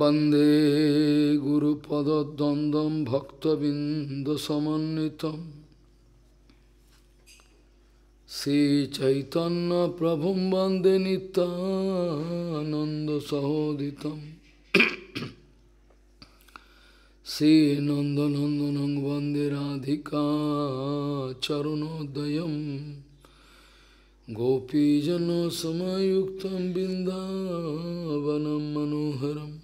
वन्दे गुरुपदद्वन्द्वं भक्तबिन्दुसमन्वितं श्रीचैतन्यप्रभुं वन्दे नितानन्दसहोदितं श्रीनन्दनन्दनं वन्दे राधिका चरणोदयम् गोपीजनसमयुक्तं बिन्दावनं मनोहरम्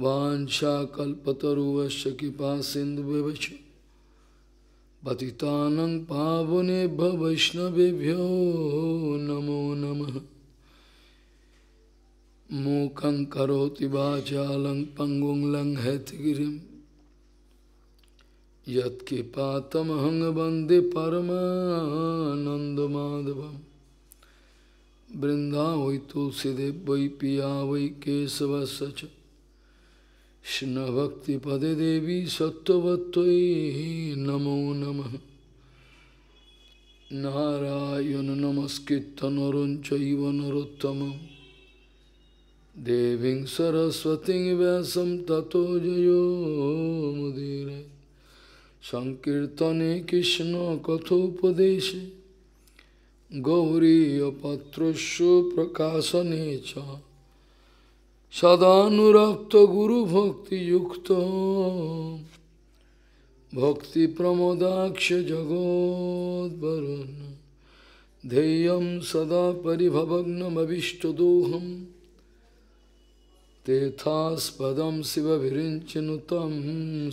वाशाकल्पतरुवश कृपा सिंधु पति पावनेभ्य वैष्णवभ्यो नमो नम मूक करोति वाचालं पङ्गुं लं हैतगिरिं यत्कृपातमहं बृंदा वै तुलसीदेव वै पिया वै केशवश Krishna Bhakti Pade Devi Sattvatvai Namo Namah Narayana Namaskritta Naranchaiva Narottamam Deving Saraswati Vyasam Tato Jayo Mudire Sankirtane Krishna Kathopadeshe Gauriya Patrasya Prakasa Necha সদানুরক্ত গুরু ভক্তি যুক্ত ভক্তি প্রমোদাক্ষ জগদ্বরণ ধেয়ম সদা পরিভবগ্নমীষ্টদোহম তেথাস্পদম শিবভিরিঞ্চনু তম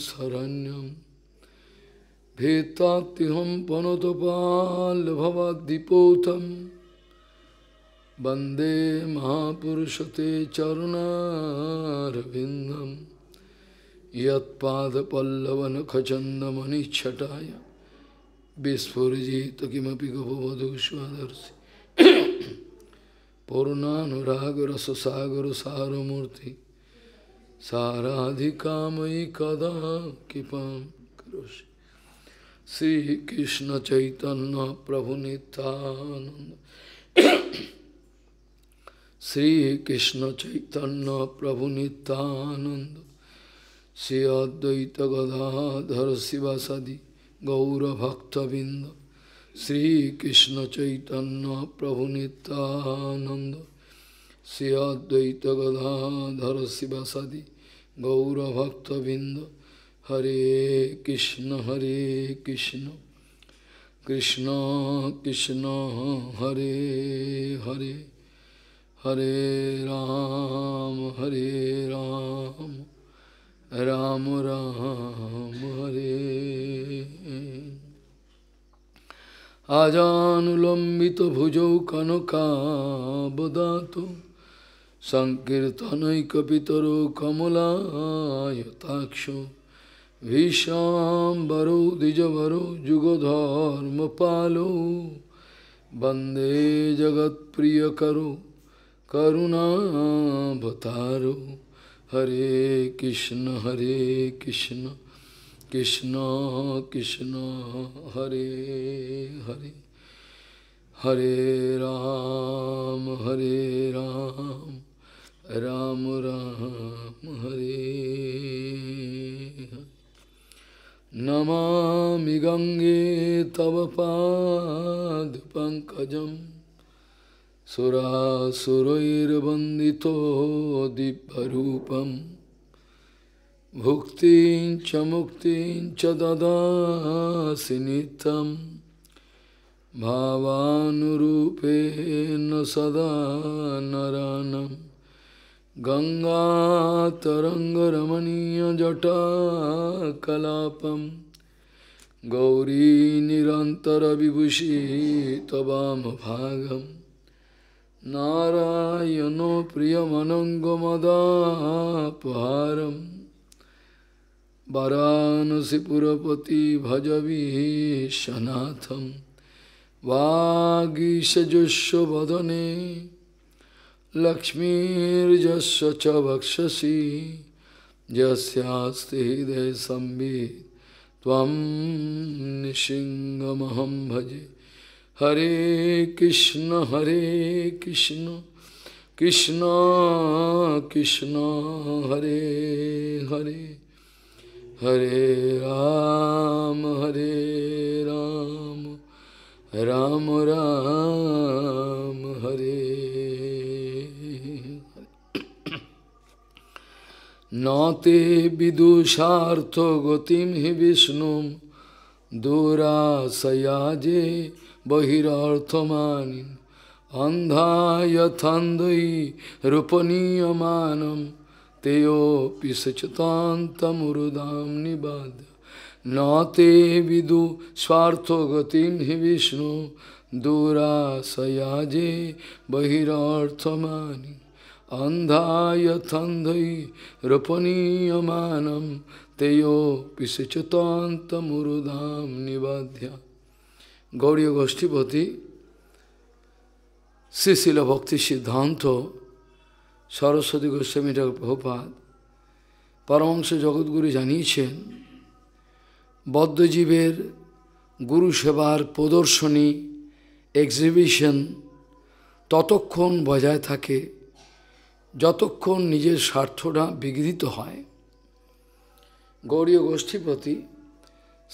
শরণ্যম ভেত্তাহম পনতপাল ভবদ্দীপোতম वंदे यदपल्लवन खचंदमि वन्दे महापुरुषते चरुणारविन्दं यत्पादपल्लवनखचन्दमनिच्छटाय विस्फुरजित किमपि सारूर्ति साराधि साराधिकामयि कदा कृपा कृपां चैतन्य श्रीकृष्णचैतन्यप्रभुनितानन्द श्री कृष्ण चैतन्य प्रभु नितानंद श्री अद्वैत गदाधर शिवसदि गौरभक्तबिंद श्री कृष्ण चैतन्य प्रभु नितानंद श्री अद्वैत गदाधर शिवसदि गौरभक्तबिंद हरे कृष्ण हरे कृष्ण कृष्ण कृष्ण हरे, हरे হরে রাম হরে রাম রাম রাম হরে আজানুলম্বিত ভুজৌ কনকাবদাত সংকীর্তনৈকিতর কমলায়তাক্ষ ভীষাম্বর দ্বিজবর যুগধর্ম পালো বন্দে জগৎপ্রিয় করো करुणा बतारो हरे कृष्ण हरे कृष्ण कृष्ण कृष्ण हरे हरे हरे राम हरे राम राम राम हरे नमामि गंगे तव पाद पंकजम सुरासुरैर्वन्दितो दिव्यरूपं भुक्तिं च मुक्तिं च ददासि नित्यं भावानुरूपेण सदा नरानं गङ्गातरङ्गरमणीयजटाकलापं गौरीनिरन्तरविभूषितवामभागम् नारायण प्रियमनङ्गमदापहारं वाराणसीपुरपति भजविशनाथं वागीशजुष्व वदने लक्ष्मीर्जस्व च वक्षसि यस्यास्ति हृदयसंवि त्वं निशिङ्गमहं भजे हरे कृष्ण हरे कृष्ण कृष्ण कृष्ण हरे हरे हरे राम हरे राम राम राम हरे नौते विदुषार्थ गतिम हि विष्णु दूराशयाजे बहिर्थमानी अंधा यथंदयी रूपनीयमानम तेयो पिशचतामुदाम निबाद न विदु स्वार्थो विष्णु दूराशयाजे बहिर्थमानी अंधा यथंधयी रूपनीयमानम तेयो पिशचतामुदाम निबाध्या গৌরীয় গোষ্ঠীপতি শ্রীশিল ভক্তি সিদ্ধান্ত সরস্বতী গোস্বামী প্রভুপাত পরমংশ জগৎগুরু জানিয়েছেন বদ্ধজীবের গুরু সেবার প্রদর্শনী এক্সিবিশন ততক্ষণ বজায় থাকে যতক্ষণ নিজের স্বার্থটা বিঘ্নিত হয় গৌরীয় গোষ্ঠীপতি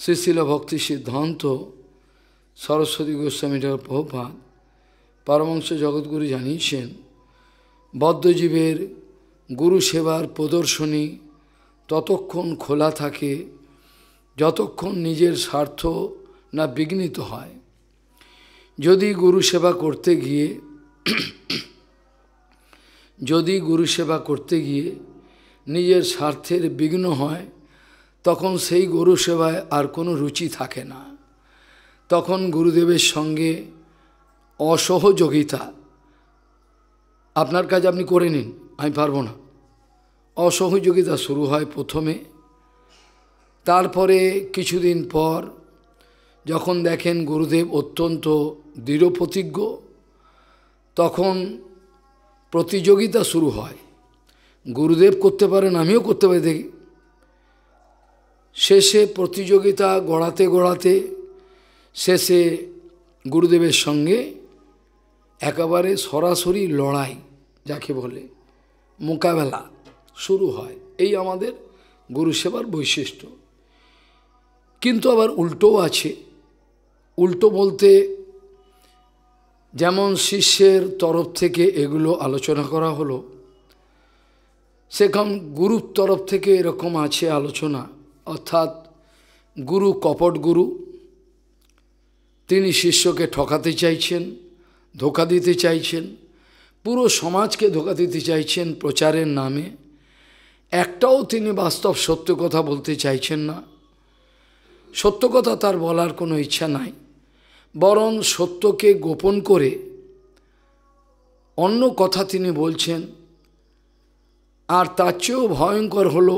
শ্রীশিল ভক্তি সিদ্ধান্ত সরস্বতী গোস্বামী ঠাকুর প্রভুপাত পরমাংশ জগৎগুরু জানিয়েছেন বদ্ধজীবের গুরু সেবার প্রদর্শনী ততক্ষণ খোলা থাকে যতক্ষণ নিজের স্বার্থ না বিঘ্নিত হয় যদি গুরু সেবা করতে গিয়ে যদি গুরু সেবা করতে গিয়ে নিজের স্বার্থের বিঘ্ন হয় তখন সেই গুরু সেবায় আর কোনো রুচি থাকে না তখন গুরুদেবের সঙ্গে অসহযোগিতা আপনার কাজ আপনি করে নিন আমি পারবো না অসহযোগিতা শুরু হয় প্রথমে তারপরে কিছুদিন পর যখন দেখেন গুরুদেব অত্যন্ত দৃঢ় প্রতিজ্ঞ তখন প্রতিযোগিতা শুরু হয় গুরুদেব করতে পারেন আমিও করতে পারি দেখি শেষে প্রতিযোগিতা গড়াতে গড়াতে শেষে গুরুদেবের সঙ্গে একেবারে সরাসরি লড়াই যাকে বলে মোকাবেলা শুরু হয় এই আমাদের গুরু সেবার বৈশিষ্ট্য কিন্তু আবার উল্টোও আছে উল্টো বলতে যেমন শিষ্যের তরফ থেকে এগুলো আলোচনা করা হলো সেখান গুরুর তরফ থেকে এরকম আছে আলোচনা অর্থাৎ গুরু কপট গুরু তিনি শিষ্যকে ঠকাতে চাইছেন ধোকা দিতে চাইছেন পুরো সমাজকে ধোকা দিতে চাইছেন প্রচারের নামে একটাও তিনি বাস্তব সত্য কথা বলতে চাইছেন না সত্য কথা তার বলার কোনো ইচ্ছা নাই বরং সত্যকে গোপন করে অন্য কথা তিনি বলছেন আর তার চেয়েও ভয়ঙ্কর হল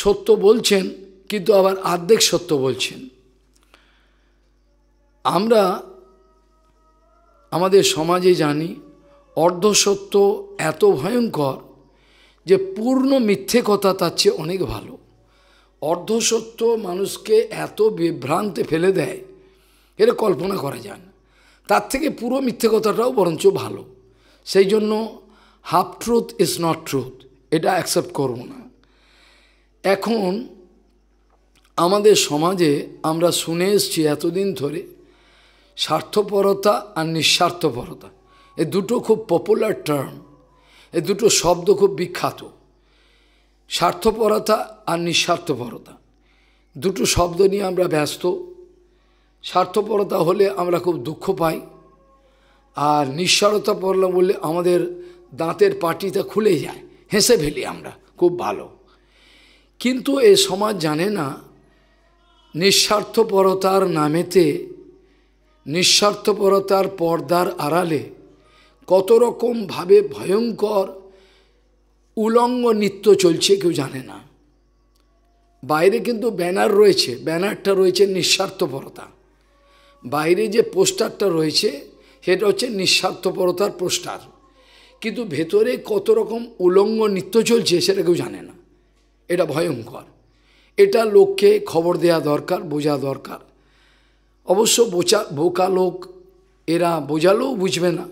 সত্য বলছেন কিন্তু আবার আর্ধেক সত্য বলছেন আমরা আমাদের সমাজে জানি অর্ধসত্য এত ভয়ঙ্কর যে পূর্ণ মিথ্যে কথা তার চেয়ে অনেক ভালো অর্ধসত্য মানুষকে এত বিভ্রান্তে ফেলে দেয় এটা কল্পনা করা যান তার থেকে পুরো মিথ্যে কথাটাও বরঞ্চ ভালো সেই জন্য half truth is not truth এটা অ্যাকসেপ্ট করব না এখন আমাদের সমাজে আমরা শুনে এসছি এতদিন ধরে স্বার্থপরতা আর নিঃস্বার্থপরতা এ দুটো খুব পপুলার টার্ম এ দুটো শব্দ খুব বিখ্যাত স্বার্থপরতা আর নিঃস্বার্থপরতা দুটো শব্দ নিয়ে আমরা ব্যস্ত স্বার্থপরতা হলে আমরা খুব দুঃখ পাই আর নিঃস্বার্থতা পরলা বললে আমাদের দাঁতের পাটিটা খুলে যায় হেসে ফেলি আমরা খুব ভালো কিন্তু এ সমাজ জানে না নিঃস্বার্থপরতার নামেতে নিঃস্বার্থপরতার পর্দার আড়ালে কত রকমভাবে ভয়ঙ্কর উলঙ্গ নৃত্য চলছে কেউ জানে না বাইরে কিন্তু ব্যানার রয়েছে ব্যানারটা রয়েছে নিঃস্বার্থপরতা বাইরে যে পোস্টারটা রয়েছে সেটা হচ্ছে নিঃস্বার্থপরতার পোস্টার কিন্তু ভেতরে কত রকম উলঙ্গ নৃত্য চলছে সেটা কেউ জানে না এটা ভয়ঙ্কর এটা লোককে খবর দেয়া দরকার বোঝা দরকার অবশ্য বোচা বোকা লোক এরা বোঝালেও বুঝবে না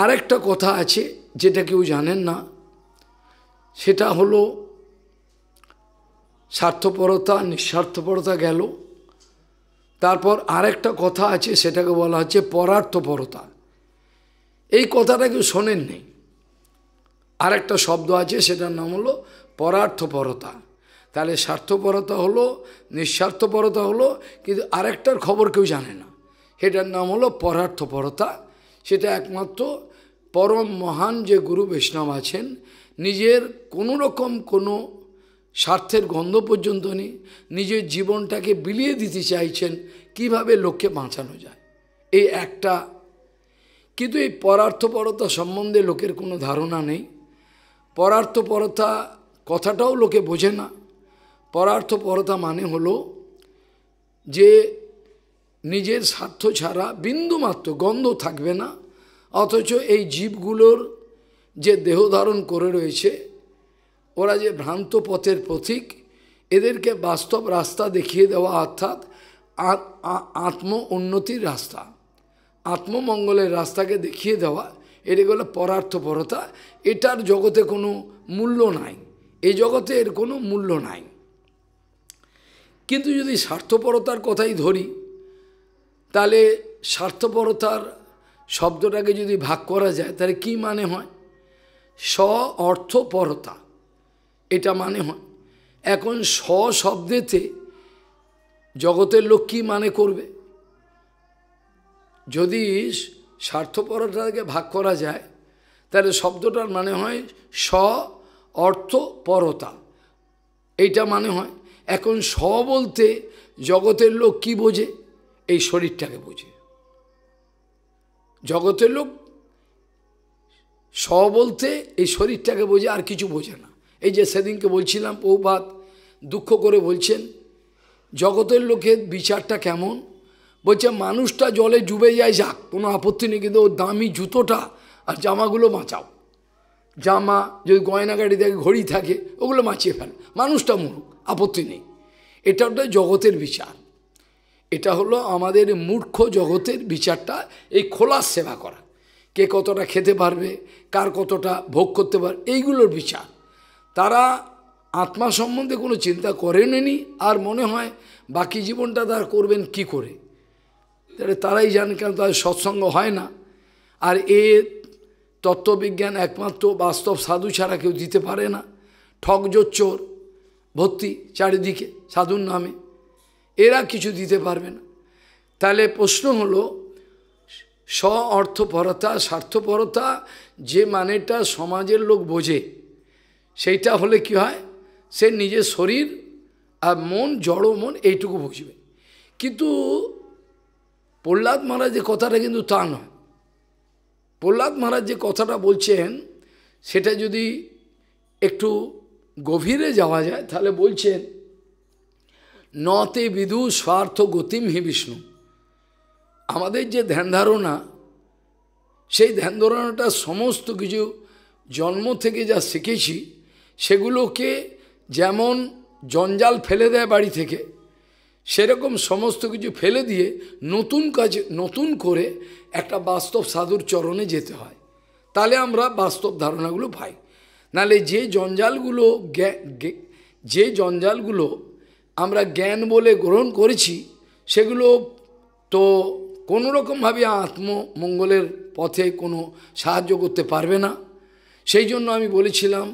আর একটা কথা আছে যেটা কেউ জানেন না সেটা হলো স্বার্থপরতা নিঃস্বার্থপরতা গেল তারপর আরেকটা কথা আছে সেটাকে বলা হচ্ছে পরার্থপরতা এই কথাটা কেউ শোনেননি আরেকটা শব্দ আছে সেটার নাম হলো পরার্থপরতা তাহলে স্বার্থপরতা হলো নিঃস্বার্থপরতা হলো কিন্তু আরেকটার খবর কেউ জানে না সেটার নাম হলো পরার্থপরতা সেটা একমাত্র পরম মহান যে গুরু বৈষ্ণব আছেন নিজের কোনো রকম কোনো স্বার্থের গন্ধ পর্যন্ত নেই নিজের জীবনটাকে বিলিয়ে দিতে চাইছেন কিভাবে লোককে বাঁচানো যায় এই একটা কিন্তু এই পরার্থপরতা সম্বন্ধে লোকের কোনো ধারণা নেই পরার্থপরতা কথাটাও লোকে বোঝে না পরার্থপরতা মানে হলো যে নিজের স্বার্থ ছাড়া বিন্দুমাত্র গন্ধ থাকবে না অথচ এই জীবগুলোর যে দেহ ধারণ করে রয়েছে ওরা যে ভ্রান্ত পথের প্রতীক এদেরকে বাস্তব রাস্তা দেখিয়ে দেওয়া অর্থাৎ আত্ম উন্নতির রাস্তা আত্মমঙ্গলের রাস্তাকে দেখিয়ে দেওয়া এটা হলো পরার্থপরতা এটার জগতে কোনো মূল্য নাই এই জগতে এর কোনো মূল্য নাই কিন্তু যদি স্বার্থপরতার কথাই ধরি তাহলে স্বার্থপরতার শব্দটাকে যদি ভাগ করা যায় তাহলে কি মানে হয় স্ব অর্থপরতা এটা মানে হয় এখন স শব্দেতে জগতের লোক কী মানে করবে যদি স্বার্থপরতাকে ভাগ করা যায় তাহলে শব্দটার মানে হয় স্ব অর্থপরতা এইটা মানে হয় এখন স বলতে জগতের লোক কি বোঝে এই শরীরটাকে বোঝে জগতের লোক স বলতে এই শরীরটাকে বোঝে আর কিছু বোঝে না এই যে সেদিনকে বলছিলাম বহুপাত দুঃখ করে বলছেন জগতের লোকের বিচারটা কেমন বলছে মানুষটা জলে ডুবে যায় যাক কোনো আপত্তি নেই কিন্তু ওর দামি জুতোটা আর জামাগুলো বাঁচাও জামা যদি গয়নাগাড়ি থাকে ঘড়ি থাকে ওগুলো বাঁচিয়ে ফেল মানুষটা মরুক আপত্তি নেই এটা হলো জগতের বিচার এটা হলো আমাদের মূর্খ জগতের বিচারটা এই খোলার সেবা করা কে কতটা খেতে পারবে কার কতটা ভোগ করতে পারবে এইগুলোর বিচার তারা আত্মা সম্বন্ধে কোনো চিন্তা করেনি আর মনে হয় বাকি জীবনটা তারা করবেন কি করে তারাই জানে কেন তাদের সৎসঙ্গ হয় না আর এ তত্ত্ববিজ্ঞান একমাত্র বাস্তব সাধু ছাড়া কেউ দিতে পারে না ঠগজোর চোর ভর্তি চারিদিকে সাধুর নামে এরা কিছু দিতে পারবে না তাহলে প্রশ্ন হলো স্ব অর্থপরতা স্বার্থপরতা যে মানেটা সমাজের লোক বোঝে সেইটা হলে কি হয় সে নিজের শরীর আর মন জড় মন এইটুকু বুঝবে কিন্তু প্রহ্লাদ মহারাজ যে কথাটা কিন্তু তা নয় প্রহ্লাদ মহারাজ যে কথাটা বলছেন সেটা যদি একটু গভীরে যাওয়া যায় তাহলে বলছেন নতে বিদু স্বার্থ গতিম হে বিষ্ণু আমাদের যে ধ্যান ধারণা সেই ধ্যান ধারণাটা সমস্ত কিছু জন্ম থেকে যা শিখেছি সেগুলোকে যেমন জঞ্জাল ফেলে দেয় বাড়ি থেকে সেরকম সমস্ত কিছু ফেলে দিয়ে নতুন কাজ নতুন করে একটা বাস্তব সাধুর চরণে যেতে হয় তাহলে আমরা বাস্তব ধারণাগুলো পাই নালে যে জঞ্জালগুলো যে জঞ্জালগুলো আমরা জ্ঞান বলে গ্রহণ করেছি সেগুলো তো কোনো রকমভাবে আত্মমঙ্গলের পথে কোনো সাহায্য করতে পারবে না সেই জন্য আমি বলেছিলাম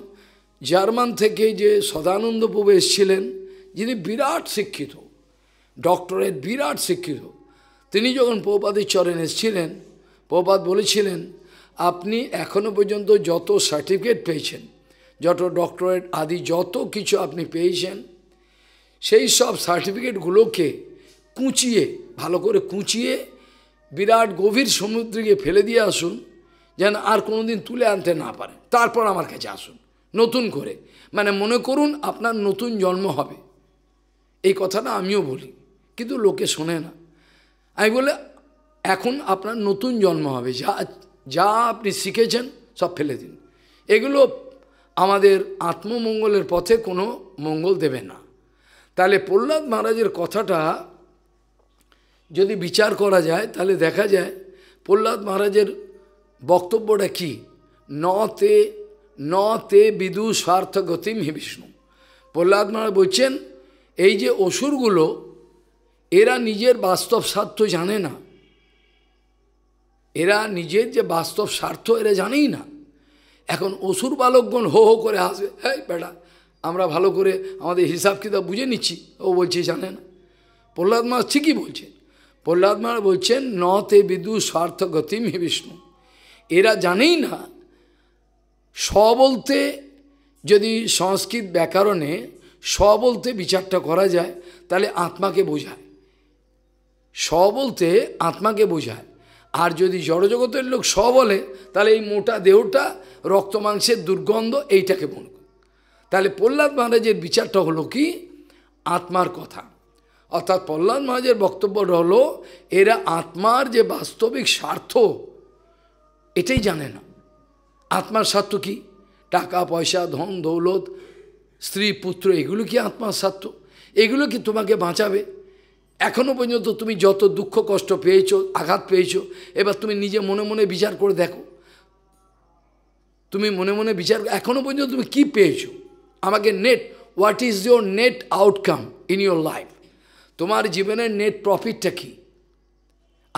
জার্মান থেকে যে সদানন্দ প্রভু এসেছিলেন যিনি বিরাট শিক্ষিত ডক্টরের বিরাট শিক্ষিত তিনি যখন প্রপাদের চরণ এসেছিলেন প্রপাত বলেছিলেন আপনি এখনো পর্যন্ত যত সার্টিফিকেট পেয়েছেন যত ডক্টরেট আদি যত কিছু আপনি পেয়েছেন সেই সব সার্টিফিকেটগুলোকে কুঁচিয়ে ভালো করে কুঁচিয়ে বিরাট গভীর সমুদ্রকে ফেলে দিয়ে আসুন যেন আর কোনো দিন তুলে আনতে না পারে তারপর আমার কাছে আসুন নতুন করে মানে মনে করুন আপনার নতুন জন্ম হবে এই কথাটা আমিও বলি কিন্তু লোকে শোনে না আমি বলে এখন আপনার নতুন জন্ম হবে যা যা আপনি শিখেছেন সব ফেলে দিন এগুলো আমাদের আত্মমঙ্গলের পথে কোনো মঙ্গল দেবে না তাহলে প্রহ্লাদ মহারাজের কথাটা যদি বিচার করা যায় তাহলে দেখা যায় প্রহ্লাদ মহারাজের বক্তব্যটা কি নতে নতে বিদু স্বার্থ গতিম হে বিষ্ণু প্রহ্লাদ মহারাজ বলছেন এই যে অসুরগুলো এরা নিজের বাস্তব স্বার্থ জানে না এরা নিজের যে বাস্তব স্বার্থ এরা জানেই না এখন অসুর বালকগণ হো হো করে হাসবে হ্যাঁ বেটা আমরা ভালো করে আমাদের হিসাব কিতাব বুঝে নিচ্ছি ও বলছে জানে না প্রহ্লাদ মহারাজ ঠিকই বলছেন প্রহ্লাদ মহারাজ বলছেন নতে বিদু স্বার্থ গতিম হে বিষ্ণু এরা জানেই না স বলতে যদি সংস্কৃত ব্যাকরণে স বলতে বিচারটা করা যায় তাহলে আত্মাকে বোঝায় স বলতে আত্মাকে বোঝায় আর যদি জড়জগতের লোক স বলে তাহলে এই মোটা দেহটা রক্ত মাংসের দুর্গন্ধ এইটাকে মনে করে তাহলে প্রহ্লাদ মহারাজের বিচারটা হলো কি আত্মার কথা অর্থাৎ প্রহ্লাদ মহারাজের বক্তব্যটা হলো এরা আত্মার যে বাস্তবিক স্বার্থ এটাই জানে না আত্মার স্বার্থ কি টাকা পয়সা ধন দৌলত স্ত্রী পুত্র এগুলো কি আত্মার স্বার্থ এগুলো কি তোমাকে বাঁচাবে এখনও পর্যন্ত তুমি যত দুঃখ কষ্ট পেয়েছো আঘাত পেয়েছো এবার তুমি নিজে মনে মনে বিচার করে দেখো তুমি মনে মনে বিচার এখনও পর্যন্ত তুমি কি পেয়েছো আমাকে net what is your net outcome in your life তোমার জীবনের নেট প্রফিটটা কী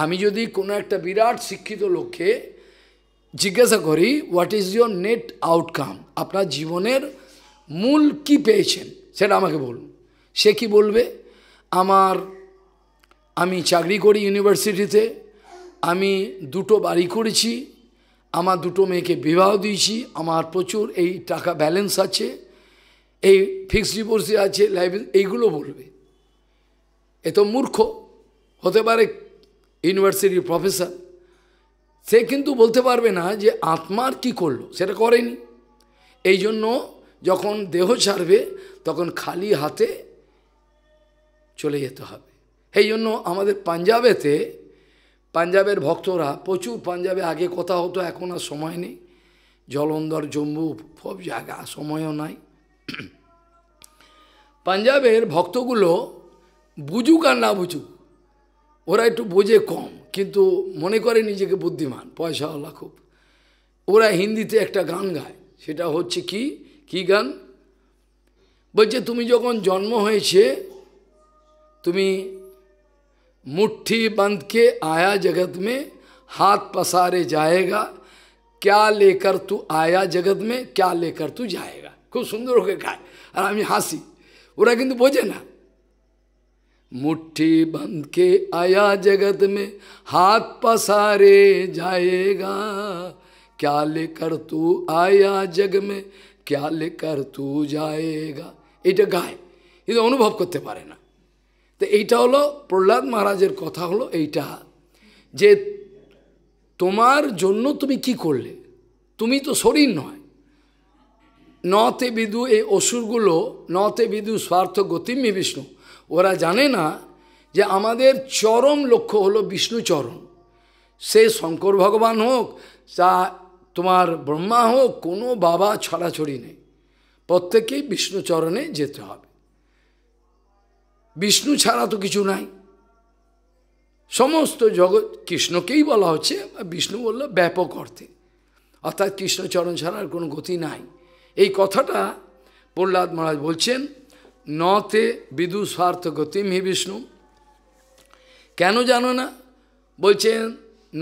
আমি যদি কোনো একটা বিরাট শিক্ষিত লোককে জিজ্ঞাসা করি what is your net outcome আপনার জীবনের মূল কি পেয়েছেন সেটা আমাকে বলুন সে কি বলবে আমার আমি চাকরি করি ইউনিভার্সিটিতে আমি দুটো বাড়ি করেছি আমার দুটো মেয়েকে বিবাহ দিয়েছি আমার প্রচুর এই টাকা ব্যালেন্স আছে এই ফিক্সড ডিপোজিট আছে লাইব্রেরি এইগুলো বলবে এ তো মূর্খ হতে পারে ইউনিভার্সিটির প্রফেসর সে কিন্তু বলতে পারবে না যে আত্মার কি করলো সেটা করেনি এই জন্য যখন দেহ ছাড়বে তখন খালি হাতে চলে যেতে হবে এই জন্য আমাদের পাঞ্জাবেতে পাঞ্জাবের ভক্তরা প্রচুর পাঞ্জাবে আগে কথা হতো এখন আর সময় নেই জলন্ধর জম্মু সব জায়গা সময়ও নাই পাঞ্জাবের ভক্তগুলো বুঝুক আর না বুঝুক ওরা একটু বোঝে কম কিন্তু মনে করে নিজেকে বুদ্ধিমান পয়সাওয়ালা খুব ওরা হিন্দিতে একটা গান গায় সেটা হচ্ছে কি কি গান বলছে তুমি যখন জন্ম হয়েছে তুমি मुट्ठी बंद के आया जगत में हाथ पसारे जाएगा क्या लेकर तू आया जगत में क्या लेकर तू जाएगा खूब सुंदर होकर खाए और हमें हंसी किंतु बोझे ना मुट्ठी बंद के आया जगत में हाथ पसारे जाएगा क्या लेकर तू आया जग में क्या लेकर तू जाएगा ये गाय अनुभव करते করতে তো এইটা হলো প্রহ্লাদ মহারাজের কথা হলো এইটা যে তোমার জন্য তুমি কি করলে তুমি তো শরীর নয় নতে বিদু এই অসুরগুলো নতে বিদু স্বার্থ গতিম্মি বিষ্ণু ওরা জানে না যে আমাদের চরম লক্ষ্য হলো বিষ্ণু চরণ সে শঙ্কর ভগবান হোক তা তোমার ব্রহ্মা হোক কোনো বাবা ছড়াছড়ি নেই প্রত্যেকেই বিষ্ণুচরণে যেতে হবে বিষ্ণু ছাড়া তো কিছু নাই সমস্ত জগৎ কৃষ্ণকেই বলা হচ্ছে বিষ্ণু বলল ব্যাপক অর্থে অর্থাৎ কৃষ্ণচরণ ছাড়ার কোনো গতি নাই এই কথাটা প্রহ্লাদ মহারাজ বলছেন নতে বিদু স্বার্থ গতিম হি বিষ্ণু কেন জানো না বলছেন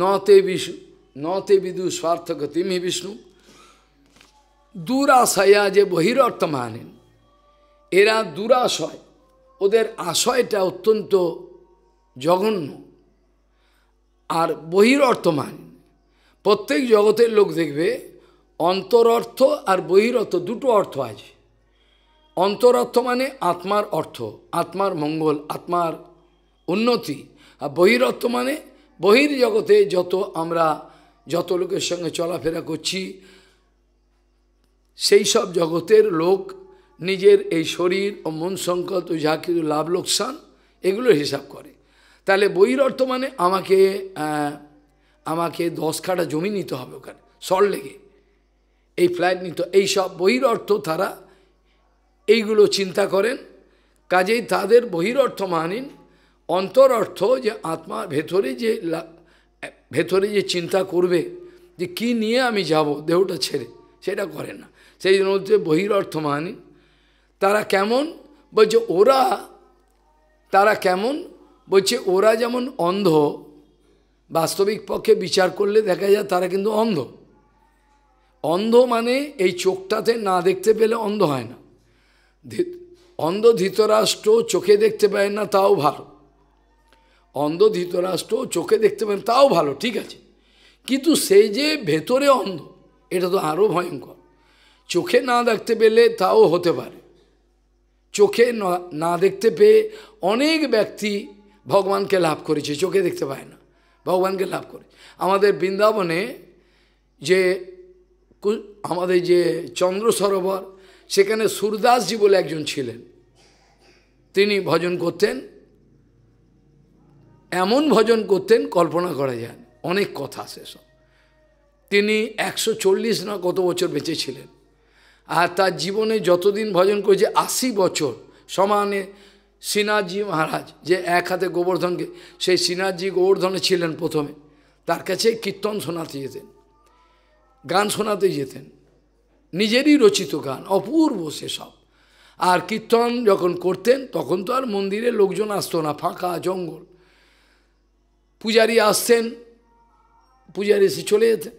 নতে বিষ্ণু নতে বিদু স্বার্থ গতিম হি বিষ্ণু দুরাশয়া যে অর্থ মানেন এরা দুরাশয় ওদের আশয়টা অত্যন্ত জঘন্য আর বহির অর্থমান প্রত্যেক জগতের লোক দেখবে অন্তরর্থ আর বহিরর্থ দুটো অর্থ আছে অন্তরর্থ মানে আত্মার অর্থ আত্মার মঙ্গল আত্মার উন্নতি আর বহিরর্থ মানে বহির জগতে যত আমরা যত লোকের সঙ্গে চলাফেরা করছি সেই সব জগতের লোক নিজের এই শরীর ও মন সংকল্প যা কিছু লাভ লোকসান এগুলোর হিসাব করে তাহলে বইয়ের অর্থ মানে আমাকে আমাকে দশ কাটা জমি নিতে হবে ওখানে সর লেগে এই ফ্ল্যাট নিতে এই সব বহির অর্থ তারা এইগুলো চিন্তা করেন কাজেই তাদের বহির অর্থ মানিন অন্তর অর্থ যে আত্মা ভেতরে যে ভেতরে যে চিন্তা করবে যে কি নিয়ে আমি যাব দেহটা ছেড়ে সেটা করে না সেই জন্য হচ্ছে বহির অর্থ মানিন তারা কেমন বলছে ওরা তারা কেমন বলছে ওরা যেমন অন্ধ বাস্তবিক পক্ষে বিচার করলে দেখা যায় তারা কিন্তু অন্ধ অন্ধ মানে এই চোখটাতে না দেখতে পেলে অন্ধ হয় না অন্ধ ধৃতরাষ্ট্র চোখে দেখতে পায় না তাও ভালো অন্ধ ধৃতরাষ্ট্র চোখে দেখতে পায় তাও ভালো ঠিক আছে কিন্তু সেই যে ভেতরে অন্ধ এটা তো আরও ভয়ঙ্কর চোখে না দেখতে পেলে তাও হতে পারে চোখে না দেখতে পেয়ে অনেক ব্যক্তি ভগবানকে লাভ করেছে চোখে দেখতে পায় না ভগবানকে লাভ করে আমাদের বৃন্দাবনে যে আমাদের যে চন্দ্র সরোবর সেখানে সুরদাসজি বলে একজন ছিলেন তিনি ভজন করতেন এমন ভজন করতেন কল্পনা করা যায় অনেক কথা সেসব তিনি একশো চল্লিশ না কত বছর বেঁচে ছিলেন আর তার জীবনে যতদিন ভজন করেছে আশি বছর সমানে সিনাজি মহারাজ যে এক হাতে গোবর্ধনকে সেই সিনাজি গোবর্ধনে ছিলেন প্রথমে তার কাছে কীর্তন শোনাতে যেতেন গান শোনাতে যেতেন নিজেরই রচিত গান অপূর্ব সেসব আর কীর্তন যখন করতেন তখন তো আর মন্দিরে লোকজন আসতো না ফাঁকা জঙ্গল পূজারি আসতেন পূজারি এসে চলে যেতেন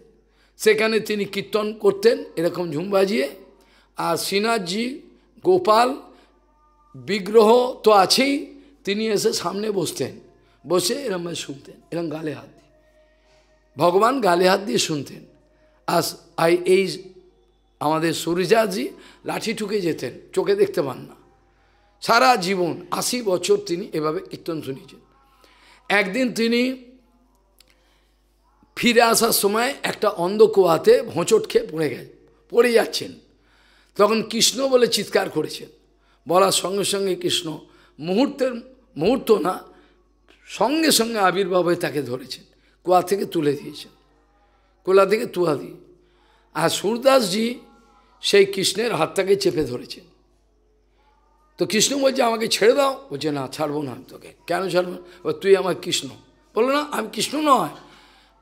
সেখানে তিনি কীর্তন করতেন এরকম ঝুম বাজিয়ে আর শ্রীনাথজি গোপাল বিগ্রহ তো আছেই তিনি এসে সামনে বসতেন বসে এরম শুনতেন এরম গালে হাত দিয়ে ভগবান গালে হাত দিয়ে শুনতেন আর এই আমাদের সূর্যাজি লাঠি ঠুকে যেতেন চোখে দেখতে পান না সারা জীবন আশি বছর তিনি এভাবে কীর্তন শুনিয়েছেন একদিন তিনি ফিরে আসার সময় একটা অন্ধ কুয়াতে হোঁচট খেয়ে পড়ে গেছে পড়ে যাচ্ছেন তখন কৃষ্ণ বলে চিৎকার করেছেন বলার সঙ্গে সঙ্গে কৃষ্ণ মুহূর্তের মুহূর্ত না সঙ্গে সঙ্গে আবির্ভাব হয়ে তাকে ধরেছেন কুয়া থেকে তুলে দিয়েছেন কোলা থেকে তুয়া দিয়ে আর সুরদাসজি সেই কৃষ্ণের হাতটাকে চেপে ধরেছেন তো কৃষ্ণ বলছে আমাকে ছেড়ে দাও বলছে না ছাড়বো না আমি তোকে কেন ছাড়বো তুই আমার কৃষ্ণ বললো না আমি কৃষ্ণ নয়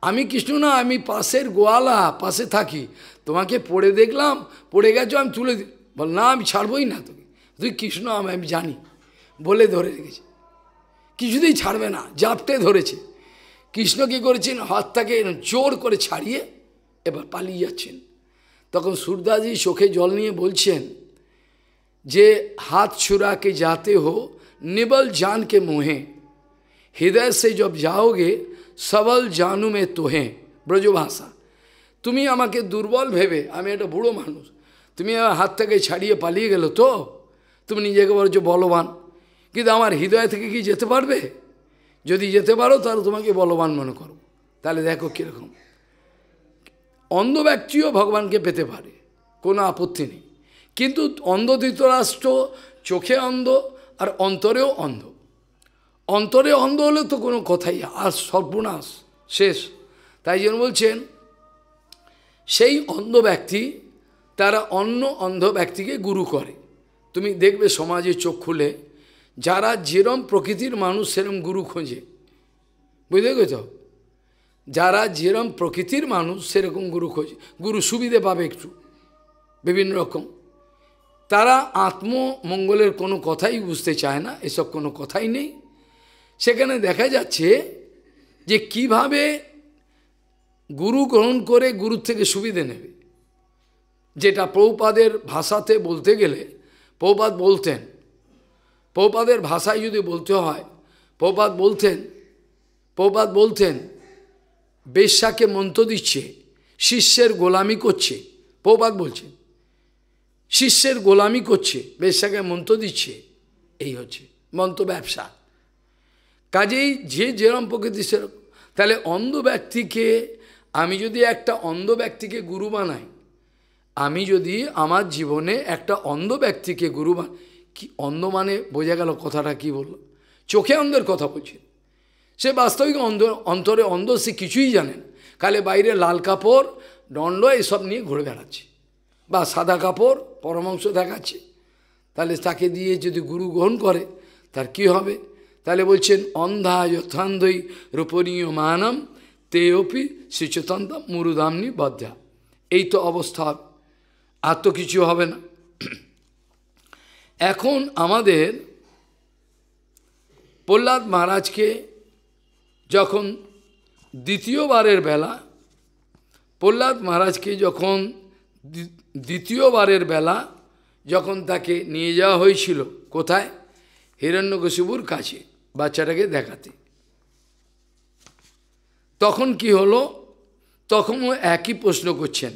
আমি কৃষ্ণ না আমি পাশের গোয়ালা পাশে থাকি তোমাকে পড়ে দেখলাম পড়ে গেছো আমি তুলে দিই বল না আমি ছাড়বই না তোকে তুই কৃষ্ণ আমি আমি জানি বলে ধরে রেখেছে কিছুতেই ছাড়বে না জাপটে ধরেছে কৃষ্ণ কী করেছেন হাতটাকে জোর করে ছাড়িয়ে এবার পালিয়ে যাচ্ছেন তখন সূর্যাজি চোখে জল নিয়ে বলছেন যে হাত ছুরাকে যাতে হো নিবল জানকে মোহে হৃদয় সে জব যাওগে সবল জানু মে তোহে ব্রজভাষা তুমি আমাকে দুর্বল ভেবে আমি একটা বুড়ো মানুষ তুমি আমার হাত থেকে ছাড়িয়ে পালিয়ে গেল তো তুমি নিজেকে বলছো বলবান কিন্তু আমার হৃদয় থেকে কি যেতে পারবে যদি যেতে পারো তাহলে তোমাকে বলবান মনে করো তাহলে দেখো কীরকম অন্ধ ব্যক্তিও ভগবানকে পেতে পারে কোনো আপত্তি নেই কিন্তু অন্ধ ধৃতরাষ্ট্র চোখে অন্ধ আর অন্তরেও অন্ধ অন্তরে অন্ধ হলে তো কোনো কথাই আর সর্বনাশ শেষ তাই জন্য বলছেন সেই অন্ধ ব্যক্তি তারা অন্য অন্ধ ব্যক্তিকে গুরু করে তুমি দেখবে সমাজে চোখ খুলে যারা যেরম প্রকৃতির মানুষ সেরম গুরু খোঁজে বুঝতে গেছ যারা যেরম প্রকৃতির মানুষ সেরকম গুরু খোঁজে গুরু সুবিধে পাবে একটু বিভিন্ন রকম তারা আত্মমঙ্গলের কোনো কথাই বুঝতে চায় না এসব কোনো কথাই নেই সেখানে দেখা যাচ্ছে যে কিভাবে গুরু গ্রহণ করে গুরু থেকে সুবিধে নেবে যেটা পৌপাদের ভাষাতে বলতে গেলে পৌপাদ বলতেন পৌপাদের ভাষায় যদি বলতে হয় পৌপাদ বলতেন পৌপাদ বলতেন বেশ্যাকে মন্ত্র দিচ্ছে শিষ্যের গোলামি করছে পৌপাদ বলছে শিষ্যের গোলামি করছে বেশ্যাকে মন্ত্র দিচ্ছে এই হচ্ছে মন্ত্র ব্যবসা কাজেই যে যেরম প্রকৃতি সেরকম তাহলে অন্ধ ব্যক্তিকে আমি যদি একটা অন্ধ ব্যক্তিকে গুরু বানাই আমি যদি আমার জীবনে একটা অন্ধ ব্যক্তিকে গুরু বান কি অন্ধ মানে বোঝা গেল কথাটা কি বলল চোখে অন্ধের কথা বলছে সে বাস্তবিক অন্ধ অন্তরে অন্ধ সে কিছুই জানেন কালে বাইরে লাল কাপড় দণ্ড এসব নিয়ে ঘুরে বেড়াচ্ছে বা সাদা কাপড় পরমাংশ দেখাচ্ছে তাহলে তাকে দিয়ে যদি গুরু গ্রহণ করে তার কি হবে তাহলে বলছেন অন্ধা যথান্ধই রূপণীয় মানম তেয়পি শ্রীচেতন্দা মুরুধামনি বদ্যা এই তো অবস্থা আর তো কিছু হবে না এখন আমাদের প্রহ্লাদ মহারাজকে যখন দ্বিতীয়বারের বেলা প্রহ্লাদ মহারাজকে যখন দ্বিতীয়বারের বেলা যখন তাকে নিয়ে যাওয়া হয়েছিল কোথায় হিরণ্যকশিবুর কাছে বাচ্চাটাকে দেখাতে তখন কি হলো তখনও একই প্রশ্ন করছেন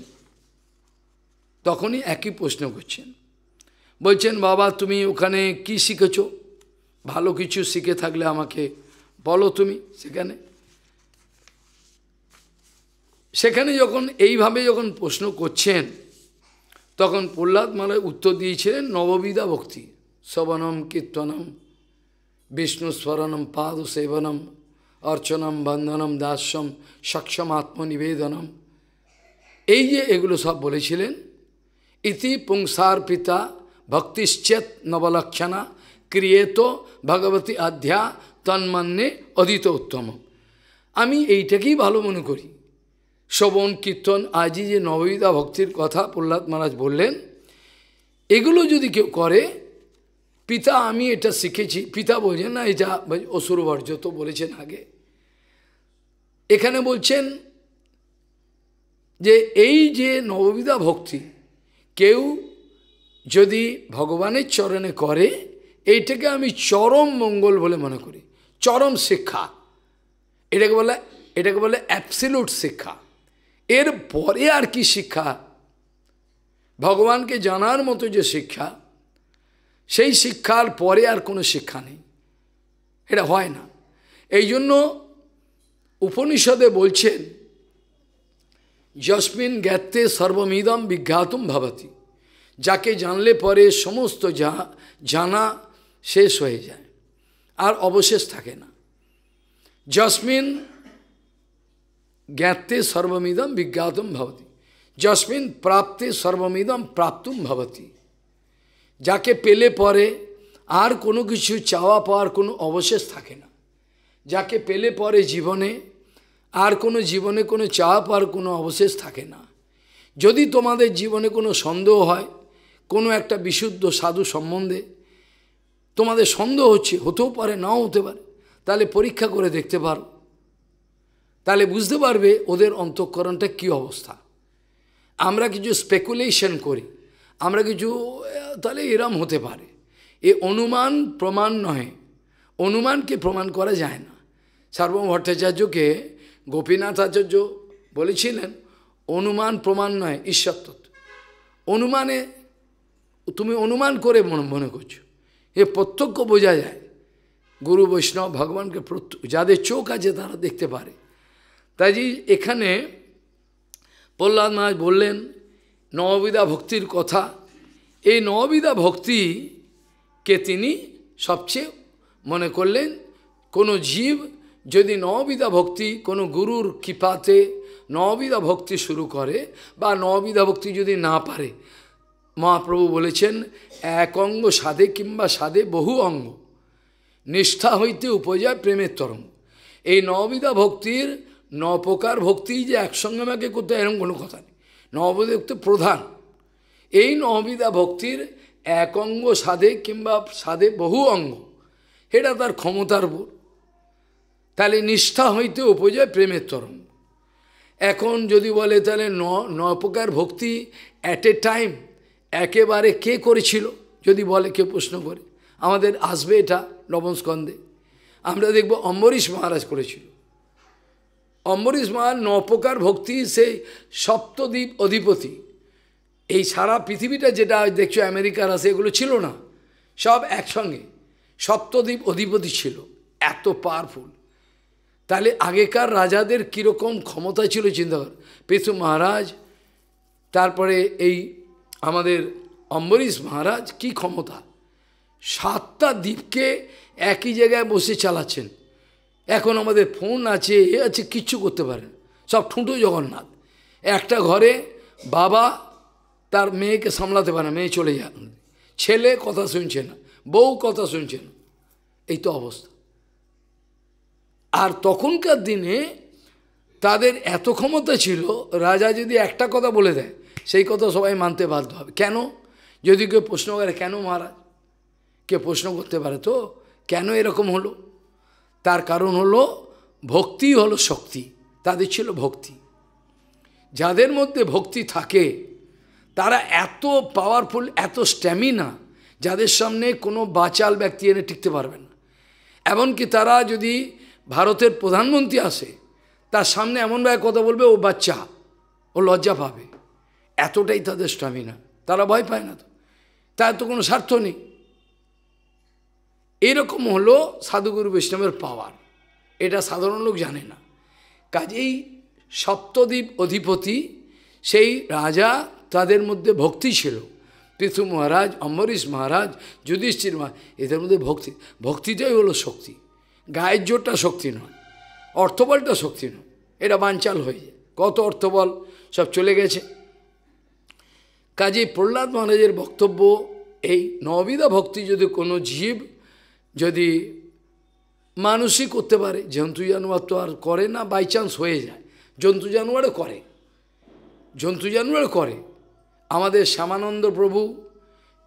তখনই একই প্রশ্ন করছেন বলছেন বাবা তুমি ওখানে কি শিখেছ ভালো কিছু শিখে থাকলে আমাকে বলো তুমি সেখানে সেখানে যখন এইভাবে যখন প্রশ্ন করছেন তখন প্রহ্লাদ মালায় উত্তর দিয়েছিলেন নববিদা ভক্তি শবনম কীর্তনম বিষ্ণু স্মরণম পাদ সেবনম অর্চনম বন্ধনম দাসম সক্ষম আত্মনিবেদনম এই যে এগুলো সব বলেছিলেন ইতি পুংসার পিতা ভক্তিশ্চেত নবলক্ষণা ক্রিয়েত ভগবতী আধ্যা তন্মান্যে অদিত উত্তম আমি এইটাকেই ভালো মনে করি শ্রবণ কীর্তন আজই যে নববিদা ভক্তির কথা প্রহ্লাদ মহারাজ বললেন এগুলো যদি কেউ করে পিতা আমি এটা শিখেছি পিতা বলছেন না এটা অসুর বর্জ্য তো বলেছেন আগে এখানে বলছেন যে এই যে নববিধা ভক্তি কেউ যদি ভগবানের চরণে করে এইটাকে আমি চরম মঙ্গল বলে মনে করি চরম শিক্ষা এটাকে বলে এটাকে বলে অ্যাপসিলুট শিক্ষা এর পরে আর কি শিক্ষা ভগবানকে জানার মতো যে শিক্ষা সেই শিক্ষার পরে আর কোনো শিক্ষা নেই এটা হয় না এই জন্য উপনিষদে বলছেন যস্মিন জ্ঞাতে সর্বমিদম বিজ্ঞাতম ভাবতি যাকে জানলে পরে সমস্ত যা জানা শেষ হয়ে যায় আর অবশেষ থাকে না যস্মিন জ্ঞাতে সর্বমিদম বিজ্ঞাতম ভবতি যস্মিন প্রাপ্তে সর্বমিদম প্রাপ্তম ভবতি যাকে পেলে পরে আর কোনো কিছু চাওয়া পাওয়ার কোনো অবশেষ থাকে না যাকে পেলে পরে জীবনে আর কোনো জীবনে কোনো চাপ আর কোনো অবশেষ থাকে না যদি তোমাদের জীবনে কোনো সন্দেহ হয় কোনো একটা বিশুদ্ধ সাধু সম্বন্ধে তোমাদের সন্দেহ হচ্ছে হতেও পারে নাও হতে পারে তাহলে পরীক্ষা করে দেখতে পারো তাহলে বুঝতে পারবে ওদের অন্তঃকরণটা কি অবস্থা আমরা কিছু স্পেকুলেশন করি আমরা কিছু তাহলে এরম হতে পারে এ অনুমান প্রমাণ নহে অনুমানকে প্রমাণ করা যায় না সার্বভৌম ভট্টাচার্যকে গোপীনাথ আচার্য বলেছিলেন অনুমান প্রমাণ নয় ঈশ্বর তত্ত্ব অনুমানে তুমি অনুমান করে মনে করছো এ প্রত্যক্ষ বোঝা যায় গুরু বৈষ্ণব ভগবানকে যাদের চোখ আছে তারা দেখতে পারে তাই এখানে প্রহ্লাদ মহারাজ বললেন নববিদা ভক্তির কথা এই ভক্তি ভক্তিকে তিনি সবচেয়ে মনে করলেন কোনো জীব যদি নবিধা ভক্তি কোনো গুরুর কৃপাতে নবিধা ভক্তি শুরু করে বা নবিধা ভক্তি যদি না পারে মহাপ্রভু বলেছেন এক অঙ্গ সাধে কিংবা সাধে বহু অঙ্গ নিষ্ঠা হইতে উপজয় প্রেমের তরঙ্গ এই নবিধা ভক্তির নপকার ভক্তি যে একসঙ্গে আমাকে করতে এরকম কোনো কথা নেই নবদেক্ত প্রধান এই নবিধা ভক্তির এক অঙ্গ সাধে কিংবা সাধে বহু অঙ্গ এটা তার ক্ষমতার উপর তাহলে নিষ্ঠা হইতে উপজয় প্রেমের তরঙ্গ এখন যদি বলে তাহলে ন ন প্রকার ভক্তি অ্যাট এ টাইম একেবারে কে করেছিল যদি বলে কেউ প্রশ্ন করে আমাদের আসবে এটা নবমস্কন্ধে আমরা দেখব অম্বরীশ মহারাজ করেছিল অম্বরীশ মহারাজ ন প্রকার ভক্তি সেই সপ্তদ্বীপ অধিপতি এই সারা পৃথিবীটা যেটা দেখছো আমেরিকার আছে এগুলো ছিল না সব একসঙ্গে সপ্তদ্বীপ অধিপতি ছিল এত পাওয়ারফুল তাহলে আগেকার রাজাদের কীরকম ক্ষমতা ছিল চিন্তা কর পেশু মহারাজ তারপরে এই আমাদের অম্বরীশ মহারাজ কি ক্ষমতা সাতটা দ্বীপকে একই জায়গায় বসে চালাচ্ছেন এখন আমাদের ফোন আছে এ আছে কিচ্ছু করতে পারেন সব ঠুঁটো জগন্নাথ একটা ঘরে বাবা তার মেয়েকে সামলাতে পারে মেয়ে চলে যান ছেলে কথা শুনছে না বউ কথা শুনছে না এই তো অবস্থা আর তখনকার দিনে তাদের এত ক্ষমতা ছিল রাজা যদি একটা কথা বলে দেয় সেই কথা সবাই মানতে বাধ্য হবে কেন যদি কেউ প্রশ্ন করে কেন মহারাজ কে প্রশ্ন করতে পারে তো কেন এরকম হলো তার কারণ হলো ভক্তি হলো শক্তি তাদের ছিল ভক্তি যাদের মধ্যে ভক্তি থাকে তারা এত পাওয়ারফুল এত স্ট্যামিনা যাদের সামনে কোনো বাচাল ব্যক্তি এনে টিকতে পারবেন না এমনকি তারা যদি ভারতের প্রধানমন্ত্রী আসে তার সামনে এমনভাবে কথা বলবে ও বাচ্চা ও লজ্জা পাবে এতটাই তাদের স্টামিনা তারা ভয় পায় না তো তার তো কোনো স্বার্থ নেই এরকম হলো সাধুগুরু বৈষ্ণবের পাওয়ার এটা সাধারণ লোক জানে না কাজেই সপ্তদ্বীপ অধিপতি সেই রাজা তাদের মধ্যে ভক্তি ছিল পৃথু মহারাজ অম্বরীশ মহারাজ যুধিষ্ঠির মহারাজ এদের মধ্যে ভক্তি ভক্তিটাই হলো শক্তি গায়ের জোরটা শক্তি নয় অর্থবলটা শক্তি নয় এটা বাঞ্চাল হয়ে যায় কত অর্থবল সব চলে গেছে কাজে প্রহ্লাদ মহারাজের বক্তব্য এই নবিদা ভক্তি যদি কোনো জীব যদি মানুষই করতে পারে জন্তু জানোয়ার তো আর করে না বাই চান্স হয়ে যায় জন্তু জানোয়ারও করে জন্তু জানোয়ারও করে আমাদের শ্যামানন্দ প্রভু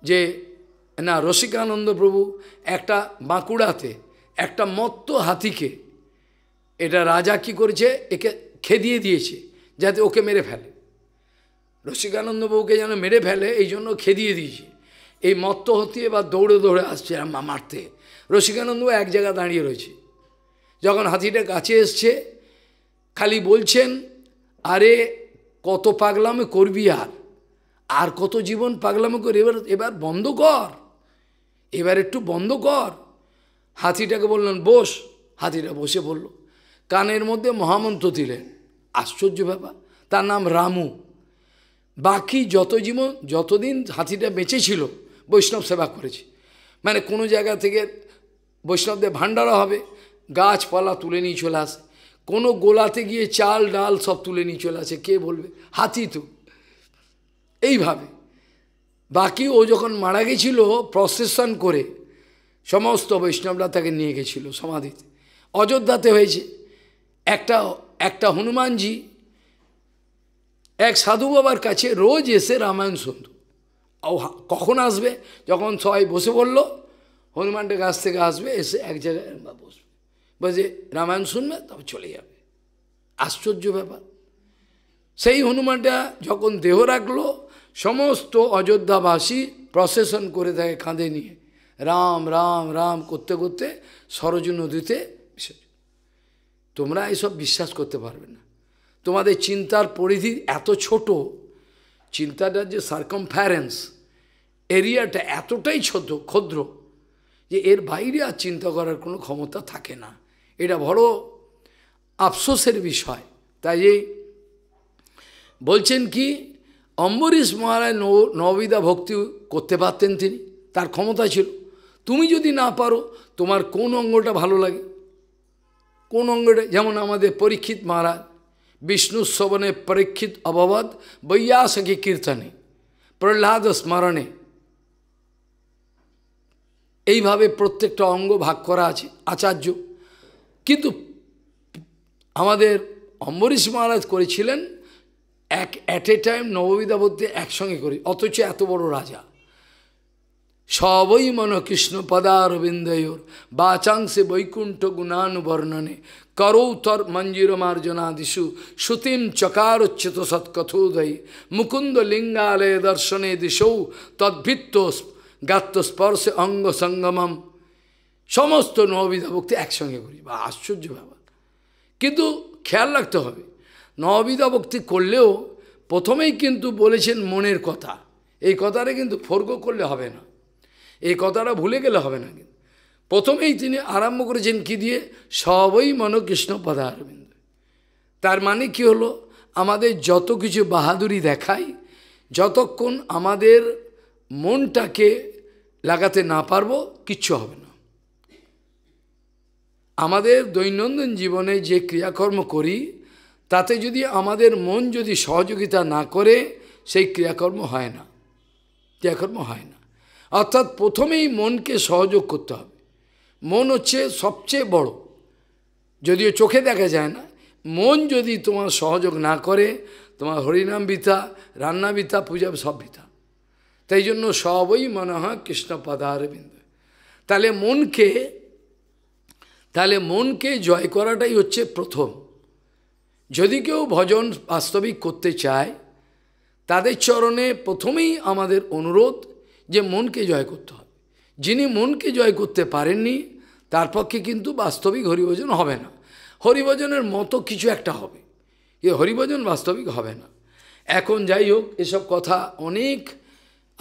যে না রসিকানন্দ প্রভু একটা বাঁকুড়াতে একটা মত্ত হাতিকে এটা রাজা কি করেছে একে খেদিয়ে দিয়েছে যাতে ওকে মেরে ফেলে রসিকানন্দ বউকে যেন মেরে ফেলে এই জন্য খেদিয়ে দিয়েছে এই মত্ত হতি এবার দৌড়ে দৌড়ে আসছে মারতে রসিকানন্দ এক জায়গা দাঁড়িয়ে রয়েছে যখন হাতিটা কাছে এসছে খালি বলছেন আরে কত পাগলামে করবি আর আর কত জীবন পাগলামে কর এবার এবার বন্ধ কর এবার একটু বন্ধ কর হাতিটাকে বললেন বস হাতিটা বসে পড়ল কানের মধ্যে মহামন্ত্র দিলেন আশ্চর্য ব্যাপার তার নাম রামু বাকি যত জীবন যতদিন হাতিটা বেঁচে ছিল বৈষ্ণব সেবা করেছে মানে কোনো জায়গা থেকে বৈষ্ণবদের ভান্ডার হবে গাছপালা তুলে নিয়ে চলে আসে কোনো গোলাতে গিয়ে চাল ডাল সব তুলে নিয়ে চলে আসে কে বলবে হাতি তো এইভাবে বাকি ও যখন মারা গেছিল প্রসেশন করে সমস্ত বৈষ্ণবরা তাকে নিয়ে গেছিল সমাধিতে অযোধ্যাতে হয়েছে একটা একটা হনুমানজি এক সাধু বাবার কাছে রোজ এসে রামায়ণ শুনত ও কখন আসবে যখন সবাই বসে বলল হনুমানটা কাছ থেকে আসবে এসে এক জায়গায় বসবে বসে রামায়ণ শুনবে তবে চলে যাবে আশ্চর্য ব্যাপার সেই হনুমানটা যখন দেহ রাখলো সমস্ত অযোধ্যাবাসী প্রসেশন করে তাকে কাঁধে নিয়ে রাম রাম রাম করতে করতে সরজ নদীতে বিসর্জন তোমরা এসব বিশ্বাস করতে পারবে না তোমাদের চিন্তার পরিধি এত ছোট চিন্তাটার যে সার্কমফারেন্স এরিয়াটা এতটাই ছোট ক্ষুদ্র যে এর বাইরে আর চিন্তা করার কোনো ক্ষমতা থাকে না এটা বড় আফসোসের বিষয় তাই এই বলছেন কি অম্বরীশ মহারায় নবিদা ভক্তি করতে পারতেন তিনি তার ক্ষমতা ছিল তুমি যদি না পারো তোমার কোন অঙ্গটা ভালো লাগে কোন অঙ্গটা যেমন আমাদের পরীক্ষিত মহারাজ বিষ্ণু শ্রবণে পরীক্ষিত অববাদ বৈয়াসকে কীর্তনে প্রহ্লাদ স্মরণে এইভাবে প্রত্যেকটা অঙ্গ ভাগ করা আছে আচার্য কিন্তু আমাদের অম্বরীশ মহারাজ করেছিলেন এক অ্যাট এ টাইম নববিধাবতী একসঙ্গে করি অথচ এত বড় রাজা সবই মন কৃষ্ণ পদারবিন্দয়োর বাচাংশে বৈকুণ্ঠ গুণানুবর্ণনে বর্ণনে করৌ তর মঞ্জিরমার্জনাদিষু শ্রুতিম চকারোচ্যুত সৎকথোদয়ী মুকুন্দ লিঙ্গালয়ে দর্শনে দিশৌ তদ্ভিত্ত গাত্মস্পর্শে অঙ্গ সঙ্গমম সমস্ত নবিধা ভক্তি একসঙ্গে করি বা আশ্চর্য ব্যাপার কিন্তু খেয়াল রাখতে হবে নববিধা ভক্তি করলেও প্রথমেই কিন্তু বলেছেন মনের কথা এই কথাটা কিন্তু ফর্গ করলে হবে না এই কথাটা ভুলে গেলে হবে না কিন্তু প্রথমেই তিনি আরম্ভ করেছেন কি দিয়ে সবই কৃষ্ণ পদা অরবিন্দ তার মানে কি হলো আমাদের যত কিছু বাহাদুরি দেখাই যতক্ষণ আমাদের মনটাকে লাগাতে না পারবো কিচ্ছু হবে না আমাদের দৈনন্দিন জীবনে যে ক্রিয়াকর্ম করি তাতে যদি আমাদের মন যদি সহযোগিতা না করে সেই ক্রিয়াকর্ম হয় না ক্রিয়াকর্ম হয় না অর্থাৎ প্রথমেই মনকে সহযোগ করতে হবে মন হচ্ছে সবচেয়ে বড় যদিও চোখে দেখা যায় না মন যদি তোমার সহযোগ না করে তোমার হরিনাম বিতা রান্না বিতা পূজা সব বিতা তাই জন্য সবই মনে হয় কৃষ্ণ পদার বিন্দু তাহলে মনকে তাহলে মনকে জয় করাটাই হচ্ছে প্রথম যদি কেউ ভজন বাস্তবিক করতে চায় তাদের চরণে প্রথমেই আমাদের অনুরোধ যে মনকে জয় করতে হবে যিনি মনকে জয় করতে পারেননি তার পক্ষে কিন্তু বাস্তবিক হরিভজন হবে না হরিভজনের মতো কিছু একটা হবে এ হরিভজন বাস্তবিক হবে না এখন যাই হোক এসব কথা অনেক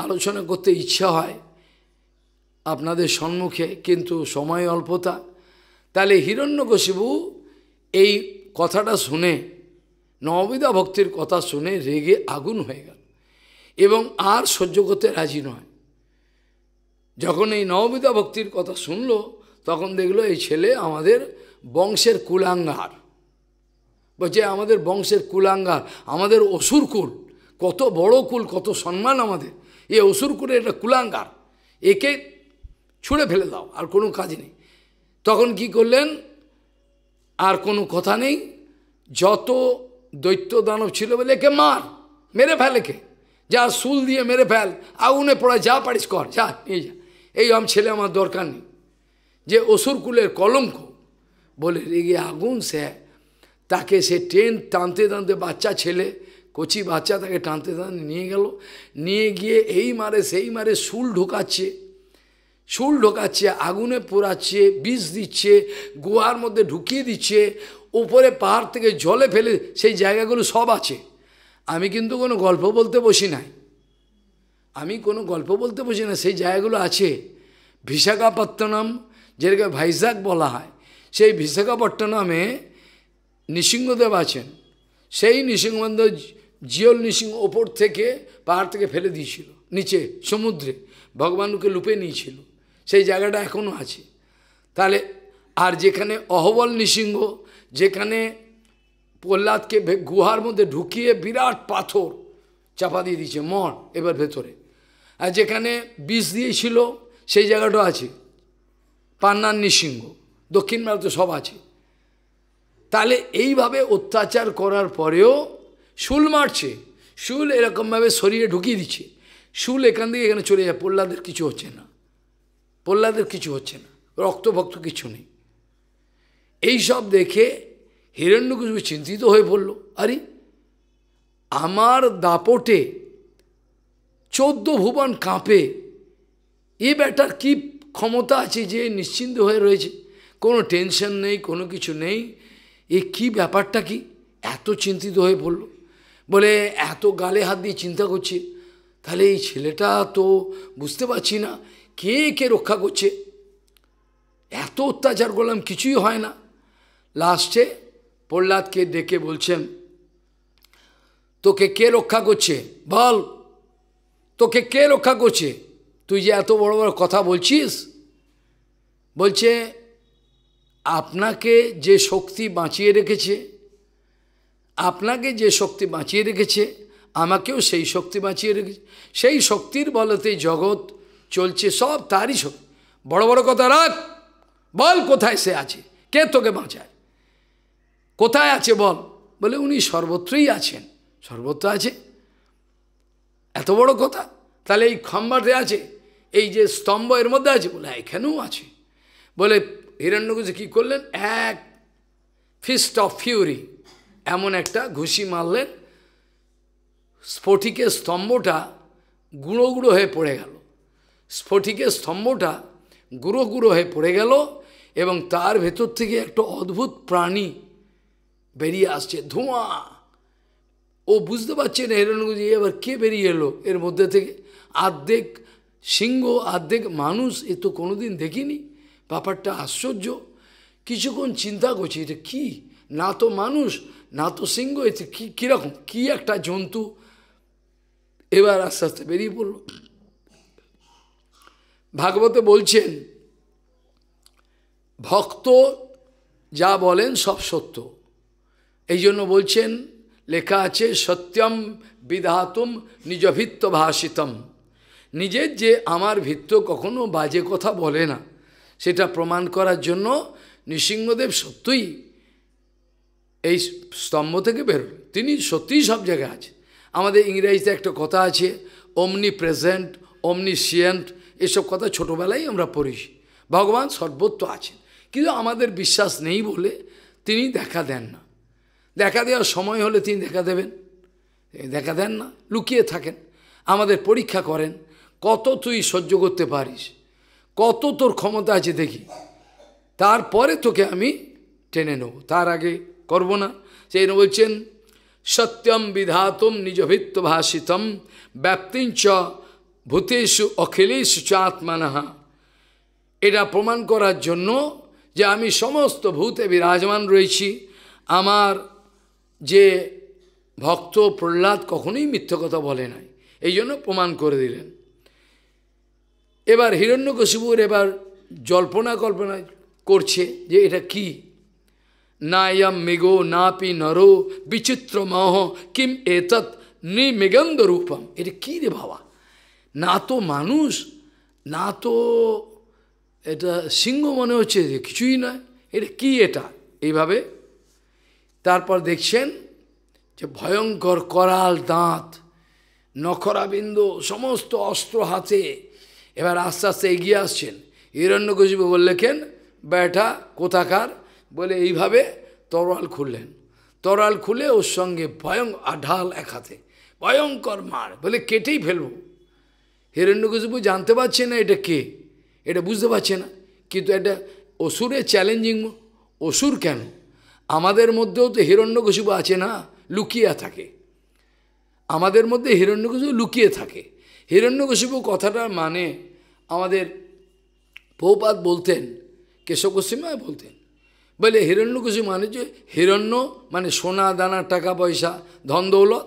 আলোচনা করতে ইচ্ছা হয় আপনাদের সম্মুখে কিন্তু সময় অল্পতা তাহলে হিরণ্যকশিবু এই কথাটা শুনে নবিদা ভক্তির কথা শুনে রেগে আগুন হয়ে গেল এবং আর সহ্য করতে রাজি নয় যখন এই নবমিতা ভক্তির কথা শুনল তখন দেখলো এই ছেলে আমাদের বংশের কুলাঙ্গার বলছে আমাদের বংশের কুলাঙ্গার আমাদের অসুর কুল কত বড় কুল কত সম্মান আমাদের এ অসুর কুলে এটা কুলাঙ্গার একে ছুঁড়ে ফেলে দাও আর কোনো কাজ নেই তখন কি করলেন আর কোনো কথা নেই যত দৈত্য দানব ছিল বলে একে মার মেরে ফেলে কে যা সুল দিয়ে মেরে ফেল আগুনে পড়া যা পারিস কর যা নিয়ে যা এই আম ছেলে আমার দরকার নেই যে অসুরকুলের কলঙ্ক বলে রেগে আগুন সে তাকে সে ট্রেন টানতে টানতে বাচ্চা ছেলে কচি বাচ্চা তাকে টানতে টানতে নিয়ে গেল নিয়ে গিয়ে এই মারে সেই মারে শুল ঢোকাচ্ছে শুল ঢোকাচ্ছে আগুনে পোড়াচ্ছে বিষ দিচ্ছে গুহার মধ্যে ঢুকিয়ে দিচ্ছে উপরে পাহাড় থেকে জলে ফেলে সেই জায়গাগুলো সব আছে আমি কিন্তু কোনো গল্প বলতে বসি নাই আমি কোনো গল্প বলতে বসি না সেই জায়গাগুলো আছে ভিশাখাপত্তনম যেটাকে ভাইজাক বলা হয় সেই ভিশাখাপট্টনমে নৃসিংহদেব আছেন সেই নৃসিংহদেব জিয়ল নৃসিংহ ওপর থেকে পাহাড় থেকে ফেলে দিয়েছিল নিচে সমুদ্রে ভগবানকে লুপে নিয়েছিল সেই জায়গাটা এখনও আছে তাহলে আর যেখানে অহবল নৃসিংহ যেখানে প্রহ্লাদকে গুহার মধ্যে ঢুকিয়ে বিরাট পাথর চাপা দিয়ে দিয়েছে মর এবার ভেতরে আর যেখানে বিষ দিয়েছিল সেই জায়গাটাও আছে পান্নান নৃসিংহ দক্ষিণ ভারতে সব আছে তাহলে এইভাবে অত্যাচার করার পরেও শুল মারছে শুল এরকমভাবে শরীরে ঢুকিয়ে দিচ্ছে শুল এখান থেকে এখানে চলে যায় প্রহ্লাদের কিছু হচ্ছে না প্রহ্লাদের কিছু হচ্ছে না রক্তভক্ত কিছু নেই এই সব দেখে হিরণ্যকুশু চিন্তিত হয়ে পড়ল আরে আমার দাপটে চোদ্দ ভুবন কাঁপে এ ব্যাটার কি ক্ষমতা আছে যে নিশ্চিন্ত হয়ে রয়েছে কোনো টেনশন নেই কোনো কিছু নেই এ কি ব্যাপারটা কি এত চিন্তিত হয়ে পড়ল বলে এত গালে হাত দিয়ে চিন্তা করছে তাহলে এই ছেলেটা তো বুঝতে পারছি না কে কে রক্ষা করছে এত অত্যাচার করলাম কিছুই হয় না লাস্টে প্রহ্লাদকে ডেকে বলছেন তোকে কে রক্ষা করছে বল তোকে কে রক্ষা করছে তুই যে এত বড় বড় কথা বলছিস বলছে আপনাকে যে শক্তি বাঁচিয়ে রেখেছে আপনাকে যে শক্তি বাঁচিয়ে রেখেছে আমাকেও সেই শক্তি বাঁচিয়ে রেখেছে সেই শক্তির বলতে জগৎ চলছে সব তারই শক্তি বড় বড় কথা রাখ বল কোথায় সে আছে কে তোকে বাঁচায় কোথায় আছে বল বলে উনি সর্বত্রই আছেন সর্বত্র আছে এত বড় কথা তাহলে এই খম্বাতে আছে এই যে স্তম্ভ এর মধ্যে আছে বলে এখানেও আছে বলে হিরণ্যকুজি কি করলেন এক ফিস্ট অফ ফিউরি এমন একটা ঘুষি মারলেন স্ফটিকের স্তম্ভটা গুঁড়ো গুঁড়ো হয়ে পড়ে গেল স্ফটিকের স্তম্ভটা গুঁড়ো গুঁড়ো হয়ে পড়ে গেল এবং তার ভেতর থেকে একটা অদ্ভুত প্রাণী বেরিয়ে আসছে ধোঁয়া ও বুঝতে পারছে না হিরণ্যকুজি এবার কে বেরিয়ে এলো এর মধ্যে থেকে আর্ধেক সিংহ আর্ধেক মানুষ এ তো কোনোদিন দেখিনি ব্যাপারটা আশ্চর্য কিছুক্ষণ চিন্তা করছি এটা কী না তো মানুষ না তো সিংহ এতে কী কীরকম কী একটা জন্তু এবার আস্তে আস্তে বেরিয়ে পড়ল ভাগবতে বলছেন ভক্ত যা বলেন সব সত্য এই জন্য বলছেন লেখা আছে সত্যম বিধাতুম ভিত্ত ভাষিতম নিজের যে আমার ভিত্ত কখনো বাজে কথা বলে না সেটা প্রমাণ করার জন্য নৃসিংহদেব সত্যই এই স্তম্ভ থেকে বেরোল তিনি সত্যিই সব জায়গায় আছে আমাদের ইংরেজিতে একটা কথা আছে অমনি প্রেজেন্ট অমনি সিয়েন্ট এসব কথা ছোটোবেলায় আমরা পড়েছি ভগবান সর্বত্র আছেন কিন্তু আমাদের বিশ্বাস নেই বলে তিনি দেখা দেন না দেখা দেওয়ার সময় হলে তিনি দেখা দেবেন দেখা দেন না লুকিয়ে থাকেন আমাদের পরীক্ষা করেন কত তুই সহ্য করতে পারিস কত তোর ক্ষমতা আছে দেখি তারপরে তোকে আমি টেনে নেব তার আগে করব না সেই বলছেন সত্যম বিধাতম নিজভিত্ত ভাষিতম ব্যাপ্তিঞ্চ ভূতেশু অখিলেশ আত্মানাহা এটা প্রমাণ করার জন্য যে আমি সমস্ত ভূতে বিরাজমান রয়েছি আমার যে ভক্ত প্রহ্লাদ কখনোই মিথ্য কথা বলে নাই এই জন্য প্রমাণ করে দিলেন এবার হিরণ্যকশিপুর এবার জল্পনা কল্পনা করছে যে এটা কি না ইয়াম মেঘো না পি নরো বিচিত্র মহ কিম এত নিমেগঙ্গ রূপম এটা কী রে বাবা না তো মানুষ না তো এটা সিংহ মনে হচ্ছে যে কিছুই নয় এটা কি এটা এইভাবে তারপর দেখছেন যে ভয়ঙ্কর করাল দাঁত নখরাবিন্দ সমস্ত অস্ত্র হাতে এবার আস্তে আস্তে এগিয়ে আসছেন হিরণ্যকশিপু বললেন ব্যাটা কোথাকার বলে এইভাবে তরোয়াল খুললেন তরাল খুলে ওর সঙ্গে ভয়ং আঢাল এক হাতে ভয়ঙ্কর মার বলে কেটেই ফেলব হিরণ্যকশিপু জানতে পারছে না এটা কে এটা বুঝতে পারছে না কিন্তু এটা অসুরে চ্যালেঞ্জিং অসুর কেন আমাদের মধ্যেও তো হিরণ্যকশিপু আছে না লুকিয়ে থাকে আমাদের মধ্যে হিরণ্যকশিপু লুকিয়ে থাকে হিরণ্যকশিপু কথাটার মানে আমাদের পৌপাত বলতেন কেশবকশিমায় বলতেন বলে হিরণ্যকশি মানে যে হিরণ্য মানে সোনা দানা টাকা পয়সা ধন দৌলত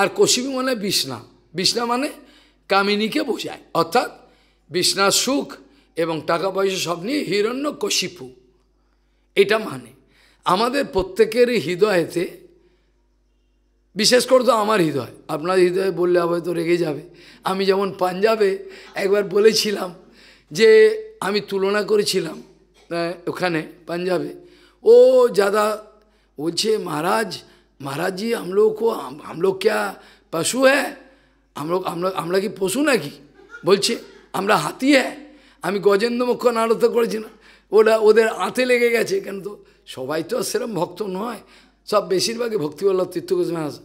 আর কশিপু মানে বিষ্ণা বিষ্ণা মানে কামিনীকে বোঝায় অর্থাৎ বিষ্ণার সুখ এবং টাকা পয়সা সব নিয়ে হিরণ্য কশিপু এটা মানে আমাদের প্রত্যেকেরই হৃদয়েতে বিশেষ করে তো আমার হৃদয় আপনার হৃদয়ে বললে হয়তো রেগে যাবে আমি যেমন পাঞ্জাবে একবার বলেছিলাম যে আমি তুলনা করেছিলাম ওখানে পাঞ্জাবে ও যাদা বলছে মহারাজ মহারাজজি जी हम लोग পশু হ্যাঁ हम আমরা কি পশু নাকি বলছে আমরা হাতি হ্যাঁ আমি গজেন্দ্র মুখ্য নারত করেছি না ওরা ওদের আঁতে লেগে গেছে কেন তো সবাই তো সেরম ভক্ত নয় সব বেশিরভাগই ভক্তি বলল তীর্থ गोस्वामी মহারাজ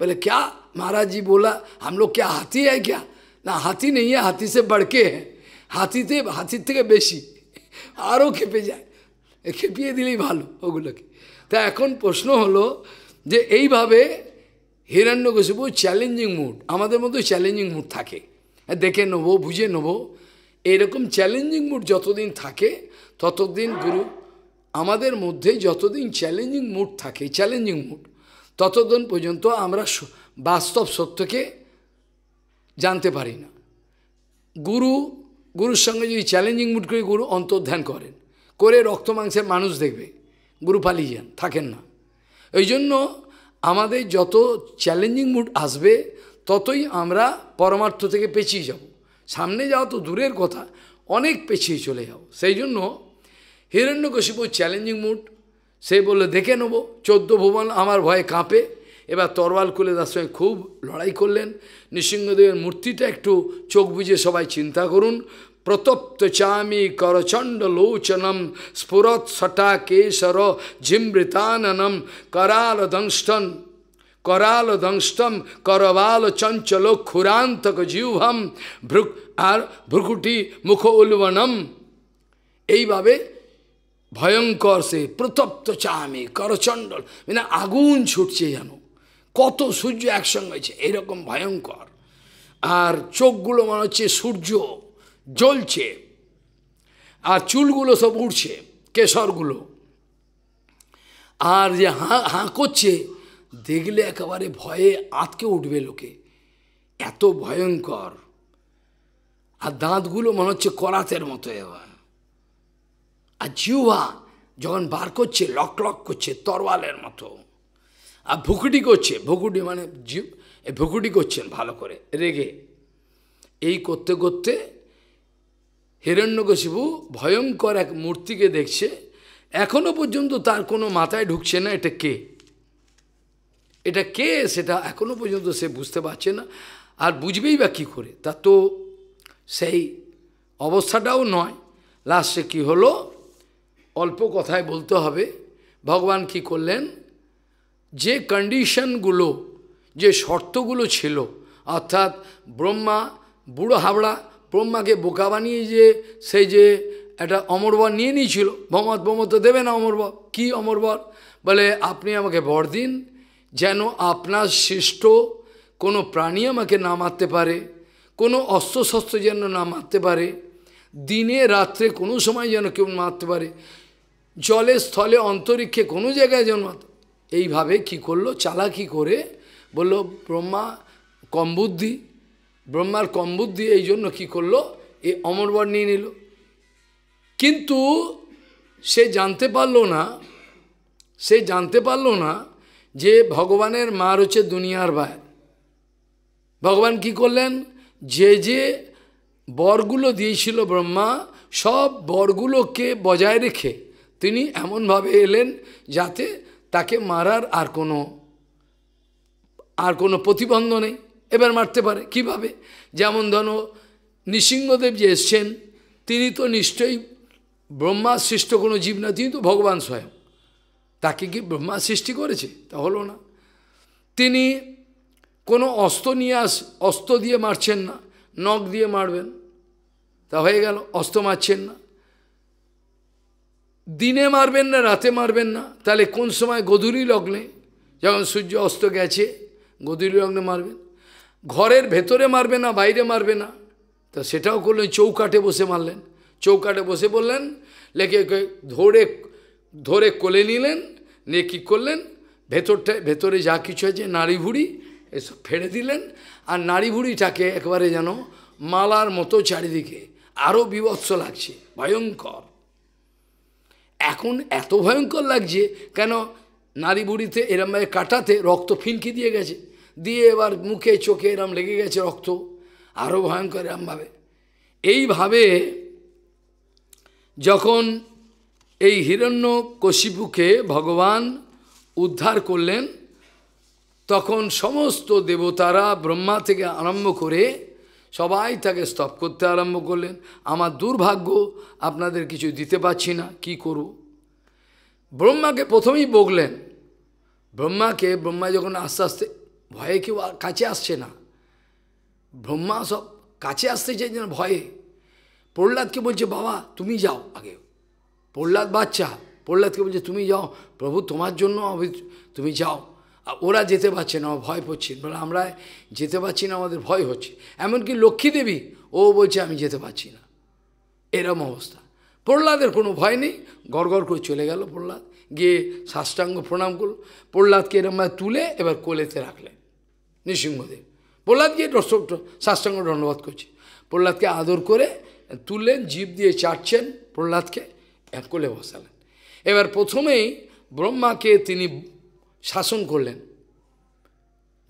বলে ক্যা মহারাজি বলা बोला কে হাতি হ্যাঁ ক্যা না হাতি নেই হ্যাঁ, হাতি সে বড়কে हाथी হ্যাঁ। হাতি তে হাতির থেকে বেশি আরও খেপে যায় খেপিয়ে দিলেই ভালো ওগুলোকে তা এখন প্রশ্ন হলো যে এইভাবে হিরণ্য গোসবু চ্যালেঞ্জিং মুড আমাদের মতো চ্যালেঞ্জিং মুড থাকে হ্যাঁ, দেখে নেবো বুঝে নেবো এরকম চ্যালেঞ্জিং মুড যতদিন থাকে ততদিন গুরু আমাদের মধ্যে যতদিন চ্যালেঞ্জিং মুড থাকে চ্যালেঞ্জিং মুড ততদিন পর্যন্ত আমরা বাস্তব সত্যকে জানতে পারি না গুরু গুরুর সঙ্গে যদি চ্যালেঞ্জিং মুড করে গুরু অন্তর্ধান করেন করে রক্ত মাংসের মানুষ দেখবে গুরু পালিয়ে যান থাকেন না এই জন্য আমাদের যত চ্যালেঞ্জিং মুড আসবে ততই আমরা পরমার্থ থেকে পেছিয়ে যাব সামনে যাওয়া তো দূরের কথা অনেক পেছিয়ে চলে যাব সেই জন্য কশিপু চ্যালেঞ্জিং মুড সে বললো দেখে নেব চোদ্দ ভুবন আমার ভয়ে কাঁপে এবার তরওয়াল কুলে তার সঙ্গে খুব লড়াই করলেন নৃসিংহদেবের মূর্তিটা একটু চোখ বুঝে সবাই চিন্তা করুন প্রতপ্ত চামি করচণ্ড লোচনম স্ফুরত সটা কেশর ঝিমৃতাননম করাল দংষ্টন করাল দংষ্টম করবাল চঞ্চল ক্ষুরান্তক জিহ্বম ভ্রুক আর ভ্রুকুটি মুখ উলবনম এইভাবে ভয়ঙ্কর সে প্রতপ্ত চামে করচণ্ডল মানে আগুন ছুটছে যেন কত সূর্য একসঙ্গে হয়েছে এরকম ভয়ঙ্কর আর চোখগুলো মনে হচ্ছে সূর্য জ্বলছে আর চুলগুলো সব উঠছে কেশরগুলো আর যে হাঁ হাঁ করছে দেখলে একেবারে ভয়ে আতকে উঠবে লোকে এত ভয়ঙ্কর আর দাঁতগুলো মনে হচ্ছে করাতের মতো এবার আর জিহ্বা যখন বার করছে লক লক করছে তরওয়ালের মতো আর ভুকুটি করছে ভুকুটি মানে জিউ ভুকুটি করছেন ভালো করে রেগে এই করতে করতে হিরণ্যকশিবু ভয়ঙ্কর এক মূর্তিকে দেখছে এখনো পর্যন্ত তার কোনো মাথায় ঢুকছে না এটা কে এটা কে সেটা এখনো পর্যন্ত সে বুঝতে পারছে না আর বুঝবেই বা কী করে তা তো সেই অবস্থাটাও নয় লাস্টে কি হলো অল্প কথায় বলতে হবে ভগবান কি করলেন যে কন্ডিশনগুলো যে শর্তগুলো ছিল অর্থাৎ ব্রহ্মা বুড়ো হাবড়া ব্রহ্মাকে বোকা বানিয়ে যে সেই যে একটা অমরবর নিয়ে নিয়েছিল ভগবত ব্রহ্ম তো দেবে না অমরবর কি অমরবর বলে আপনি আমাকে বর দিন যেন আপনার সৃষ্ট কোনো প্রাণী আমাকে না মারতে পারে কোনো অস্ত্রশস্ত্র যেন না মারতে পারে দিনে রাত্রে কোনো সময় যেন কেউ মারতে পারে জলে স্থলে অন্তরিক্ষে কোনো জায়গায় জন্মাত এইভাবে কি করলো চালাকি করে বলল ব্রহ্মা কমবুদ্ধি ব্রহ্মার কমবুদ্ধি এই জন্য কী করলো এই অমরবর নিয়ে নিল কিন্তু সে জানতে পারলো না সে জানতে পারলো না যে ভগবানের মার হচ্ছে দুনিয়ার ভাই ভগবান কি করলেন যে যে বরগুলো দিয়েছিল ব্রহ্মা সব বরগুলোকে বজায় রেখে তিনি এমনভাবে এলেন যাতে তাকে মারার আর কোনো আর কোনো প্রতিবন্ধ নেই এবার মারতে পারে কিভাবে যেমন ধরো নৃসিংহদেব যে এসছেন তিনি তো নিশ্চয়ই ব্রহ্মা সৃষ্ট কোনো জীব না তিনি তো ভগবান স্বয়ং তাকে কি ব্রহ্মা সৃষ্টি করেছে তা হলো না তিনি কোনো অস্ত্র নিয়ে আস অস্ত্র দিয়ে মারছেন না নখ দিয়ে মারবেন তা হয়ে গেল অস্ত্র মারছেন না দিনে মারবেন না রাতে মারবেন না তাহলে কোন সময় গধুরি লগ্নে যখন সূর্য অস্ত গেছে গধূলি লগ্নে মারবেন ঘরের ভেতরে মারবে না বাইরে মারবে না তা সেটাও করলেন চৌকাটে বসে মারলেন চৌকাটে বসে বললেন লেখে ধরে ধরে কোলে নিলেন নিয়ে কী করলেন ভেতরটা ভেতরে যা কিছু আছে নাড়ি ভুড়ি এসব ফেড়ে দিলেন আর নাড়ি ভুড়িটাকে একবারে যেন মালার মতো চারিদিকে আরও বিভৎস লাগছে ভয়ঙ্কর এখন এত ভয়ঙ্কর লাগছে কেন নারী বুড়িতে এরমভাবে কাটাতে রক্ত ফিনকি দিয়ে গেছে দিয়ে এবার মুখে চোখে এরম লেগে গেছে রক্ত আরও ভয়ঙ্কর এরমভাবে এইভাবে যখন এই হিরণ্য কশিপুকে ভগবান উদ্ধার করলেন তখন সমস্ত দেবতারা ব্রহ্মা থেকে আরম্ভ করে সবাই তাকে স্তপ করতে আরম্ভ করলেন আমার দুর্ভাগ্য আপনাদের কিছু দিতে পারছি না কি করব ব্রহ্মাকে প্রথমেই বকলেন ব্রহ্মাকে ব্রহ্মা যখন আস্তে আস্তে ভয়ে কেউ কাছে আসছে না ব্রহ্মা সব কাছে আসতে চাই যেন ভয়ে প্রহ্লাদকে বলছে বাবা তুমি যাও আগে প্রহ্লাদ বাচ্চা প্রহ্লাদকে বলছে তুমি যাও প্রভু তোমার জন্য তুমি যাও ওরা যেতে পারছে না ভয় পড়ছে বলে আমরা যেতে পারছি না আমাদের ভয় হচ্ছে এমনকি লক্ষ্মী দেবী ও বলছে আমি যেতে পারছি না এরম অবস্থা প্রহ্লাদের কোনো ভয় নেই গড়গড় করে চলে গেল প্রহ্লাদ গিয়ে সাষ্টাঙ্গ প্রণাম করল প্রহ্লাদকে এরমভাবে তুলে এবার কোলেতে রাখলেন নৃসিংহদেব প্রহ্লাদকে দর্শক সাষ্টাঙ্গ ধন্যবাদ করছে প্রহ্লাদকে আদর করে তুললেন জীব দিয়ে চাটছেন প্রহ্লাদকে এক কোলে বসালেন এবার প্রথমেই ব্রহ্মাকে তিনি শাসন করলেন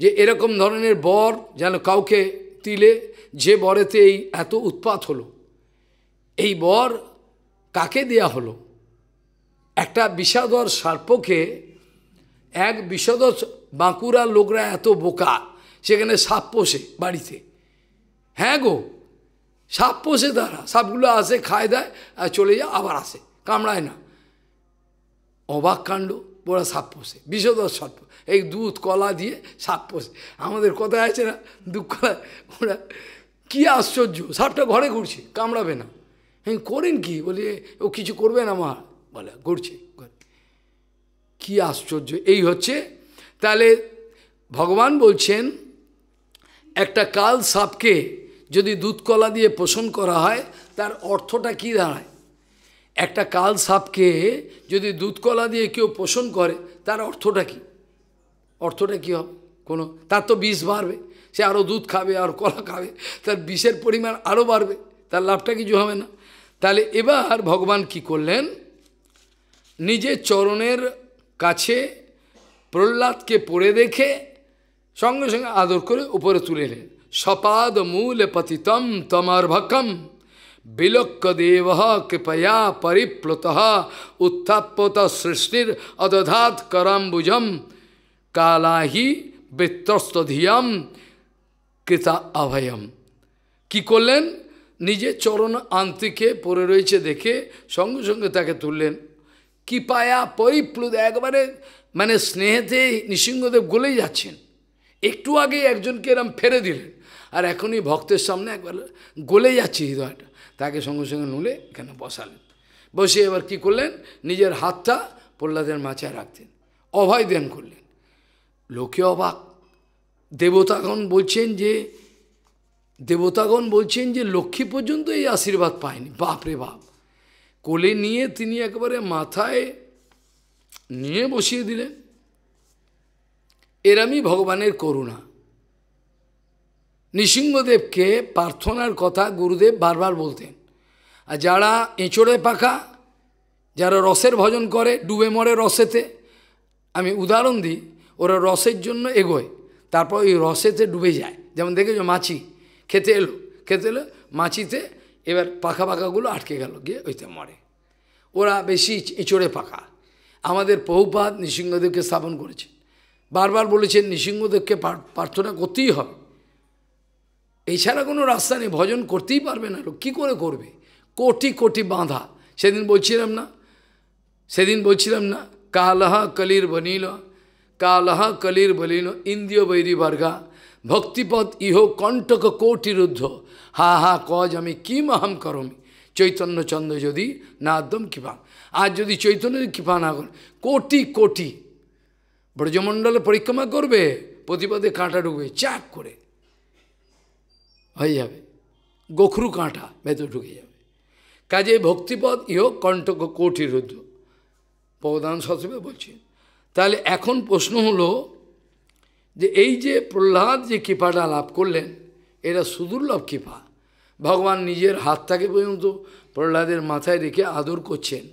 যে এরকম ধরনের বর যেন কাউকে তিলে যে বরেতে এই এত উৎপাত হলো এই বর কাকে দেয়া হলো একটা বিষাদর সার্পকে এক বিষাদর বাঁকুড়া লোকরা এত বোকা সেখানে সাপ পোষে বাড়িতে হ্যাঁ গো সাপ পোষে তারা সাপগুলো আসে খায় দেয় আর চলে যায় আবার আসে কামড়ায় না অবাক কাণ্ড ওরা সাপ পোষে বিষধর সর্প এই দুধ কলা দিয়ে সাপ পোষে আমাদের কথায় আছে না দুঃখ ওরা কী আশ্চর্য সাপটা ঘরে ঘুরছে কামড়াবে না হ্যাঁ করেন কি বলি ও কিছু করবে না আমার বলে ঘুরছে কি আশ্চর্য এই হচ্ছে তাহলে ভগবান বলছেন একটা কাল সাপকে যদি দুধ কলা দিয়ে পোষণ করা হয় তার অর্থটা কি দাঁড়ায় একটা কাল সাপকে যদি দুধকলা দিয়ে কেউ পোষণ করে তার অর্থটা কি অর্থটা কী হবে কোনো তার তো বিষ বাড়বে সে আরও দুধ খাবে আর কলা খাবে তার বিষের পরিমাণ আরও বাড়বে তার লাভটা কিছু হবে না তাহলে এবার ভগবান কি করলেন নিজের চরণের কাছে প্রহ্লাদকে পড়ে দেখে সঙ্গে সঙ্গে আদর করে উপরে তুলে নেন সপাদ মূল পতিতম তমার ভকম দেব কৃপয়া পরিপ্লুত উত্থাপ্যত সৃষ্টির অদধাত করাম্বুজম কালাহি বৃত্তস্তধিয়াম কৃতা অভয়ম কী করলেন নিজের চরণ আন্তিকে পড়ে রয়েছে দেখে সঙ্গে সঙ্গে তাকে তুললেন কৃপায়া পরিপ্লুত একবারে মানে স্নেহেতে নৃসিংহদেব গলেই যাচ্ছেন একটু আগে একজনকে এরম ফেরে দিলেন আর এখনই ভক্তের সামনে একবার গলে যাচ্ছে হৃদয়টা তাকে সঙ্গে সঙ্গে নুলে এখানে বসালেন বসে এবার কি করলেন নিজের হাতটা প্রহ্লাদের মাচায় রাখতেন অভয় দেন করলেন লোকে অবাক দেবতাগণ বলছেন যে দেবতাগণ বলছেন যে লক্ষ্মী পর্যন্ত এই আশীর্বাদ পায়নি বাপরে বাপ কোলে নিয়ে তিনি একবারে মাথায় নিয়ে বসিয়ে দিলেন এরামই ভগবানের করুণা নৃসিংহদেবকে প্রার্থনার কথা গুরুদেব বারবার বলতেন আর যারা এঁচড়ে পাখা যারা রসের ভজন করে ডুবে মরে রসেতে আমি উদাহরণ দিই ওরা রসের জন্য এগোয় তারপর ওই রসেতে ডুবে যায় যেমন দেখেছো মাছি খেতে এলো খেতে এলো মাছিতে এবার পাখা পাখাগুলো আটকে গেল গিয়ে ওইতে মরে ওরা বেশি এঁচড়ে পাখা আমাদের বহুপাত নৃসিংহদেবকে স্থাপন করেছে বারবার বলেছেন নৃসিংহদেবকে প্রার্থনা করতেই হবে এছাড়া কোনো রাস্তা নেই ভজন করতেই পারবে না লোক কী করে করবে কোটি কোটি বাঁধা সেদিন বলছিলাম না সেদিন বলছিলাম না কালহা কলির বনিল কালহা কলির বলিল ইন্দ্রিয় বৈরী বর্গা ভক্তিপদ ইহ কণ্টক কোটিরুদ্ধ হা হা কজ আমি কিম আহম করমি চৈতন্যচন্দ্র যদি না একদম কৃপা আর যদি চৈতন্য কৃপা না করে কোটি কোটি ব্রজমণ্ডলে পরিক্রমা করবে প্রতিপদে কাঁটা ঢুকবে চাক করে হয়ে যাবে গোখরু কাঁটা ভেতর ঢুকে যাবে কাজে ভক্তিপদ ইহ কণ্ঠক কোটিরুদ্ধ প্রধান সচিবে বলছেন তাহলে এখন প্রশ্ন হলো যে এই যে প্রহ্লাদ যে কৃপাটা লাভ করলেন এটা সুদুর্লভ কৃপা ভগবান নিজের হাত থাকে পর্যন্ত প্রহ্লাদের মাথায় রেখে আদর করছেন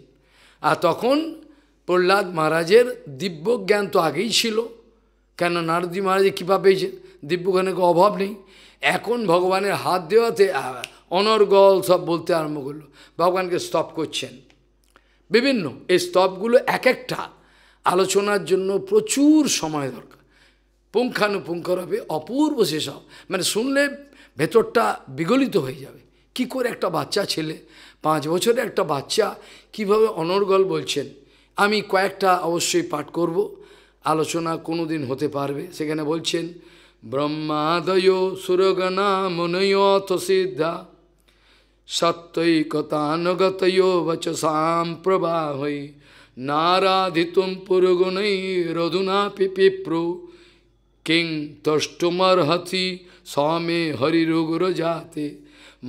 আর তখন প্রহ্লাদ মহারাজের দিব্য জ্ঞান তো আগেই ছিল কেন নারদী মহারাজের কৃপা পেয়েছেন দিব্যজ্ঞানের অভাব নেই এখন ভগবানের হাত দেওয়াতে অনর্গল সব বলতে আরম্ভ করলো ভগবানকে স্তব করছেন বিভিন্ন এই স্তবগুলো এক একটা আলোচনার জন্য প্রচুর সময় দরকার হবে অপূর্ব সেসব মানে শুনলে ভেতরটা বিগলিত হয়ে যাবে কি করে একটা বাচ্চা ছেলে পাঁচ বছরের একটা বাচ্চা কিভাবে অনর্গল বলছেন আমি কয়েকটা অবশ্যই পাঠ করব আলোচনা কোনো দিন হতে পারবে সেখানে বলছেন ব্রহ্মাদয় সুরগণা মুনয়ত সিদ্ধা সত্যৈকতানগত বচসাম প্রবাহৈ নারাধিত পুরগুণৈরধুনা পিপ্র কিং তষ্টুমর্হতি সমে হরিগুরজাতে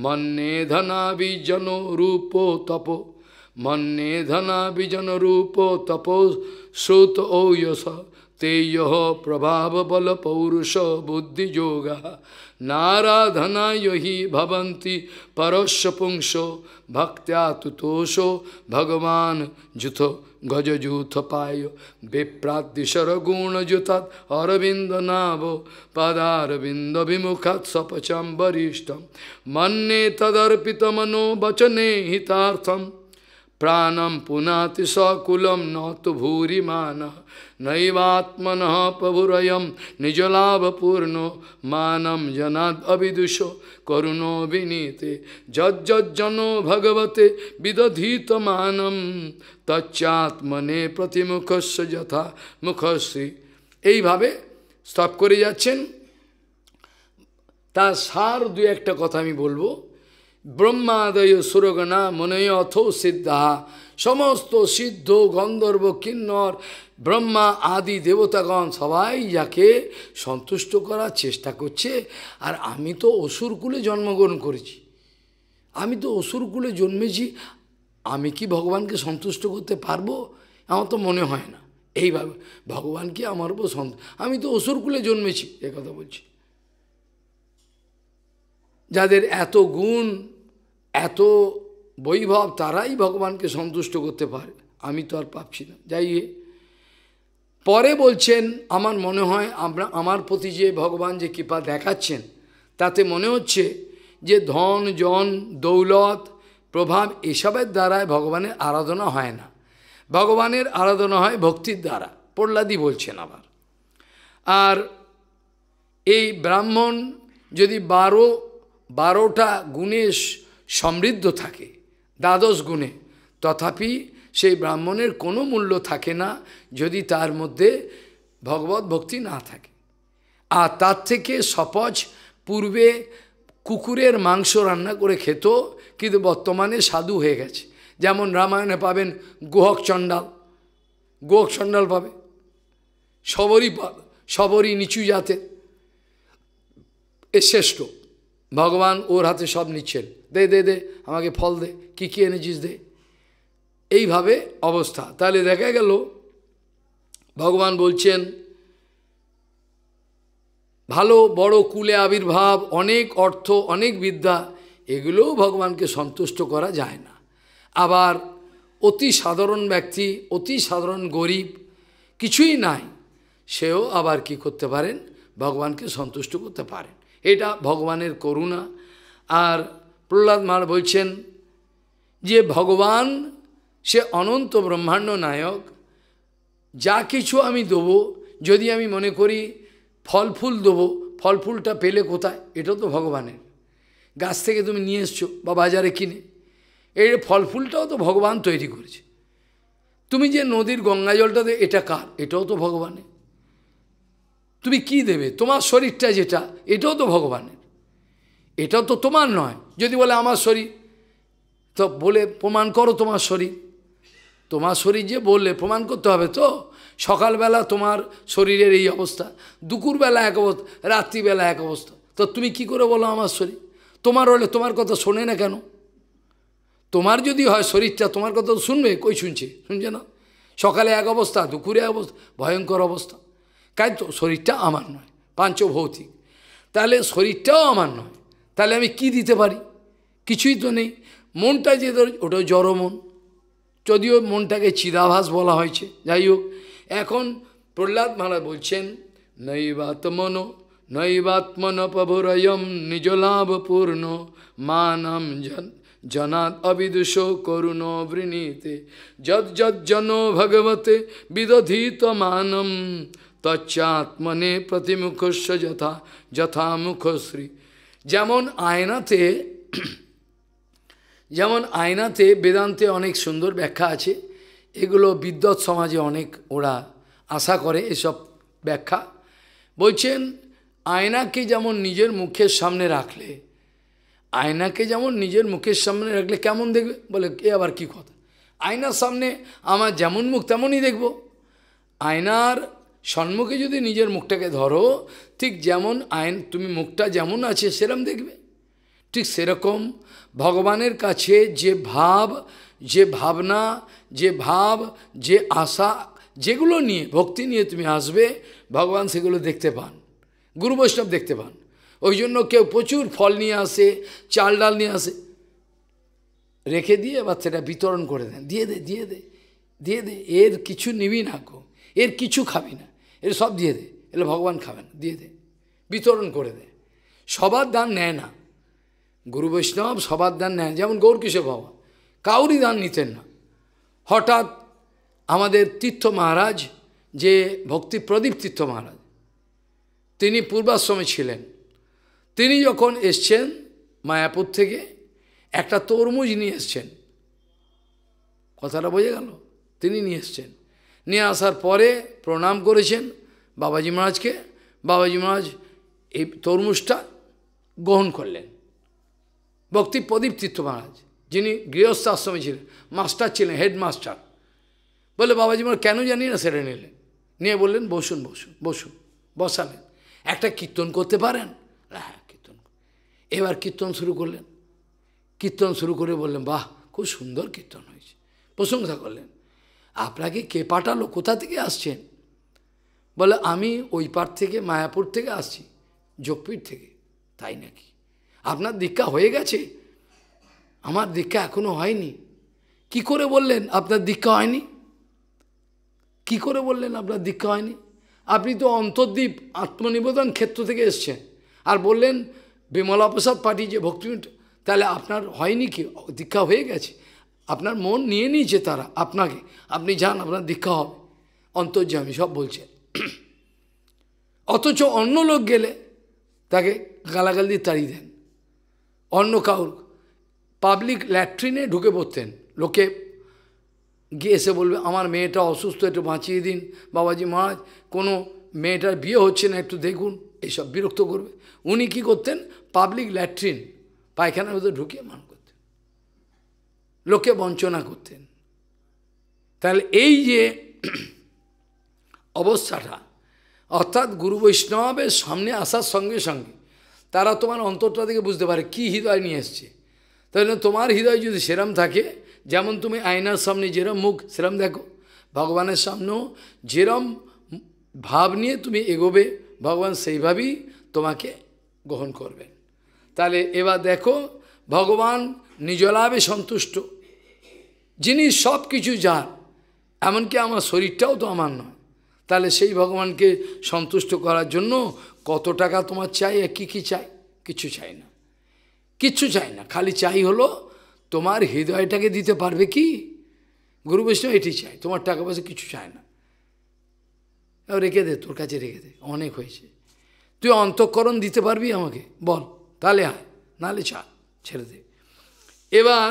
মনে ধনা বিজন রূপ তপ মনে ধনা বিজন রূপ তপ শ্রুত ও য तेयो प्रभाव बल पौरुष बुद्धि योग नाराधना यो ही भवंती परोश पुंसो भक्त्या तुतोषो भगवान जुथो गजजूथ पायो विप्रादिशर गुण जुतात अरविंद नाभो पदारविंद विमुखात सपचम वरिष्ठम मन्ने तदर्पित मनो वचने हितार्थम प्राणम पुनाति सकुलम न तो भूरिमान नैवात्मन प्रभुरय निजलाभपूर्णो मानम जनाद अविदुषो करुणो विनीते जज्जनो भगवते विदधीत मानम তচ্চাত্মনে প্রতিমুখস্য যথা মুখশ্রী এইভাবে স্তব করে যাচ্ছেন তার সার দু একটা কথা আমি বলবো ব্রহ্মাদয় সুরগণা মনে অথ সিদ্ধা সমস্ত সিদ্ধ গন্ধর্ব কিন্নর ব্রহ্মা আদি দেবতাগণ সবাই যাকে সন্তুষ্ট করার চেষ্টা করছে আর আমি তো অসুরকুলে জন্মগ্রহণ করেছি আমি তো অসুরকুলে জন্মেছি আমি কি ভগবানকে সন্তুষ্ট করতে পারবো আমার তো মনে হয় না এইভাবে ভগবান কি আমার উপর আমি তো অসুরকুলে জন্মেছি কথা বলছি যাদের এত গুণ এত বৈভব তারাই ভগবানকে সন্তুষ্ট করতে পারে আমি তো আর পাচ্ছি না যাই পরে বলছেন আমার মনে হয় আমরা আমার প্রতি যে ভগবান যে কৃপা দেখাচ্ছেন তাতে মনে হচ্ছে যে ধন জন দৌলত প্রভাব এসবের দ্বারায় ভগবানের আরাধনা হয় না ভগবানের আরাধনা হয় ভক্তির দ্বারা প্রহ্লাদি বলছেন আবার আর এই ব্রাহ্মণ যদি বারো বারোটা গুণে সমৃদ্ধ থাকে দ্বাদশ গুণে তথাপি সেই ব্রাহ্মণের কোনো মূল্য থাকে না যদি তার মধ্যে ভগবত ভক্তি না থাকে আর তার থেকে সপজ পূর্বে কুকুরের মাংস রান্না করে খেত কিন্তু বর্তমানে সাধু হয়ে গেছে যেমন রামায়ণে পাবেন গোহক চণ্ডাল গোহক চণ্ডাল পাবে সবরই পাবে সবরই নিচু জাতের এ শ্রেষ্ঠ ভগবান ওর হাতে সব নিচ্ছেন দে দে দে আমাকে ফল দে কি কি এনেছিস দে এইভাবে অবস্থা তাহলে দেখা গেল ভগবান বলছেন ভালো বড় কুলে আবির্ভাব অনেক অর্থ অনেক বিদ্যা এগুলোও ভগবানকে সন্তুষ্ট করা যায় না আবার অতি সাধারণ ব্যক্তি অতি সাধারণ গরিব কিছুই নাই সেও আবার কি করতে পারেন ভগবানকে সন্তুষ্ট করতে পারেন এটা ভগবানের করুণা আর প্রহ্লাদ মার বলছেন যে ভগবান সে অনন্ত ব্রহ্মাণ্ড নায়ক যা কিছু আমি দেবো যদি আমি মনে করি ফল ফুল দেবো ফল ফুলটা পেলে কোথায় এটা তো ভগবানের গাছ থেকে তুমি নিয়ে এসছো বা বাজারে কিনে এর ফল ফুলটাও তো ভগবান তৈরি করেছে তুমি যে নদীর গঙ্গা জলটা এটা কার এটাও তো ভগবানের তুমি কি দেবে তোমার শরীরটা যেটা এটাও তো ভগবানের এটাও তো তোমার নয় যদি বলে আমার শরীর তো বলে প্রমাণ করো তোমার শরীর তোমার শরীর যে বললে প্রমাণ করতে হবে তো সকালবেলা তোমার শরীরের এই অবস্থা দুপুরবেলা এক অবস্থা রাত্রিবেলা এক অবস্থা তো তুমি কি করে বলো আমার শরীর তোমার হলে তোমার কথা শোনে না কেন তোমার যদি হয় শরীরটা তোমার কথা শুনবে কই শুনছে শুনছে না সকালে এক অবস্থা দুপুরে এক অবস্থা ভয়ঙ্কর অবস্থা তো শরীরটা আমার নয় পাঞ্চভৌতিক তাহলে শরীরটাও আমার নয় তাহলে আমি কি দিতে পারি কিছুই তো নেই মনটা যে ধর ওটা জড় মন যদিও মনটাকে চিদাভাস বলা হয়েছে যাই হোক এখন প্রহ্লাদ মহারাজ বলছেন নৈবাত্মন নৈবাত্মন নিজ লাভ পূর্ণ মানম জন জনাত অবিদুষ করুণ বৃণীতে যদ জন ভগবতে বিদধিত মানম তচ্চাত্মনে প্রতিমুখস্য যথা যথা মুখশ্রী যেমন আয়নাতে যেমন আয়নাতে বেদান্তে অনেক সুন্দর ব্যাখ্যা আছে এগুলো বিদ্যৎ সমাজে অনেক ওরা আশা করে এসব ব্যাখ্যা বলছেন আয়নাকে যেমন নিজের মুখের সামনে রাখলে আয়নাকে যেমন নিজের মুখের সামনে রাখলে কেমন দেখবে বলে এ আবার কি কথা আয়নার সামনে আমার যেমন মুখ তেমনই দেখব আয়নার সন্মুখে যদি নিজের মুখটাকে ধরো ঠিক যেমন আইন তুমি মুখটা যেমন আছে সেরম দেখবে ঠিক সেরকম ভগবানের কাছে যে ভাব যে ভাবনা যে ভাব যে আশা যেগুলো নিয়ে ভক্তি নিয়ে তুমি আসবে ভগবান সেগুলো দেখতে পান গুরু বৈষ্ণব দেখতে পান ওই জন্য কেউ প্রচুর ফল নিয়ে আসে চাল ডাল নিয়ে আসে রেখে দিয়ে সেটা বিতরণ করে দেন দিয়ে দে দিয়ে দে দিয়ে দে এর কিছু নিবি না গো এর কিছু খাবি না এটা সব দিয়ে দে এলে ভগবান খাবেন দিয়ে দে বিতরণ করে দে সবার দান নেয় না গুরু বৈষ্ণব সবার দান নেয় যেমন গৌরকিশোর বাবা কাউরি দান নিতেন না হঠাৎ আমাদের তীর্থ মহারাজ যে ভক্তি প্রদীপ তীর্থ মহারাজ তিনি পূর্বাশ্রমে ছিলেন তিনি যখন এসছেন মায়াপুর থেকে একটা তরমুজ নিয়ে এসছেন কথাটা বোঝা গেল তিনি নিয়ে এসছেন নিয়ে আসার পরে প্রণাম করেছেন বাবাজি মহারাজকে বাবাজি মহারাজ এই তরমুজটা গ্রহণ করলেন ভক্তি প্রদীপ তীর্থ মহারাজ যিনি গৃহস্থ আশ্রমে ছিলেন মাস্টার ছিলেন হেডমাস্টার বলে বাবাজি মহারাজ কেন জানি না সেটা নিলেন নিয়ে বললেন বসুন বসুন বসুন বসালেন একটা কীর্তন করতে পারেন হ্যাঁ কীর্তন এবার কীর্তন শুরু করলেন কীর্তন শুরু করে বললেন বাহ খুব সুন্দর কীর্তন হয়েছে প্রশংসা করলেন আপনাকে কে পাঠালো কোথা থেকে আসছেন বলে আমি ওই পার থেকে মায়াপুর থেকে আসছি যোগপীঠ থেকে তাই নাকি আপনার দীক্ষা হয়ে গেছে আমার দীক্ষা এখনো হয়নি কি করে বললেন আপনার দীক্ষা হয়নি কি করে বললেন আপনার দীক্ষা হয়নি আপনি তো অন্তর্দ্বীপ আত্মনিবেদন ক্ষেত্র থেকে এসছেন আর বললেন বিমলা প্রসাদ পার্টি যে ভক্তিমিট তাহলে আপনার হয়নি কি দীক্ষা হয়ে গেছে আপনার মন নিয়ে নিয়েছে তারা আপনাকে আপনি যান আপনার দীক্ষা হবে অন্তর্যামী সব বলছে অথচ অন্য লোক গেলে তাকে গালাগাল দিয়ে তাড়িয়ে দেন অন্য কাউর পাবলিক ল্যাট্রিনে ঢুকে পড়তেন লোকে গিয়ে এসে বলবে আমার মেয়েটা অসুস্থ একটু বাঁচিয়ে দিন বাবাজি মহারাজ কোনো মেয়েটার বিয়ে হচ্ছে না একটু দেখুন এইসব বিরক্ত করবে উনি কি করতেন পাবলিক ল্যাট্রিন পায়খানার মধ্যে ঢুকিয়ে মানুষ লোকে বঞ্চনা করতেন তাহলে এই যে অবস্থাটা অর্থাৎ গুরু বৈষ্ণবের সামনে আসার সঙ্গে সঙ্গে তারা তোমার অন্তরটা থেকে বুঝতে পারে কি হৃদয় নিয়ে এসছে তাহলে তোমার হৃদয় যদি সেরম থাকে যেমন তুমি আয়নার সামনে যেরম মুখ সেরম দেখো ভগবানের সামনেও যেরম ভাব নিয়ে তুমি এগোবে ভগবান সেইভাবেই তোমাকে গ্রহণ করবেন তাহলে এবার দেখো ভগবান নিজলাভে সন্তুষ্ট যিনি সব কিছু যান এমনকি আমার শরীরটাও তো আমার নয় তাহলে সেই ভগবানকে সন্তুষ্ট করার জন্য কত টাকা তোমার চাই আর কী কী চাই কিছু চাই না কিচ্ছু চাই না খালি চাই হলো তোমার হৃদয়টাকে দিতে পারবে কি গুরু বৈষ্ণব এটি চাই তোমার টাকা পয়সা কিছু চায় না রেখে দে তোর কাছে রেখে দে অনেক হয়েছে তুই অন্তঃকরণ দিতে পারবি আমাকে বল তাহলে হ্যাঁ নাহলে চা ছেড়ে দে এবার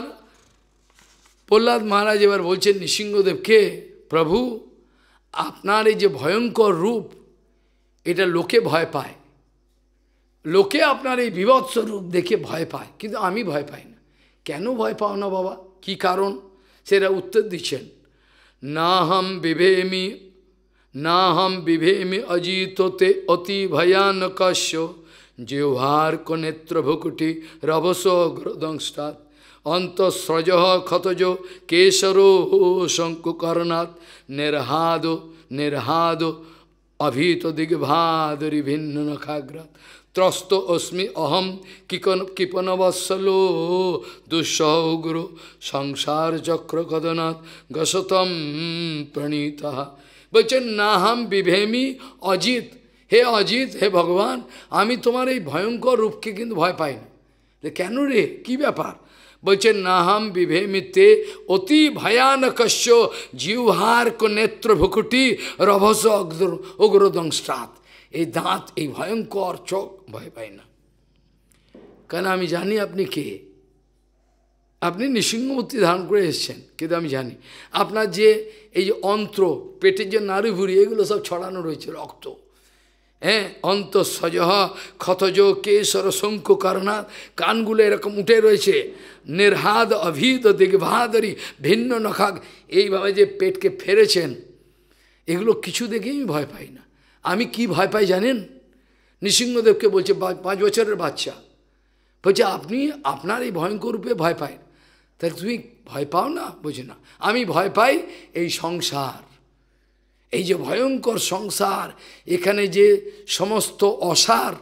প্রহ্লাদ মহারাজ এবার বলছেন নৃসিংহদেবকে প্রভু আপনার এই যে ভয়ঙ্কর রূপ এটা লোকে ভয় পায় লোকে আপনার এই বিভৎস রূপ দেখে ভয় পায় কিন্তু আমি ভয় পাই না কেন ভয় পাও না বাবা কি কারণ সেটা উত্তর দিচ্ছেন না হাম বিভেমি না হাম বিভেমি অজিততে অতি ভয়ানকশ্য জিহ্বার কনেত্র ভুকুটি রবস গ্রদংস্টাত অন্তঃস্রজ ক্ষতজ কেশরো শঙ্কুকর্ণাৎ নির্হাদ নির্হাদ অভীত দিগ্ভাদরি ভিন্ন নখাগ্রাত ত্রস্ত অস্মি অহম কিকন কৃপণবৎসলো দুঃসহ উগ্র সংসার চক্র কদনাথ গসতম প্রণীত বলছেন নাহাম বিভেমি অজিত হে অজিত হে ভগবান আমি তোমার এই ভয়ঙ্কর রূপকে কিন্তু ভয় পাই না কেন রে কি ব্যাপার বলছেন নাহাম বিভেমিতে অতি ভয়ানকশ্য জিহ্বার নেত্র ভুকুটি রভস অগ্র অগ্রদংস্রাত এই দাঁত এই ভয়ঙ্কর চোখ ভয় পাই না কেন আমি জানি আপনি কে আপনি নৃসিংহমূর্তি ধারণ করে এসছেন কিন্তু আমি জানি আপনার যে এই যে অন্ত্র পেটের যে নাড়ি ভুড়ি এগুলো সব ছড়ানো রয়েছে রক্ত হ্যাঁ অন্তঃসজহ ক্ষতজ কেশর শঙ্কু কর্ণাথ কানগুলো এরকম উঠে রয়েছে নির্হাদ অভিত দিগ্ভাদরি ভিন্ন নখাগ এইভাবে যে পেটকে ফেরেছেন এগুলো কিছু দেখেই আমি ভয় পাই না আমি কি ভয় পাই জানেন নৃসিংহদেবকে বলছে পাঁচ বছরের বাচ্চা বলছে আপনি আপনার এই ভয়ঙ্কর রূপে ভয় পায় তাহলে তুমি ভয় পাও না বুঝি না আমি ভয় পাই এই সংসার এই যে ভয়ঙ্কর সংসার এখানে যে সমস্ত অসার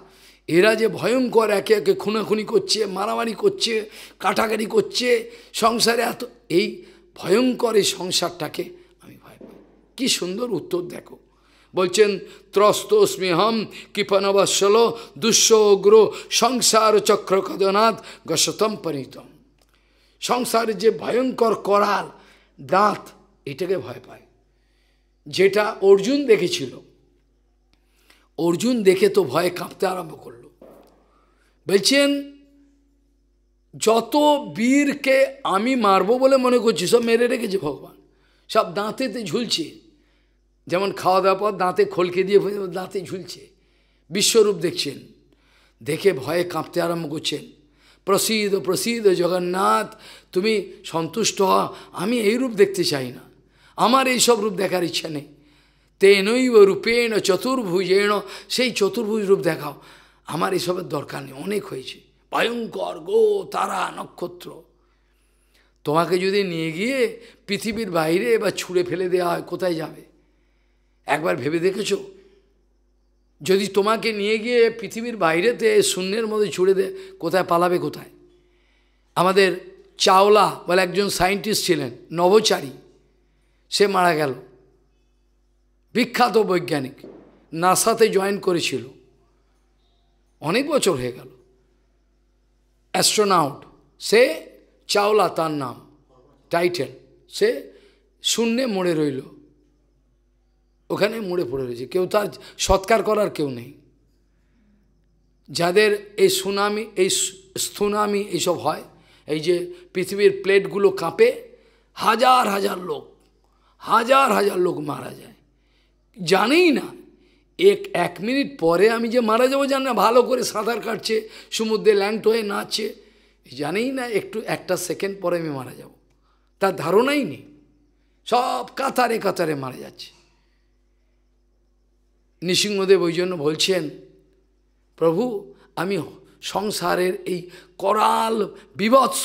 এরা যে ভয়ঙ্কর একে একে খুনাখুনি করছে মারামারি করছে কাটাকাটি করছে সংসারে এত এই ভয়ঙ্কর এই সংসারটাকে আমি ভয় পাই কী সুন্দর উত্তর দেখো বলছেন ত্রস্ত স্মেহম দুঃস দুঃসগ্র সংসার চক্র কদনাথ গসতম পরিতম সংসারে যে ভয়ঙ্কর করাল দাঁত এটাকে ভয় পায় যেটা অর্জুন দেখেছিল অর্জুন দেখে তো ভয়ে কাঁপতে আরম্ভ করল বলছেন যত বীরকে আমি মারব বলে মনে করছি সব মেরে রেখেছে ভগবান সব দাঁতেতে ঝুলছে যেমন খাওয়া দাওয়ার পর দাঁতে খোলকে দিয়ে দাঁতে ঝুলছে বিশ্বরূপ দেখছেন দেখে ভয়ে কাঁপতে আরম্ভ করছেন প্রসিদ্ধ প্রসিদ্ধ জগন্নাথ তুমি সন্তুষ্ট হ আমি এই রূপ দেখতে চাই না আমার এই সব রূপ দেখার ইচ্ছা নেই তেনৈব রূপেণ চতুর্ভুজেণ সেই চতুর্ভুজ রূপ দেখাও আমার এইসবের দরকার নেই অনেক হয়েছে ভয়ঙ্কর গো তারা নক্ষত্র তোমাকে যদি নিয়ে গিয়ে পৃথিবীর বাইরে বা ছুঁড়ে ফেলে দেওয়া হয় কোথায় যাবে একবার ভেবে দেখেছো যদি তোমাকে নিয়ে গিয়ে পৃথিবীর বাইরেতে শূন্যের মধ্যে ছুঁড়ে দে কোথায় পালাবে কোথায় আমাদের চাওলা বলে একজন সায়েন্টিস্ট ছিলেন নভোচারী সে মারা গেল বিখ্যাত বৈজ্ঞানিক নাসাতে জয়েন করেছিল অনেক বছর হয়ে গেল অ্যাস্ট্রোনাউট সে চাওলা তার নাম টাইটেল সে শূন্যে মরে রইল ওখানে মরে পড়ে রয়েছে কেউ তার সৎকার করার কেউ নেই যাদের এই সুনামি এই সুনামি এইসব হয় এই যে পৃথিবীর প্লেটগুলো কাঁপে হাজার হাজার লোক হাজার হাজার লোক মারা যায় জানেই না এক এক মিনিট পরে আমি যে মারা যাবো জানে না ভালো করে সাঁতার কাটছে সমুদ্রে ল্যাংট হয়ে নাচছে জানেই না একটু একটা সেকেন্ড পরে আমি মারা যাব তার ধারণাই নেই সব কাতারে কাতারে মারা যাচ্ছে নৃসিংহদেব ওই জন্য বলছেন প্রভু আমি সংসারের এই করাল বিভৎস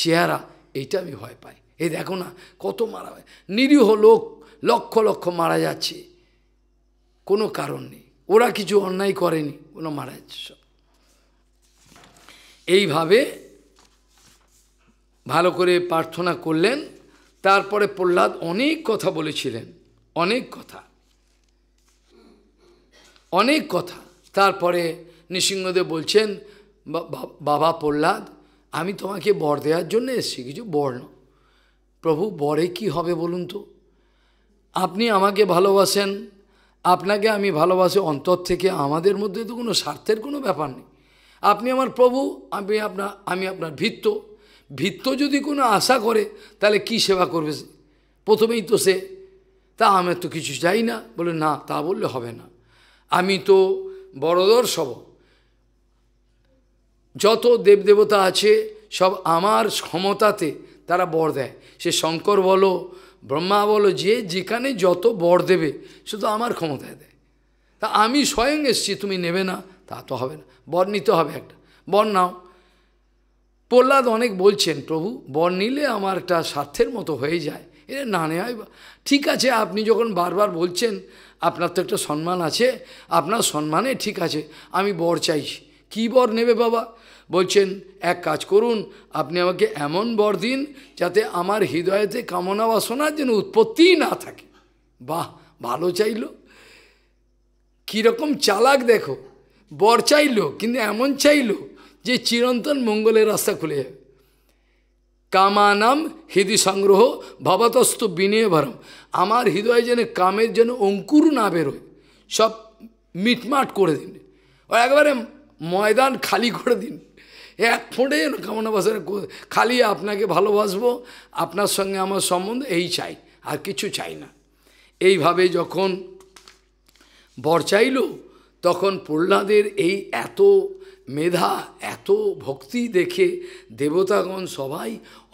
চেহারা এইটা আমি ভয় পাই এ দেখো না কত মারা নিরীহ লোক লক্ষ লক্ষ মারা যাচ্ছে কোনো কারণ নেই ওরা কিছু অন্যায় করেনি কোনো মারা যাচ্ছে সব এইভাবে ভালো করে প্রার্থনা করলেন তারপরে প্রহ্লাদ অনেক কথা বলেছিলেন অনেক কথা অনেক কথা তারপরে নৃসিংহদেব বলছেন বাবা প্রহ্লাদ আমি তোমাকে বর দেওয়ার জন্য এসেছি কিছু বর্ণ প্রভু বরে কি হবে বলুন তো আপনি আমাকে ভালোবাসেন আপনাকে আমি ভালোবাসি অন্তর থেকে আমাদের মধ্যে তো কোনো স্বার্থের কোনো ব্যাপার নেই আপনি আমার প্রভু আমি আপনার আমি আপনার ভিত্ত ভিত্ত যদি কোনো আশা করে তাহলে কি সেবা করবে প্রথমেই তো সে তা আমি তো কিছু চাই না বলে না তা বললে হবে না আমি তো বড়দর সব যত দেবদেবতা আছে সব আমার ক্ষমতাতে তারা বর দেয় সে শঙ্কর বলো ব্রহ্মা বলো যে যেখানে যত বর দেবে শুধু আমার ক্ষমতায় দেয় তা আমি স্বয়ং এসছি তুমি নেবে না তা তো হবে না বর নিতে হবে একটা বর নাও প্রহ্লাদ অনেক বলছেন প্রভু বর নিলে আমার একটা স্বার্থের মতো হয়ে যায় এটা না নেওয়াই ঠিক আছে আপনি যখন বারবার বলছেন আপনার তো একটা সম্মান আছে আপনার সম্মানে ঠিক আছে আমি বর চাইছি কী বর নেবে বাবা বলছেন এক কাজ করুন আপনি আমাকে এমন বর দিন যাতে আমার হৃদয়েতে কামনা বাসনার যেন উৎপত্তিই না থাকে বাহ ভালো চাইল কীরকম চালাক দেখো বর চাইল কিন্তু এমন চাইল যে চিরন্তন মঙ্গলের রাস্তা খুলে যাবে কামানাম হৃদি সংগ্রহ ভবতস্থ বিনিয়ে ভরম আমার হৃদয়ে যেন কামের যেন অঙ্কুর না বেরোয় সব মিটমাট করে দিন ও একবারে ময়দান খালি করে দিন এক ফোঁটে যেন কামনা বাসনা খালি আপনাকে ভালোবাসবো আপনার সঙ্গে আমার সম্বন্ধ এই চাই আর কিছু চাই না এইভাবে যখন বর চাইল তখন প্রহ্লাদের এই এত মেধা এত ভক্তি দেখে দেবতাগণ সবাই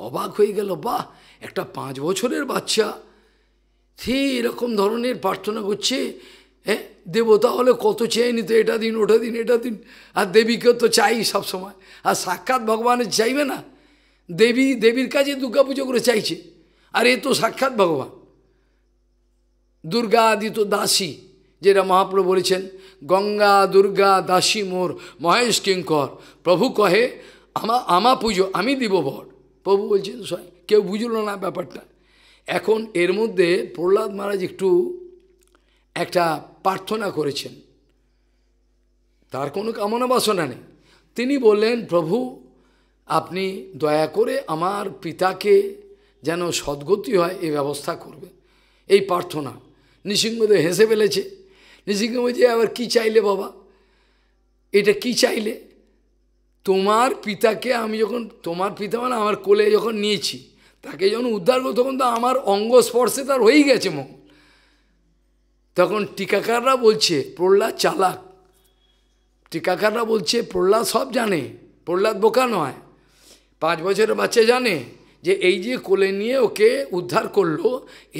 অবাক হয়ে গেল বাহ একটা পাঁচ বছরের বাচ্চা সে এরকম ধরনের প্রার্থনা করছে হ্যাঁ দেবতা হলে কত চেয়ে নিত এটা দিন ওটা দিন এটা দিন আর দেবীকে তো চাই সবসময় আর সাক্ষাৎ ভগবানের চাইবে না দেবী দেবীর কাছে দুর্গা পুজো করে চাইছে আর এ তো সাক্ষাৎ ভগবান দুর্গা আদি তো দাসী যেটা মহাপ্রভু বলেছেন গঙ্গা দুর্গা দাসী মোর মহেশ কিঙ্কর প্রভু কহে আমা আমা পুজো আমি দিব বর প্রভু বলছেন সয় কেউ বুঝলো না ব্যাপারটা এখন এর মধ্যে প্রহ্লাদ মহারাজ একটু একটা প্রার্থনা করেছেন তার কোনো কামনা বাসনা নেই তিনি বললেন প্রভু আপনি দয়া করে আমার পিতাকে যেন সদ্গতি হয় এই ব্যবস্থা করবে এই প্রার্থনা নৃসিংহদেব হেসে ফেলেছে নৃসিংহ বলছে আবার কি চাইলে বাবা এটা কি চাইলে তোমার পিতাকে আমি যখন তোমার পিতা মানে আমার কোলে যখন নিয়েছি তাকে যখন উদ্ধার করো তখন তো আমার অঙ্গ স্পর্শে তার হয়েই গেছে মুখ তখন টিকাকাররা বলছে প্রহ্লাদ চালাক টিকাকাররা বলছে প্রহ্লাদ সব জানে প্রহ্লাদ বোকা নয় পাঁচ বছরের বাচ্চা জানে যে এই যে কোলে নিয়ে ওকে উদ্ধার করলো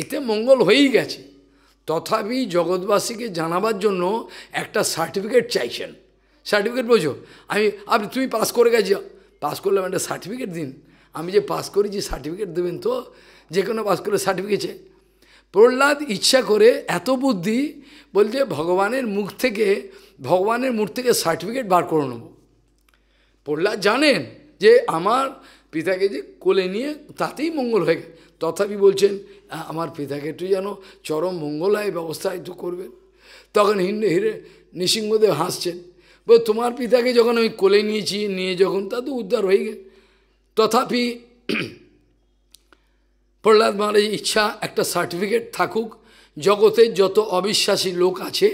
এতে মঙ্গল হয়েই গেছে তথাপি জগৎবাসীকে জানাবার জন্য একটা সার্টিফিকেট চাইছেন সার্টিফিকেট বোঝো আমি আপনি তুমি পাস করে গেছি পাস করলাম একটা সার্টিফিকেট দিন আমি যে পাস করেছি সার্টিফিকেট দেবেন তো যে কোনো পাস করে সার্টিফিকেট চাই প্রহ্লাদ ইচ্ছা করে এত বুদ্ধি বলছে ভগবানের মুখ থেকে ভগবানের মুখ থেকে সার্টিফিকেট বার করে নেব প্রহ্লাদ জানেন যে আমার পিতাকে যে কোলে নিয়ে তাতেই মঙ্গল হয়ে গেছে তথাপি বলছেন আমার পিতাকে একটু যেন চরম মঙ্গলায় ব্যবস্থা একটু করবেন তখন হিন্দু হিরে নৃসিংহদেব হাসছেন বল তোমার পিতাকে যখন আমি কোলে নিয়েছি নিয়ে যখন তা তো উদ্ধার হয়ে গেছে তথাপি প্রহ্লাদ মহারাজের ইচ্ছা একটা সার্টিফিকেট থাকুক জগতের যত অবিশ্বাসী লোক আছে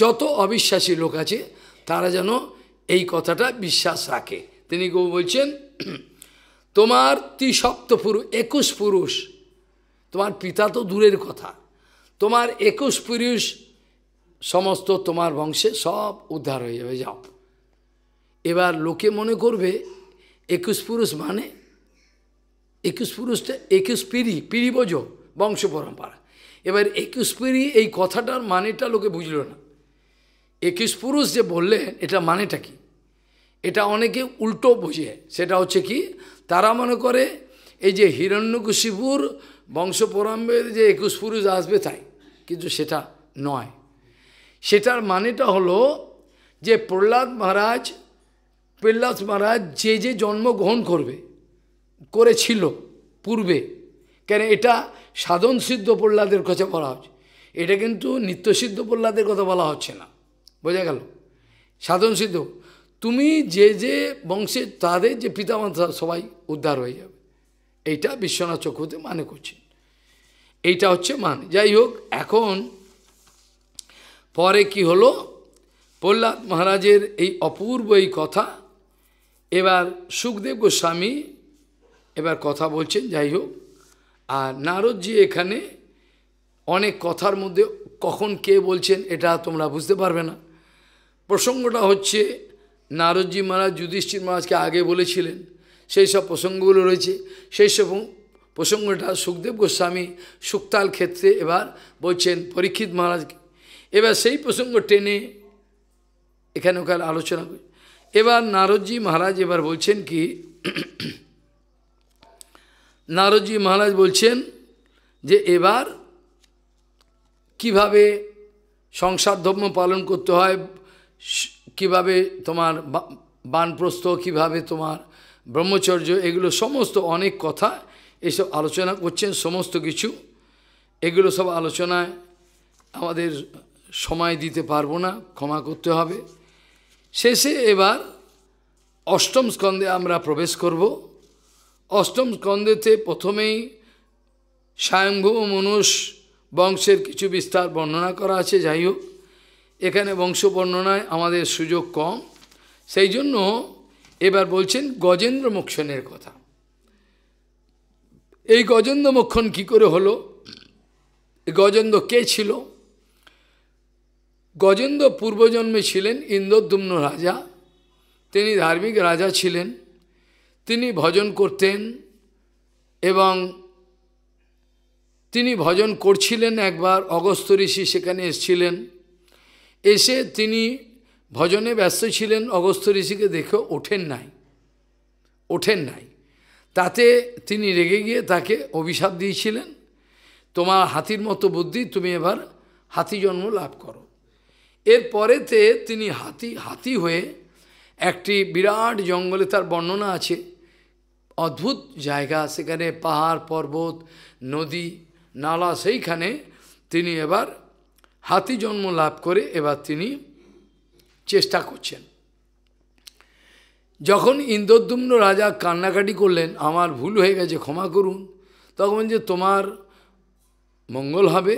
যত অবিশ্বাসী লোক আছে তারা যেন এই কথাটা বিশ্বাস রাখে তিনি কেউ বলছেন তোমার ত্রিসপ্ত পুরুষ একুশ পুরুষ তোমার পিতা তো দূরের কথা তোমার একুশ পুরুষ সমস্ত তোমার বংশে সব উদ্ধার হয়ে যাবে যাও এবার লোকে মনে করবে একুশ পুরুষ মানে একুশ পুরুষটা একুশ পিড়ি পিড়ি বোঝো বংশ পরম্পরা এবার একুশ পিড়ি এই কথাটার মানেটা লোকে বুঝল না একুশ পুরুষ যে বললেন এটা মানেটা কি এটা অনেকে উল্টো বোঝে সেটা হচ্ছে কি তারা মনে করে এই যে হিরণ্যকুশিপুর বংশ পরম্পের যে একুশ পুরুষ আসবে তাই কিন্তু সেটা নয় সেটার মানেটা হলো যে প্রহ্লাদ মহারাজ প্রহ্লাদ মহারাজ যে যে জন্মগ্রহণ করবে করেছিল পূর্বে কেন এটা সাধন সিদ্ধ প্রহ্লাদের কথা বলা হচ্ছে এটা কিন্তু নিত্যসিদ্ধ প্রহ্লাদের কথা বলা হচ্ছে না বোঝা গেল সাধন সিদ্ধ তুমি যে যে বংশে তাদের যে পিতামাতা সবাই উদ্ধার হয়ে যাবে এইটা বিশ্বনাথ চক্রবর্তী মানে করছেন এইটা হচ্ছে মান যাই হোক এখন পরে কি হলো প্রহ্লাদ মহারাজের এই অপূর্ব এই কথা এবার সুখদেব গোস্বামী এবার কথা বলছেন যাই হোক আর নারদজি এখানে অনেক কথার মধ্যে কখন কে বলছেন এটা তোমরা বুঝতে পারবে না প্রসঙ্গটা হচ্ছে নারদজি মহারাজ যুধিষ্ঠির মহারাজকে আগে বলেছিলেন সেই সব প্রসঙ্গগুলো রয়েছে সেই সব প্রসঙ্গটা সুখদেব গোস্বামী সুক্তাল ক্ষেত্রে এবার বলছেন পরীক্ষিত মহারাজকে এবার সেই প্রসঙ্গ টেনে এখানে ওখানে আলোচনা করি এবার নারদজি মহারাজ এবার বলছেন কি নারদজি মহারাজ বলছেন যে এবার কিভাবে সংসার ধর্ম পালন করতে হয় কিভাবে তোমার বানপ্রস্থ কিভাবে তোমার ব্রহ্মচর্য এগুলো সমস্ত অনেক কথা এসব আলোচনা করছেন সমস্ত কিছু এগুলো সব আলোচনায় আমাদের সময় দিতে পারবো না ক্ষমা করতে হবে শেষে এবার অষ্টম স্কন্ধে আমরা প্রবেশ করবো অষ্টম স্কন্ধেতে প্রথমেই স্বয়ংভূ মনুষ বংশের কিছু বিস্তার বর্ণনা করা আছে যাই হোক এখানে বংশ বর্ণনায় আমাদের সুযোগ কম সেই জন্য এবার বলছেন গজেন্দ্র মোক্ষণের কথা এই গজেন্দ্র মোক্ষণ কী করে হলো গজেন্দ্র কে ছিল গজেন্দ্র পূর্বজন্মে ছিলেন ইন্দ্রদ্যুম্ন রাজা তিনি ধার্মিক রাজা ছিলেন তিনি ভজন করতেন এবং তিনি ভজন করছিলেন একবার অগস্ত ঋষি সেখানে এসছিলেন এসে তিনি ভজনে ব্যস্ত ছিলেন অগস্ত ঋষিকে দেখে ওঠেন নাই ওঠেন নাই তাতে তিনি রেগে গিয়ে তাকে অভিশাপ দিয়েছিলেন তোমার হাতির মতো বুদ্ধি তুমি এবার হাতি জন্ম লাভ করো এর পরেতে তিনি হাতি হাতি হয়ে একটি বিরাট জঙ্গলে তার বর্ণনা আছে অদ্ভুত জায়গা সেখানে পাহাড় পর্বত নদী নালা সেইখানে তিনি এবার হাতি জন্ম লাভ করে এবার তিনি চেষ্টা করছেন যখন ইন্দ্রদ্যুম্ন রাজা কান্নাকাটি করলেন আমার ভুল হয়ে গেছে ক্ষমা করুন তখন যে তোমার মঙ্গল হবে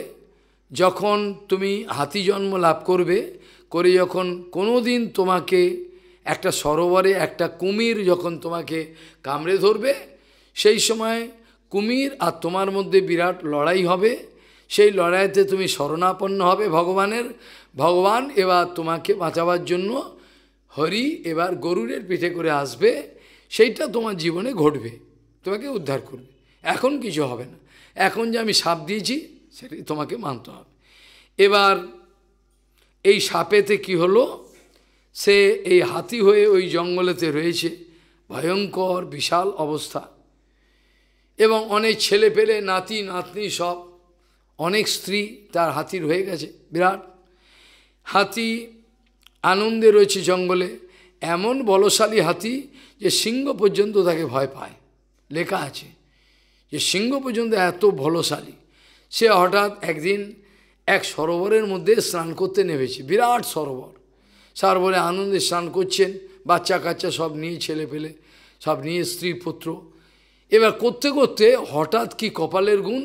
যখন তুমি হাতি জন্ম লাভ করবে করে যখন কোনো দিন তোমাকে একটা সরোবরে একটা কুমির যখন তোমাকে কামড়ে ধরবে সেই সময় কুমির আর তোমার মধ্যে বিরাট লড়াই হবে সেই লড়াইতে তুমি শরণাপন্ন হবে ভগবানের ভগবান এবার তোমাকে বাঁচাবার জন্য হরি এবার গরুরের পিঠে করে আসবে সেইটা তোমার জীবনে ঘটবে তোমাকে উদ্ধার করবে এখন কিছু হবে না এখন যে আমি সাপ দিয়েছি সেটি তোমাকে মানতে হবে এবার এই সাপেতে কি হলো সে এই হাতি হয়ে ওই জঙ্গলেতে রয়েছে ভয়ঙ্কর বিশাল অবস্থা এবং অনেক ছেলে পেলে নাতি নাতনি সব অনেক স্ত্রী তার হাতির হয়ে গেছে বিরাট হাতি আনন্দে রয়েছে জঙ্গলে এমন বলশালী হাতি যে সিংহ পর্যন্ত তাকে ভয় পায় লেখা আছে যে সিংহ পর্যন্ত এত বলশালী সে হঠাৎ একদিন এক সরোবরের মধ্যে স্নান করতে নেমেছে বিরাট সরোবর সারবরে আনন্দে স্নান করছেন বাচ্চা কাচ্চা সব নিয়ে ছেলে ফেলে সব নিয়ে স্ত্রী পুত্র এবার করতে করতে হঠাৎ কি কপালের গুণ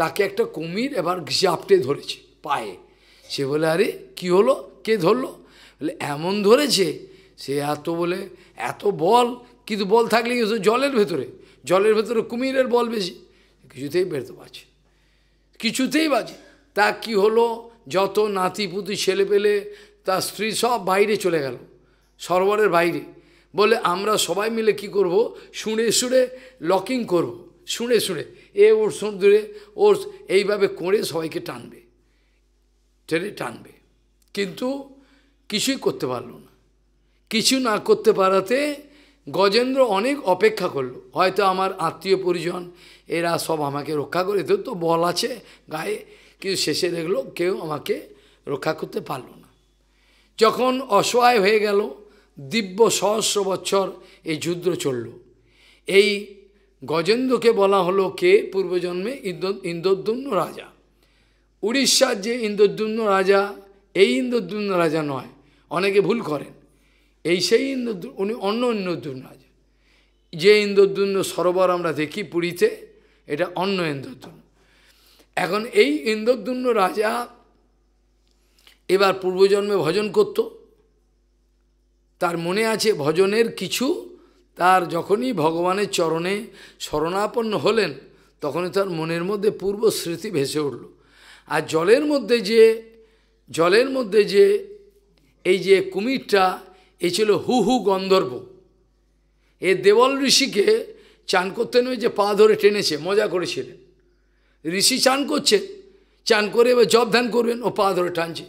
তাকে একটা কুমির এবার জাপটে ধরেছে পায়ে সে বলে আরে কি হলো কে ধরলো বলে এমন ধরেছে সে এত বলে এত বল কিন্তু বল থাকলে কিন্তু জলের ভেতরে জলের ভেতরে কুমিরের বল বেশি কিছুতেই বেরোতে পারছে কিছুতেই বাজে তা কি হলো যত নাতি পুতি ছেলে পেলে তার স্ত্রী সব বাইরে চলে গেল সরোবরের বাইরে বলে আমরা সবাই মিলে কি করব শুনে শুনে লকিং করব শুনে শুনে এ ওর সমুদ্রে ওর এইভাবে করে সবাইকে টানবে টেনে টানবে কিন্তু কিছুই করতে পারল না কিছু না করতে পারাতে গজেন্দ্র অনেক অপেক্ষা করলো হয়তো আমার আত্মীয় পরিজন এরা সব আমাকে রক্ষা করে তো বল আছে গায়ে কিন্তু শেষে দেখলো কেউ আমাকে রক্ষা করতে পারল না যখন অসহায় হয়ে গেল দিব্য সহস্র বছর এই যুদ্ধ চলল এই গজেন্দ্রকে বলা হলো কে পূর্বজন্মে ইন্দ্রদ্যুন্ন রাজা উড়িষ্যার যে ইন্দ্রদ্যুন্ন রাজা এই ইন্দ্রদ্যুন্ন রাজা নয় অনেকে ভুল করেন এই সেই ইন্দ্র উনি অন্য ইন্দ্রদ্যুন্ন রাজা যে ইন্দ্রদ্যুন্ন সরোবর আমরা দেখি পুরীতে এটা অন্য ইন্দ্রদ্যুন্ন এখন এই ইন্দ্রদ্যুন্ন রাজা এবার পূর্বজন্মে ভজন করত তার মনে আছে ভজনের কিছু তার যখনই ভগবানের চরণে শরণাপন্ন হলেন তখনই তার মনের মধ্যে পূর্ব স্মৃতি ভেসে উঠল আর জলের মধ্যে যে জলের মধ্যে যে এই যে কুমিরটা এ ছিল হু হু গন্ধর্ব এ দেবল ঋষিকে চান করতে নয় যে পা ধরে টেনেছে মজা করেছিলেন ঋষি চান করছে চান করে এবার জব ধ্যান করবেন ও পা ধরে টানছে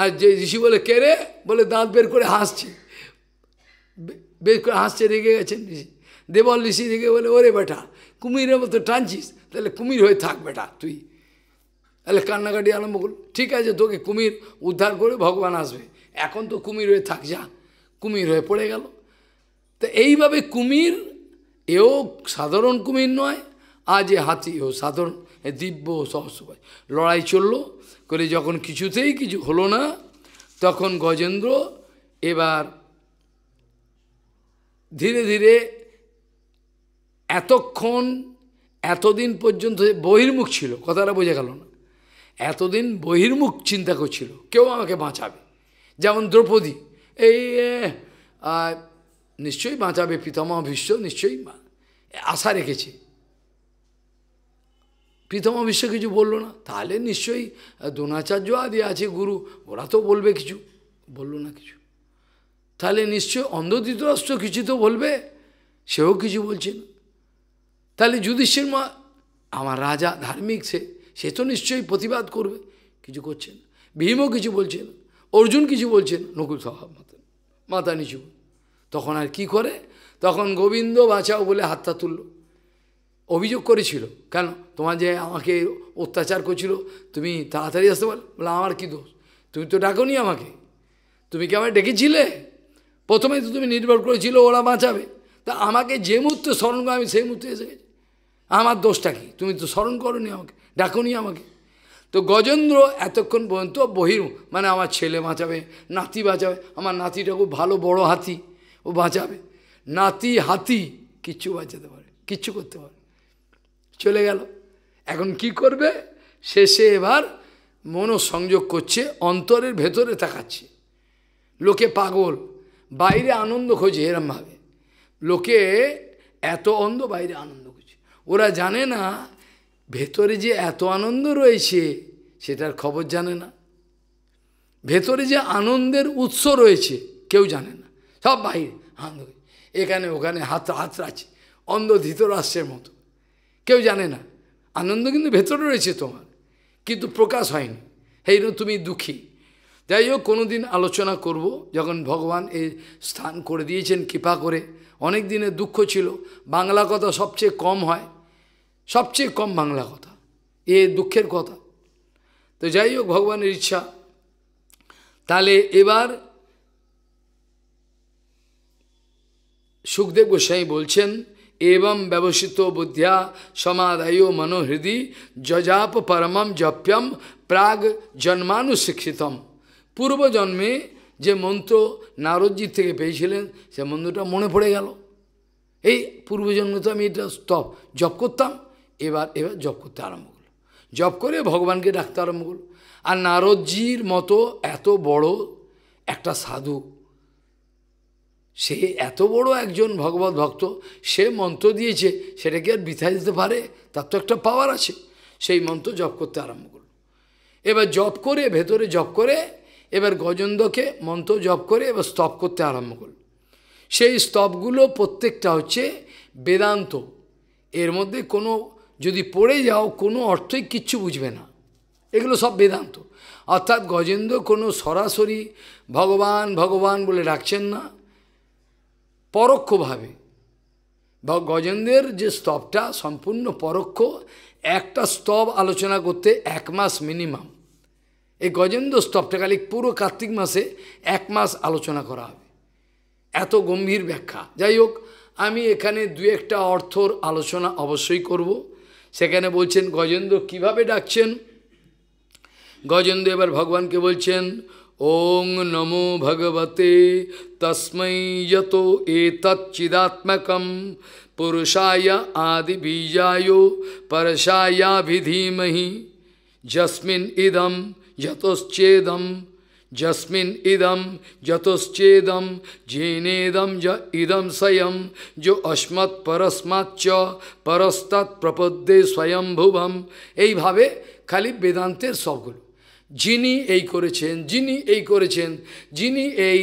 আর যে ঋষি বলে কেরে বলে দাঁত বের করে হাসছে বের করে হাসছে রেগে গেছেন ঋষি দেবল ঋষি রেগে বলে ওরে বেটা কুমিরের মতো টানছিস তাহলে কুমির হয়ে থাক বেটা তুই তাহলে কান্নাকাটি আরম্ভ করল ঠিক আছে তোকে কুমির উদ্ধার করে ভগবান আসবে এখন তো কুমির হয়ে থাক যা কুমির হয়ে পড়ে গেল তো এইভাবে কুমির এও সাধারণ কুমির নয় আজ এ হাতি ও সাধারণ দিব্য সহস্র লড়াই চললো করে যখন কিছুতেই কিছু হলো না তখন গজেন্দ্র এবার ধীরে ধীরে এতক্ষণ এতদিন পর্যন্ত বহির্মুখ ছিল কথাটা বোঝা গেল না এতদিন বহির্মুখ চিন্তা করছিল কেউ আমাকে বাঁচাবে যেমন দ্রৌপদী এই নিশ্চয়ই বাঁচাবে পিতামহ ভীষ্ম নিশ্চয়ই আশা রেখেছে প্রীতম অবশ্য কিছু বললো না তাহলে নিশ্চয়ই দ্রোণাচার্য আদি আছে গুরু ওরা তো বলবে কিছু বললো না কিছু তাহলে নিশ্চয় অন্ধধৃতরাষ্ট্র কিছু তো বলবে সেও কিছু বলছে না তাহলে যুধিষ্ঠির মা আমার রাজা ধার্মিক সে সে তো নিশ্চয়ই প্রতিবাদ করবে কিছু করছেন ভীমও কিছু বলছেন অর্জুন কিছু বলছেন নকুল স্বভাব মাথা মাথা নিচু তখন আর কি করে তখন গোবিন্দ বাঁচাও বলে হাতটা তুললো অভিযোগ করেছিল কেন তোমার যে আমাকে অত্যাচার করছিল তুমি তাড়াতাড়ি আসতে পারো বলে আমার কী দোষ তুমি তো নি আমাকে তুমি কি আমায় ডেকেছিলে প্রথমে তো তুমি নির্ভর করেছিল ওরা বাঁচাবে তা আমাকে যে মুহূর্তে স্মরণ করো আমি সেই মুহূর্তে এসে গেছি আমার দোষটা কি তুমি তো স্মরণ করনি আমাকে ডাকোনি আমাকে তো গজেন্দ্র এতক্ষণ পর্যন্ত বহিরু মানে আমার ছেলে বাঁচাবে নাতি বাঁচাবে আমার নাতিটা খুব ভালো বড় হাতি ও বাঁচাবে নাতি হাতি কিচ্ছু বাঁচাতে পারে কিচ্ছু করতে পারে চলে গেল এখন কি করবে শেষে এবার মনোসংযোগ করছে অন্তরের ভেতরে তাকাচ্ছে লোকে পাগল বাইরে আনন্দ খোঁজে এরমভাবে লোকে এত অন্ধ বাইরে আনন্দ খোঁজে ওরা জানে না ভেতরে যে এত আনন্দ রয়েছে সেটার খবর জানে না ভেতরে যে আনন্দের উৎস রয়েছে কেউ জানে না সব বাইরে আনন্দ এখানে ওখানে হাত হাত রাখছে অন্ধ ধৃতরাষ্ট্রের মতো কেউ জানে না আনন্দ কিন্তু ভেতরে রয়েছে তোমার কিন্তু প্রকাশ হয়নি এই তুমি দুঃখী যাই হোক কোনোদিন আলোচনা করব যখন ভগবান এই স্থান করে দিয়েছেন কৃপা করে অনেক দিনের দুঃখ ছিল বাংলা কথা সবচেয়ে কম হয় সবচেয়ে কম বাংলা কথা এ দুঃখের কথা তো যাই হোক ভগবানের ইচ্ছা তাহলে এবার সুখদেব গোস্বাই বলছেন एवं व्यवसितो बुद्ध्या समाधयो मनोहृदि जजाप परमम जप्यम प्राग জন্মানুশিক্ষিতম পূর্বজন্মে যে মন্ত্র নারদজির থেকে পেয়েছিলেন সে মন্ত্রটা মনে পড়ে গেল এই পূর্বজন্মে তো আমি এটা স্তব জপ করতাম এবার এবার জপ করতে আরম্ভ করলো জপ করে ভগবানকে ডাকতে আরম্ভ করলো আর নারদজির মতো এত বড় একটা সাধু সে এত বড় একজন ভগবত ভক্ত সে মন্ত্র দিয়েছে সেটাকে আর বিথায় দিতে পারে তার তো একটা পাওয়ার আছে সেই মন্ত্র জপ করতে আরম্ভ করল এবার জপ করে ভেতরে জপ করে এবার গজেন্দ্রকে মন্ত্র জপ করে এবার স্তব করতে আরম্ভ করল সেই স্তবগুলো প্রত্যেকটা হচ্ছে বেদান্ত এর মধ্যে কোনো যদি পড়ে যাও কোনো অর্থই কিচ্ছু বুঝবে না এগুলো সব বেদান্ত অর্থাৎ গজেন্দ্র কোনো সরাসরি ভগবান ভগবান বলে ডাকছেন না পরোক্ষভাবে বা গজেন্দ্রের যে স্তবটা সম্পূর্ণ পরোক্ষ একটা স্তব আলোচনা করতে এক মাস মিনিমাম এই গজেন্দ্র স্তবটা খালি পুরো কার্তিক মাসে এক মাস আলোচনা করা হবে এত গম্ভীর ব্যাখ্যা যাই হোক আমি এখানে দু একটা অর্থর আলোচনা অবশ্যই করব সেখানে বলছেন গজেন্দ্র কিভাবে ডাকছেন গজেন্দ্র এবার ভগবানকে বলছেন ओं नमो भगवते तस्म यतो एतच्चिदात्मकं पुरुषाय आदिबीजाय परशायाभिधीमहि जस्मिन् इदं यतोश्चेदं जस्मिन् इदम जतुश्चेदम जेनेदम ज इदम स्वयं जो अस्मत् परस्माच्च परस्तत् प्रपद्ये स्वयं भुवम এইভাবে খালি বেদান্তের সবগুলো যিনি এই করেছেন যিনি এই করেছেন যিনি এই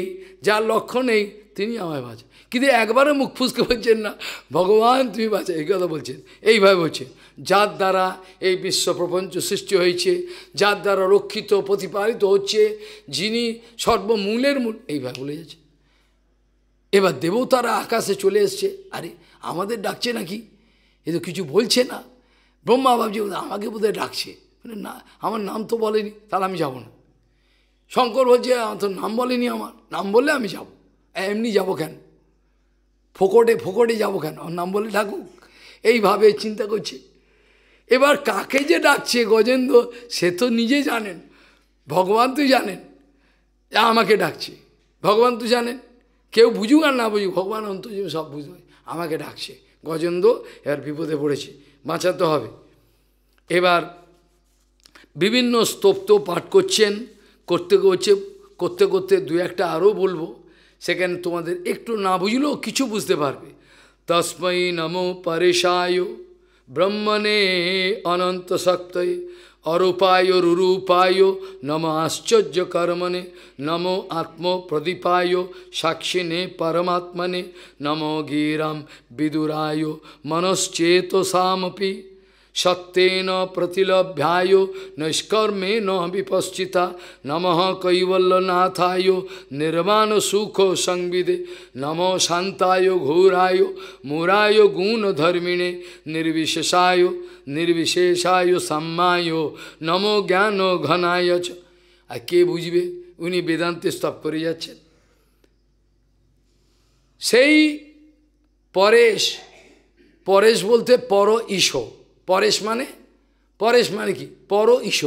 যার লক্ষ্য নেই তিনি আমায় বাঁচে কিন্তু একবারও মুখ ফুসকে বলছেন না ভগবান তুমি বাঁচে এই কথা বলছেন এইভাবে বলছেন যার দ্বারা এই বিশ্ব প্রপঞ্চ সৃষ্টি হয়েছে যার দ্বারা রক্ষিত প্রতিপালিত হচ্ছে যিনি সর্বমূলের মূল এইভাবে বলে যাচ্ছে এবার দেবতারা আকাশে চলে এসছে আরে আমাদের ডাকছে নাকি এ তো কিছু বলছে না ব্রহ্মা ভাবছে আমাকে বোধহয় ডাকছে মানে না আমার নাম তো বলেনি তাহলে আমি যাব না শঙ্কর বলছে তোর নাম বলেনি আমার নাম বললে আমি যাব এমনি যাব কেন ফোকটে ফোকটে যাব কেন আমার নাম বলে ডাকুক এইভাবে চিন্তা করছে এবার কাকে যে ডাকছে গজেন্দ্র সে তো নিজে জানেন ভগবান তো জানেন আমাকে ডাকছে ভগবান তো জানেন কেউ বুঝুক আর না বুঝুক ভগবান অন্তর্জীব সব বুঝবে আমাকে ডাকছে গজেন্দ্র এবার বিপদে পড়েছে বাঁচাতে হবে এবার বিভিন্ন স্তপ্ত পাঠ করছেন করতে করছে করতে করতে দু একটা আরও বলবো সেখানে তোমাদের একটু না বুঝলেও কিছু বুঝতে পারবে তস্মৈ নমো পরেশায় ব্রহ্মণে অনন্ত শক্ত অরূপায় রুরূপায় নম আশ্চর্য কর্মণে নম আত্মপ্রদীপায় সাক্ষিণে পরমাত্মনে নম গীরাম বিদুরায় মনশ্চেতসামপি সত্যেন প্রতিলভ্যায় নৈষ্কর্মে ন বিপশ্চিতা নম কৈবল্যনাথায় নির্মাণ সুখ সংবিদে নম শান্তায় ঘোরায় মুরায় গুণধর্মিণে নির্বিশেষায় নির্বিশেষায় সাম্মায় নম জ্ঞান ঘনায় চ আর কে বুঝবে উনি বেদান্তে স্তব করে যাচ্ছেন সেই পরেশ পরেশ বলতে পর ঈশো পরেশ মানে পরেশ মানে কি পর ঈশ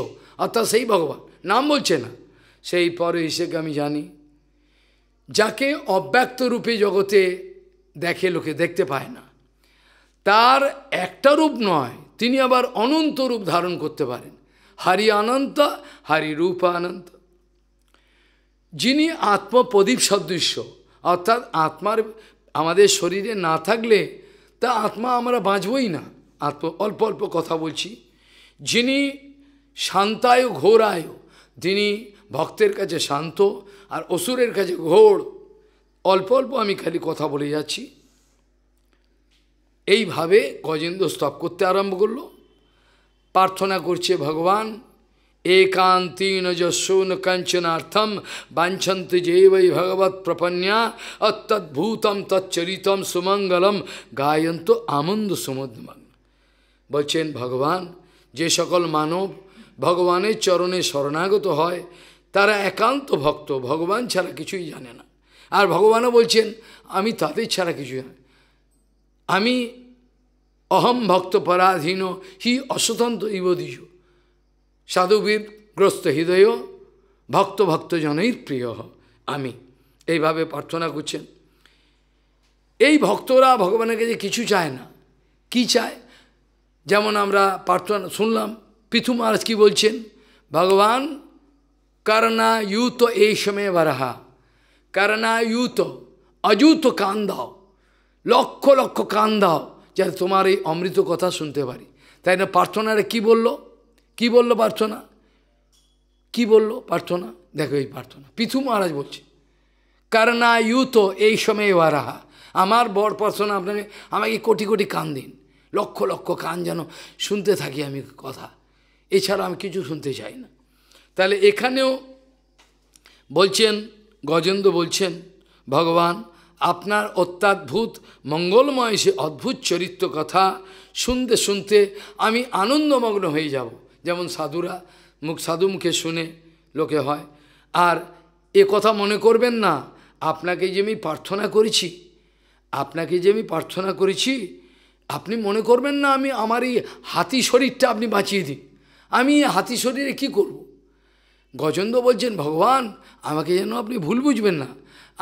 অর্থাৎ সেই ভগবান নাম বলছে না সেই পর ঈশ্বকে আমি জানি যাকে অব্যক্ত রূপে জগতে দেখে লোকে দেখতে পায় না তার একটা রূপ নয় তিনি আবার অনন্ত রূপ ধারণ করতে পারেন হারি অনন্ত হারি রূপ অনন্ত যিনি আত্মপ্রদীপ সদৃশ্য অর্থাৎ আত্মার আমাদের শরীরে না থাকলে তা আত্মা আমরা বাঁচবই না আর অল্প অল্প কথা বলছি যিনি শান্তায়ু ঘোরায় যিনি ভক্তের কাছে শান্ত আর অসুরের কাছে ঘোর অল্প অল্প আমি খালি কথা বলে যাচ্ছি এইভাবে গজেন্দ্র স্তব করতে আরম্ভ করল প্রার্থনা করছে ভগবান একান্তীন যশন কাঞ্চনার্থম বাঞ্ছন্তি বৈ ভগবত প্রপন্যা অত্যদ্ভূতম তচ্চরিতম সুমঙ্গলম গায়ন্ত আনন্দ সুমদ্মঙ্গ বলছেন ভগবান যে সকল মানব ভগবানের চরণে শরণাগত হয় তারা একান্ত ভক্ত ভগবান ছাড়া কিছুই জানে না আর ভগবানও বলছেন আমি তাদের ছাড়া কিছু জানি আমি অহম ভক্ত পরাধীন হি অস্বতন্ত্র ইবদিজ সাধুবীরগ্রস্ত হৃদয় ভক্ত ভক্তজনের প্রিয় আমি এইভাবে প্রার্থনা করছেন এই ভক্তরা ভগবানের কাছে কিছু চায় না কি চায় যেমন আমরা প্রার্থনা শুনলাম পৃথু মহারাজ কী বলছেন ভগবান ইউত এই সময় বারাহা ইউত অযুত কান দাও লক্ষ লক্ষ কান দাও যাতে তোমার এই অমৃত কথা শুনতে পারি তাই না প্রার্থনারা কী বলল কি বলল প্রার্থনা কি বলল প্রার্থনা দেখো এই প্রার্থনা পৃথু মহারাজ বলছে ইউত এই সময় বারাহা আমার বর প্রার্থনা আপনাকে আমাকে কোটি কোটি কান দিন লক্ষ লক্ষ কান যেন শুনতে থাকি আমি কথা এছাড়া আমি কিছু শুনতে চাই না তাহলে এখানেও বলছেন গজেন্দ্র বলছেন ভগবান আপনার অত্যাদ্ভুত মঙ্গলময় সে অদ্ভুত চরিত্র কথা শুনতে শুনতে আমি আনন্দমগ্ন হয়ে যাব যেমন সাধুরা মুখ সাধু মুখে শুনে লোকে হয় আর এ কথা মনে করবেন না আপনাকে যে আমি প্রার্থনা করেছি আপনাকে যে আমি প্রার্থনা করেছি আপনি মনে করবেন না আমি আমার এই হাতি শরীরটা আপনি বাঁচিয়ে দিন আমি হাতি শরীরে কি করব। গজেন্দ্র বলছেন ভগবান আমাকে যেন আপনি ভুল বুঝবেন না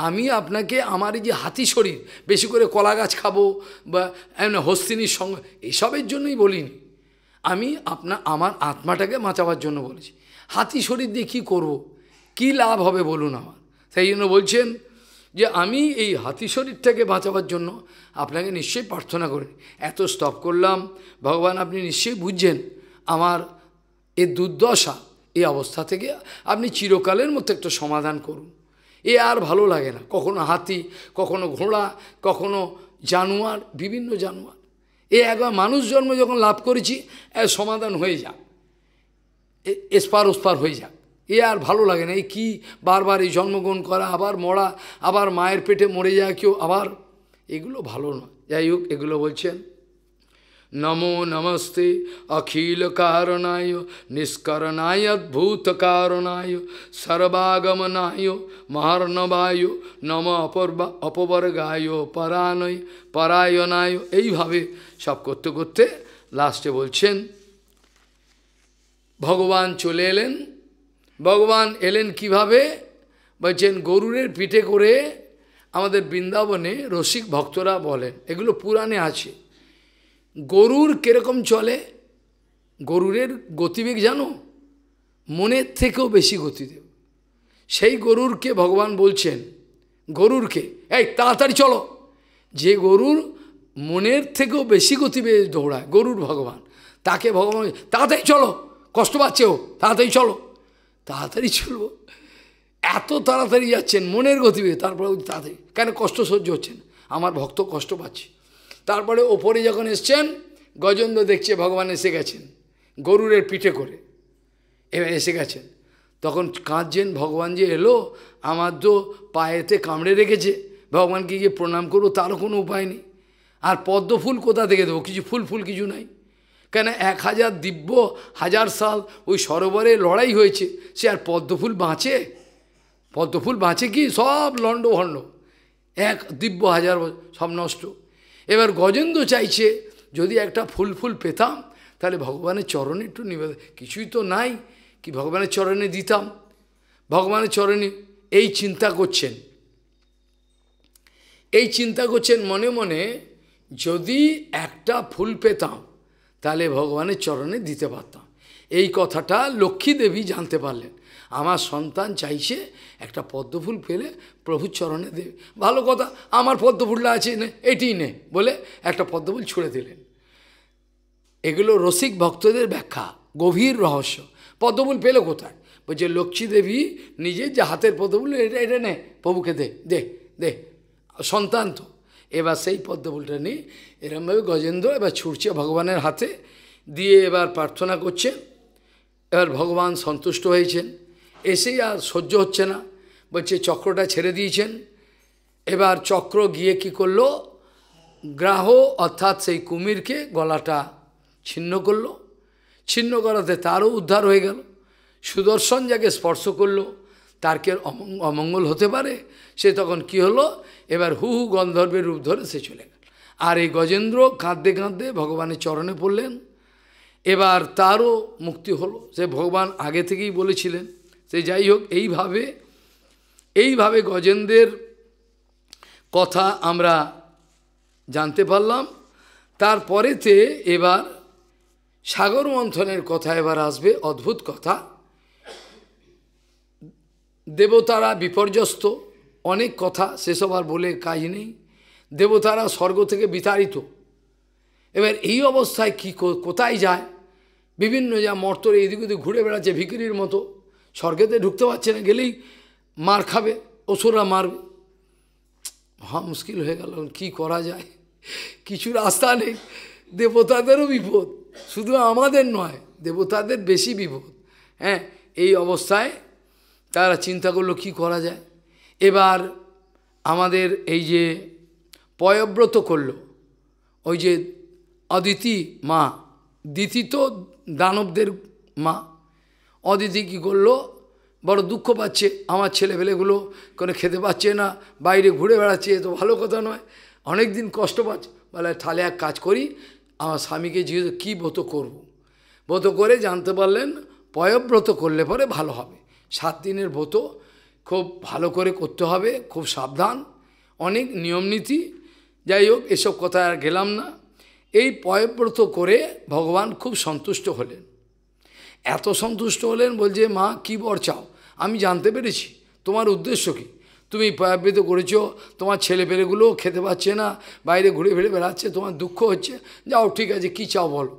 আমি আপনাকে আমার এই যে হাতি শরীর বেশি করে কলা গাছ খাবো বা এমন হস্তিনীর সঙ্গে এইসবের জন্যই বলিনি আমি আপনা আমার আত্মাটাকে বাঁচাবার জন্য বলেছি হাতি শরীর দিয়ে কী করবো কী লাভ হবে বলুন আমার সেই জন্য বলছেন যে আমি এই হাতি শরীরটাকে বাঁচাবার জন্য আপনাকে নিশ্চয়ই প্রার্থনা করি এত স্তব করলাম ভগবান আপনি নিশ্চয়ই বুঝছেন আমার এ দুর্দশা এই অবস্থা থেকে আপনি চিরকালের মতো একটা সমাধান করুন এ আর ভালো লাগে না কখনো হাতি কখনো ঘোড়া কখনো জানোয়ার বিভিন্ন জানোয়ার এ একবার মানুষ জন্ম যখন লাভ করেছি সমাধান হয়ে যাক এসপার ওসপার হয়ে যাক এ আর ভালো লাগে না এই কী বারবার এই জন্মগ্রহণ করা আবার মরা আবার মায়ের পেটে মরে যায় কেউ আবার এগুলো ভালো নয় যাই হোক এগুলো বলছেন নমো নমস্তে অখিল কারণায় নিষ্করণায় অদ্ভুত কারণায় সর্বাগমনায় মহার্ণবায় নম অপর্বা অপবর্গায় পরাণয় পরায়ণায় এইভাবে সব করতে করতে লাস্টে বলছেন ভগবান চলে এলেন ভগবান এলেন কিভাবে বলছেন গরুরের পিঠে করে আমাদের বৃন্দাবনে রসিক ভক্তরা বলেন এগুলো পুরাণে আছে গরুর কীরকম চলে গরুরের গতিবেগ জানো মনের থেকেও বেশি গতি দেব সেই গরুরকে ভগবান বলছেন গরুরকে এই তাড়াতাড়ি চলো যে গরুর মনের থেকেও বেশি গতিবে দৌড়ায় গরুর ভগবান তাকে ভগবান তাড়াতাড়ি চলো কষ্ট পাচ্ছে ও তাড়াতাড়ি চলো তাড়াতাড়ি চলবো এত তাড়াতাড়ি যাচ্ছেন মনের গতিবে তারপরে তাড়াতাড়ি কেন কষ্ট সহ্য হচ্ছেন আমার ভক্ত কষ্ট পাচ্ছে তারপরে ওপরে যখন এসছেন গজেন্দ্র দেখছে ভগবান এসে গেছেন গরুরের পিঠে করে এবার এসে গেছেন তখন কাঁদছেন ভগবান যে এলো আমার তো পায়েতে কামড়ে রেখেছে ভগবানকে গিয়ে প্রণাম করবো তারও কোনো উপায় নেই আর পদ্ম ফুল কোথা থেকে দেবো কিছু ফুল ফুল কিছু নাই কেন এক হাজার দিব্য হাজার সাল ওই সরোবরে লড়াই হয়েছে সে আর পদ্মফুল বাঁচে পদ্মফুল বাঁচে কি সব লণ্ড ভণ্ড এক দিব্য হাজার সব নষ্ট এবার গজেন্দ্র চাইছে যদি একটা ফুল ফুল পেতাম তাহলে ভগবানের চরণে একটু নিবেদন কিছুই তো নাই কি ভগবানের চরণে দিতাম ভগবানের চরণে এই চিন্তা করছেন এই চিন্তা করছেন মনে মনে যদি একটা ফুল পেতাম তাহলে ভগবানের চরণে দিতে পারতাম এই কথাটা লক্ষ্মী দেবী জানতে পারলেন আমার সন্তান চাইছে একটা পদ্মফুল পেলে প্রভু চরণে দেবে ভালো কথা আমার পদ্মফুলটা আছে নে এটি নে বলে একটা পদ্মফুল ছুঁড়ে দিলেন এগুলো রসিক ভক্তদের ব্যাখ্যা গভীর রহস্য পদ্মফুল পেলে কোথায় বলছে লক্ষ্মী দেবী নিজে যে হাতের পদ্মফুল এটা এটা নে প্রভুকে দে দে দে সন্তান তো এবার সেই পদ্মফুলটা নিয়ে এরমভাবে গজেন্দ্র এবার ছুটছে ভগবানের হাতে দিয়ে এবার প্রার্থনা করছে এবার ভগবান সন্তুষ্ট হয়েছেন এসেই আর সহ্য হচ্ছে না বলছে চক্রটা ছেড়ে দিয়েছেন এবার চক্র গিয়ে কি করলো গ্রাহ অর্থাৎ সেই কুমিরকে গলাটা ছিন্ন করলো ছিন্ন করাতে তারও উদ্ধার হয়ে গেল সুদর্শন যাকে স্পর্শ করলো কে অমঙ্গল হতে পারে সে তখন কি হলো এবার হু হু গন্ধর্বের রূপ ধরে সে চলে আর এই গজেন্দ্র কাঁদতে কাঁদতে ভগবানের চরণে পড়লেন এবার তারও মুক্তি হলো সে ভগবান আগে থেকেই বলেছিলেন সে যাই হোক এইভাবে এইভাবে গজেন্দ্রের কথা আমরা জানতে পারলাম তারপরেতে এবার সাগর মন্থনের কথা এবার আসবে অদ্ভুত কথা দেবতারা বিপর্যস্ত অনেক কথা সেসব আর বলে কাজ নেই দেবতারা স্বর্গ থেকে বিতাড়িত এবার এই অবস্থায় কি কোথায় যায় বিভিন্ন যা মর্তরে এদিক ওদিক ঘুরে বেড়াচ্ছে ভিকিরির মতো স্বর্গেতে ঢুকতে পারছে না গেলেই মার খাবে অসুররা মারবে মহা মুশকিল হয়ে গেল কি করা যায় কিছু রাস্তা নেই দেবতাদেরও বিপদ শুধু আমাদের নয় দেবতাদের বেশি বিপদ হ্যাঁ এই অবস্থায় তারা চিন্তা করলো কি করা যায় এবার আমাদের এই যে পয়ব্রত করল ওই যে অদিতি মা দিতি তো দানবদের মা অদিতি কী করলো বড় দুঃখ পাচ্ছে আমার ছেলেপেলেগুলো কোনো খেতে পাচ্ছে না বাইরে ঘুরে বেড়াচ্ছে এ তো ভালো কথা নয় অনেক দিন কষ্ট পাচ্ছে বলে তাহলে এক কাজ করি আমার স্বামীকে জিজ্ঞেস কী ব্রত করব। ব্রত করে জানতে পারলেন পয়ব্রত করলে পরে ভালো হবে সাত দিনের ব্রত খুব ভালো করে করতে হবে খুব সাবধান অনেক নিয়মনীতি যাই হোক এসব কথা আর গেলাম না এই পয়ব্রত করে ভগবান খুব সন্তুষ্ট হলেন এত সন্তুষ্ট হলেন বলছে মা কী বর চাও আমি জানতে পেরেছি তোমার উদ্দেশ্য কী তুমি পয়াবৃত করেছো তোমার ছেলেপেলেগুলো খেতে পাচ্ছে না বাইরে ঘুরে ফিরে বেড়াচ্ছে তোমার দুঃখ হচ্ছে যাও ঠিক আছে কী চাও বলো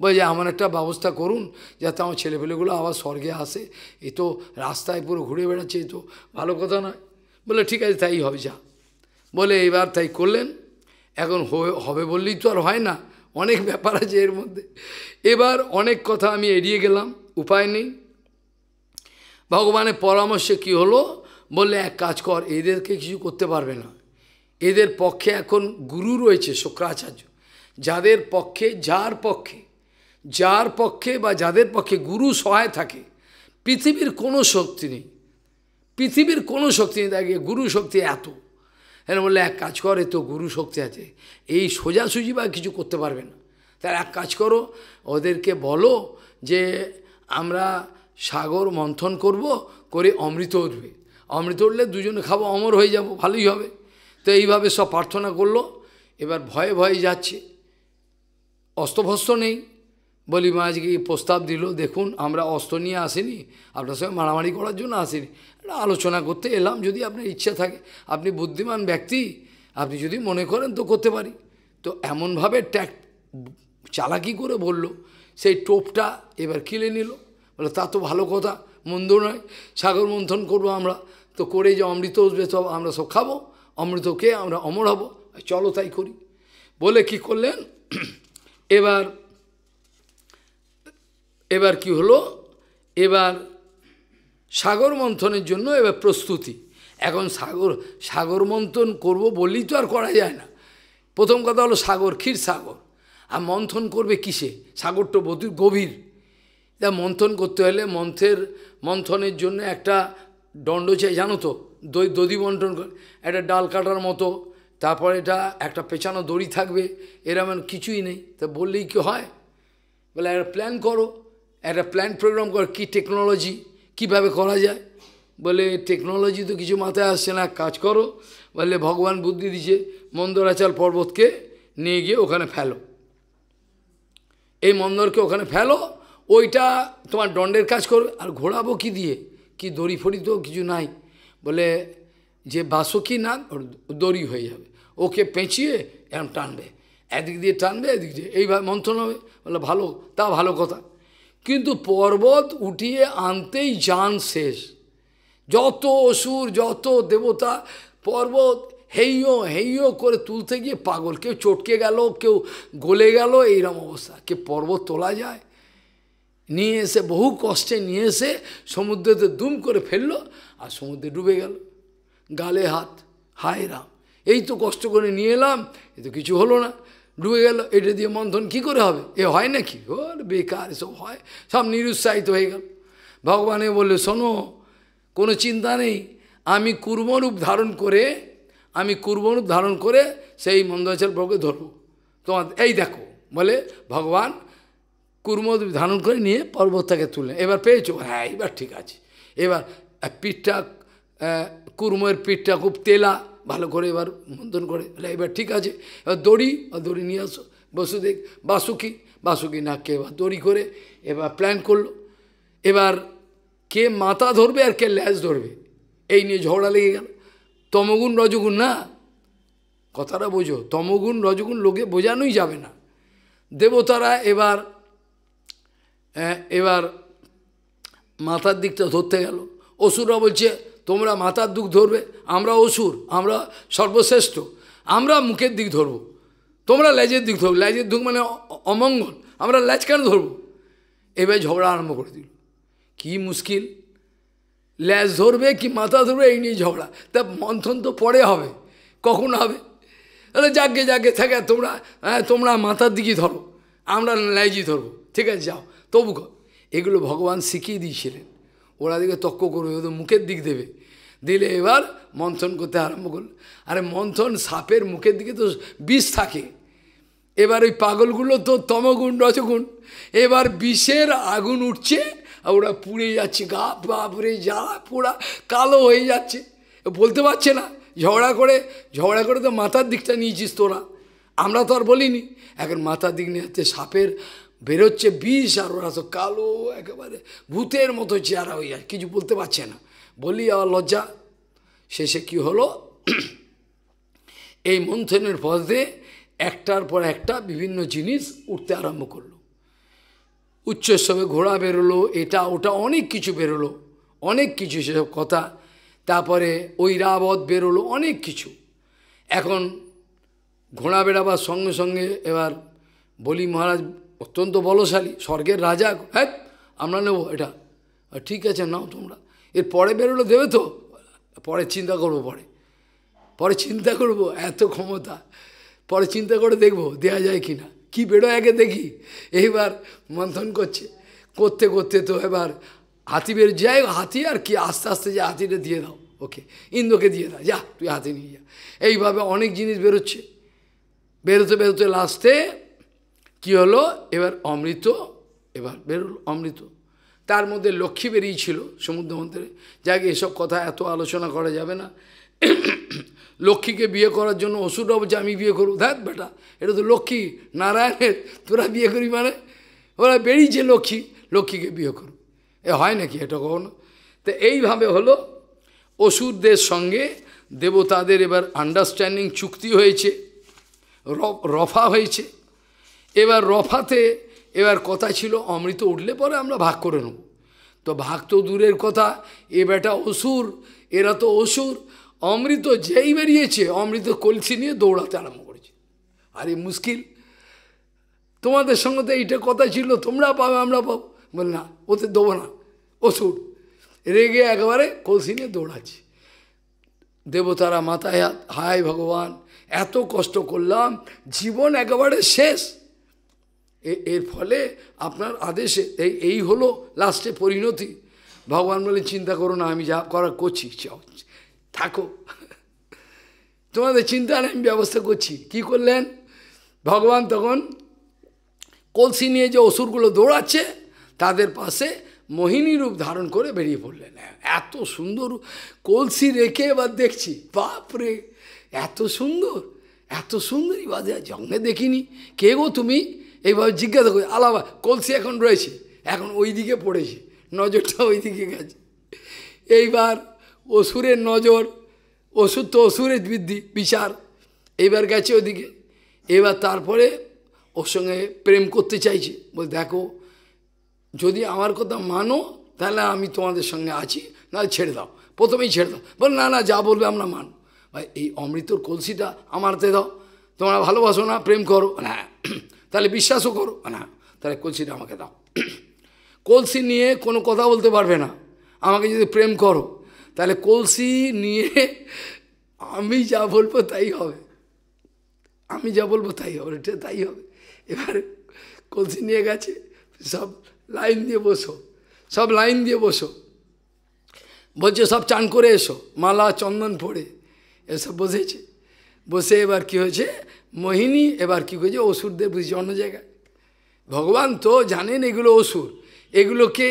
বলছে যে এমন একটা ব্যবস্থা করুন যাতে আমার ছেলেপেলেগুলো আবার স্বর্গে আসে এ তো রাস্তায় পুরো ঘুরে বেড়াচ্ছে এ তো ভালো কথা নয় বলে ঠিক আছে তাই হবে যা বলে এবার তাই করলেন এখন হবে বললেই তো আর হয় না অনেক ব্যাপার আছে এর মধ্যে এবার অনেক কথা আমি এড়িয়ে গেলাম উপায় নেই ভগবানের পরামর্শে কি হলো বললে এক কাজ কর এদেরকে কিছু করতে পারবে না এদের পক্ষে এখন গুরু রয়েছে শুক্রাচার্য যাদের পক্ষে যার পক্ষে যার পক্ষে বা যাদের পক্ষে গুরু সহায় থাকে পৃথিবীর কোনো শক্তি নেই পৃথিবীর কোনো শক্তি নেই তাকে গুরু শক্তি এত এরা বললে এক কাজ করে তো গুরু শক্তি আছে এই সোজাসুজি বা কিছু করতে পারবে না তার এক কাজ করো ওদেরকে বলো যে আমরা সাগর মন্থন করব করে অমৃত উঠবে অমৃত উঠলে দুজনে খাবো অমর হয়ে যাব ভালোই হবে তো এইভাবে সব প্রার্থনা করলো এবার ভয়ে ভয়ে যাচ্ছে অস্তভস্ত নেই বলি মা আজকে প্রস্তাব দিল দেখুন আমরা অস্ত্র নিয়ে আসিনি আপনার সঙ্গে মারামারি করার জন্য আসিনি আমরা আলোচনা করতে এলাম যদি আপনার ইচ্ছা থাকে আপনি বুদ্ধিমান ব্যক্তি আপনি যদি মনে করেন তো করতে পারি তো এমনভাবে ট্যাক চালাকি করে বলল সেই টোপটা এবার কিলে নিল বলে তা তো ভালো কথা মন্দ নয় সাগর মন্থন করব আমরা তো করে যে অমৃত উঠবে সব আমরা সব খাবো অমৃত খেয়ে আমরা অমর হব চলো তাই করি বলে কি করলেন এবার এবার কি হলো এবার সাগর মন্থনের জন্য এবার প্রস্তুতি এখন সাগর সাগর মন্থন করব বললেই তো আর করা যায় না প্রথম কথা হলো সাগর ক্ষীর সাগর আর মন্থন করবে কিসে সাগরটা বহু গভীর তা মন্থন করতে হলে মন্থের মন্থনের জন্য একটা দণ্ড চাই জানো তো দই দধি বন্টন একটা ডাল কাটার মতো তারপর এটা একটা পেছানো দড়ি থাকবে মানে কিছুই নেই তা বললেই কি হয় বলে একটা প্ল্যান করো একটা প্ল্যান প্রোগ্রাম করো কী টেকনোলজি কিভাবে করা যায় বলে টেকনোলজি তো কিছু মাথায় আসছে না কাজ করো বলে ভগবান বুদ্ধি দিছে মন্দরাচাল পর্বতকে নিয়ে গিয়ে ওখানে ফেলো এই মন্দরকে ওখানে ফেলো ওইটা তোমার দণ্ডের কাজ করবে আর ঘোরাবো কি দিয়ে কি দড়ি ফড়ি তো কিছু নাই বলে যে বাসকি না দড়ি হয়ে যাবে ওকে পেঁচিয়ে এরকম টানবে এদিক দিয়ে টানবে এদিক দিয়ে এইভাবে মন্থন হবে বলে ভালো তা ভালো কথা কিন্তু পর্বত উঠিয়ে আনতেই যান শেষ যত অসুর যত দেবতা পর্বত হেইও হেইও করে তুলতে গিয়ে পাগল কেউ চটকে গেল কেউ গলে গেল এইরকম অবস্থা কে পর্বত তোলা যায় নিয়ে এসে বহু কষ্টে নিয়ে এসে সমুদ্রেতে দুম করে ফেললো আর সমুদ্রে ডুবে গেল গালে হাত হায় রাম এই তো কষ্ট করে নিয়ে এলাম এ তো কিছু হলো না ডুবে গেল এটা দিয়ে মন্থন কি করে হবে এ হয় নাকি ওর বেকার সব হয় সব নিরুৎসাহিত হয়ে গেল ভগবানে বললে শোনো কোনো চিন্তা নেই আমি কুর্মরূপ ধারণ করে আমি কুর্মরূপ ধারণ করে সেই মন্দাচল প্রভুকে ধরব তোমার এই দেখো বলে ভগবান কুর্মরূপ ধারণ করে নিয়ে পর্বতটাকে তুললেন এবার পেয়েছো হ্যাঁ এবার ঠিক আছে এবার পিঠটা কুর্মের পিঠটা খুব তেলা ভালো করে এবার মন্থন করে এবার ঠিক আছে এবার দড়ি দড়ি নিয়ে আসো বসুদেব বাসুকি বাসুকি নাককে এবার দড়ি করে এবার প্ল্যান করলো এবার কে মাথা ধরবে আর কে ল্যাজ ধরবে এই নিয়ে ঝগড়া লেগে গেল তমগুণ রজগুণ না কথাটা বোঝো তমগুণ রজগুণ লোকে বোঝানোই যাবে না দেবতারা এবার এবার মাথার দিকটা ধরতে গেল অসুররা বলছে তোমরা মাথার দুঃখ ধরবে আমরা অসুর আমরা সর্বশ্রেষ্ঠ আমরা মুখের দিক ধরব তোমরা লেজের দিক ধরবো লেজের দুঃখ মানে অমঙ্গল আমরা লেজ কেন ধরবো এবার ঝগড়া আরম্ভ করে দিল কি মুশকিল ল্যাজ ধরবে কি মাথা ধরবে এই নিয়ে ঝগড়া তা মন্থন তো পরে হবে কখন হবে তাহলে যাকে যাকে থাকে তোমরা হ্যাঁ তোমরা মাথার দিকে ধরো আমরা ল্যাজই ধরবো ঠিক আছে যাও তবু এগুলো ভগবান শিখিয়ে দিয়েছিলেন ওরা দিকে তক্ক করবে ওদের মুখের দিক দেবে দিলে এবার মন্থন করতে আরম্ভ করল আরে মন্থন সাপের মুখের দিকে তো বিষ থাকে এবার ওই পাগলগুলো তো তমগুণ রজগুণ এবার বিষের আগুন উঠছে আর ওরা পুড়ে যাচ্ছে গা বাপরে জ্বালা পোড়া কালো হয়ে যাচ্ছে বলতে পারছে না ঝগড়া করে ঝগড়া করে তো মাথার দিকটা নিয়েছিস তোরা আমরা তো আর বলিনি এখন মাথার দিক নিয়ে সাপের বেরোচ্ছে বিষ আর ওরা তো কালো একেবারে ভূতের মতো চেহারা হয়ে যায় কিছু বলতে পারছে না বলি আর লজ্জা শেষে কি হলো এই মন্থনের ফজদে একটার পর একটা বিভিন্ন জিনিস উঠতে আরম্ভ করলো উচ্চস্তবে ঘোড়া বেরোলো এটা ওটা অনেক কিছু বেরোলো অনেক কিছু সেসব কথা তারপরে ওই রাবত বেরোলো অনেক কিছু এখন ঘোড়া বেড়াবার সঙ্গে সঙ্গে এবার বলি মহারাজ অত্যন্ত বলশালী স্বর্গের রাজা হ্যাঁ আমরা নেব এটা ঠিক আছে নাও তোমরা এর পরে বেরোলো দেবে তো পরে চিন্তা করব পরে পরে চিন্তা করব এত ক্ষমতা পরে চিন্তা করে দেখব দেয়া যায় কি না কী বেরোয় আগে দেখি এইবার মন্থন করছে করতে করতে তো এবার হাতি বের যাই হাতি আর কি আস্তে আস্তে যে হাতিটা দিয়ে দাও ওকে ইন্দ্রকে দিয়ে দাও যা তুই হাতি নিয়ে যা এইভাবে অনেক জিনিস বেরোচ্ছে বেরোতে বেরোতে লাস্টে কী হলো এবার অমৃত এবার বেরোল অমৃত তার মধ্যে লক্ষ্মী বেরিয়েছিল সমুদ্র মন্ত্রে যাকে এসব কথা এত আলোচনা করা যাবে না লক্ষ্মীকে বিয়ে করার জন্য অসুর যে আমি বিয়ে করবো ধ্যাত বেটা এটা তো লক্ষ্মী নারায়ণের তোরা বিয়ে করি মানে ওরা বেরিয়েছে লক্ষ্মী লক্ষ্মীকে বিয়ে করো এ হয় নাকি এটা কখনো তো এইভাবে হলো অসুরদের সঙ্গে দেবতাদের এবার আন্ডারস্ট্যান্ডিং চুক্তি হয়েছে রফা হয়েছে এবার রফাতে এবার কথা ছিল অমৃত উঠলে পরে আমরা ভাগ করে নেব তো ভাগ তো দূরের কথা এ বেটা অসুর এরা তো অসুর অমৃত যেই বেরিয়েছে অমৃত কলসি নিয়ে দৌড়াতে আরম্ভ করেছে আরে মুশকিল তোমাদের সঙ্গে তো এইটা কথা ছিল তোমরা পাবে আমরা পাবো বল না ওতে দেবো না অসুর রেগে একেবারে কলসি নিয়ে দৌড়াচ্ছে দেবতারা মাথায় হায় ভগবান এত কষ্ট করলাম জীবন একেবারে শেষ এর ফলে আপনার আদেশে এই এই হলো লাস্টে পরিণতি ভগবান বলে চিন্তা করো না আমি যা করা করছি থাকো তোমাদের চিন্তা নেই আমি ব্যবস্থা করছি কি করলেন ভগবান তখন কলসি নিয়ে যে অসুরগুলো দৌড়াচ্ছে তাদের পাশে মোহিনী রূপ ধারণ করে বেরিয়ে পড়লেন এত সুন্দর কলসি রেখে এবার দেখছি বাপরে এত সুন্দর এত সুন্দরী বাজে জঙ্গে দেখিনি কে গো তুমি এইভাবে জিজ্ঞাসা করি আলাবা কলসি এখন রয়েছে এখন ওই দিকে পড়েছে নজরটা ওই দিকে গেছে এইবার অসুরের নজর অসুর তো অসুরের বৃদ্ধি বিচার এইবার গেছে ওদিকে এবার তারপরে ওর সঙ্গে প্রেম করতে চাইছে বল দেখো যদি আমার কথা মানো তাহলে আমি তোমাদের সঙ্গে আছি না ছেড়ে দাও প্রথমেই ছেড়ে দাও বল না না যা বলবে আমরা মান ভাই এই অমৃতর কলসিটা আমারতে দাও তোমরা ভালোবাসো না প্রেম করো হ্যাঁ তাহলে বিশ্বাসও করো না তাহলে কলসিটা আমাকে দাও কলসি নিয়ে কোনো কথা বলতে পারবে না আমাকে যদি প্রেম করো তাহলে কলসি নিয়ে আমি যা বলবো তাই হবে আমি যা বলবো তাই হবে এটা তাই হবে এবার কলসি নিয়ে গেছে সব লাইন দিয়ে বসো সব লাইন দিয়ে বসো বলছে সব চান করে এসো মালা চন্দন পড়ে এসব বসেছে বসে এবার কি হয়েছে মোহিনী এবার কী করেছে অসুরদের বুঝছে অন্য জায়গায় ভগবান তো জানেন এগুলো অসুর এগুলোকে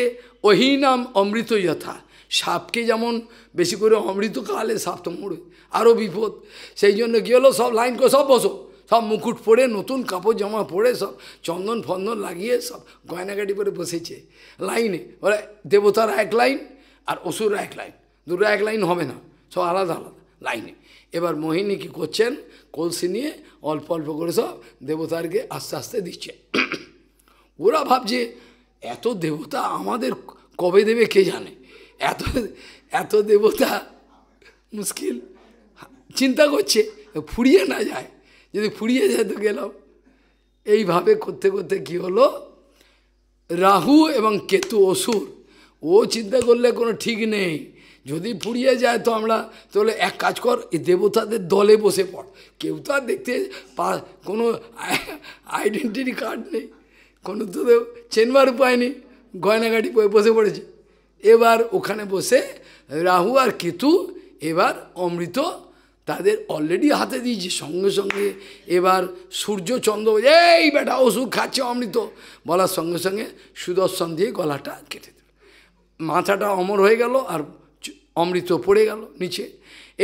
অহিনাম অমৃত যথা সাপকে যেমন বেশি করে অমৃত কালে সাপ তো মরে আরও বিপদ সেই জন্য কী হলো সব লাইন করে সব বসো সব মুকুট পরে নতুন কাপড় জামা পরে সব চন্দন ফন্দন লাগিয়ে সব গয়নাগাটি করে বসেছে লাইনে ওরা দেবতারা এক লাইন আর অসুররা এক লাইন দুটো এক লাইন হবে না সব আলাদা আলাদা লাইনে এবার মোহিনী কী করছেন কলসি নিয়ে অল্প অল্প করে সব দেবতারকে আস্তে আস্তে দিচ্ছে ওরা ভাবছে এত দেবতা আমাদের কবে দেবে কে জানে এত এত দেবতা মুশকিল চিন্তা করছে ফুরিয়ে না যায় যদি ফুরিয়ে তো গেলাম এইভাবে করতে করতে কি হলো রাহু এবং কেতু অসুর ও চিন্তা করলে কোনো ঠিক নেই যদি ফুরিয়ে যায় তো আমরা তাহলে এক কাজ কর দেবতাদের দলে বসে পড় কেউ তো আর দেখতে পা কোনো আইডেন্টিটি কার্ড নেই কোনো তো চেনবার উপায় নেই গয়নাগাটি বসে পড়েছে এবার ওখানে বসে রাহু আর কেতু এবার অমৃত তাদের অলরেডি হাতে দিয়েছে সঙ্গে সঙ্গে এবার সূর্য চন্দ্র এই বেটা ওষুধ খাচ্ছে অমৃত বলার সঙ্গে সঙ্গে সুদর্শন দিয়ে গলাটা কেটে দেবে মাথাটা অমর হয়ে গেল আর অমৃত পড়ে গেল নিচে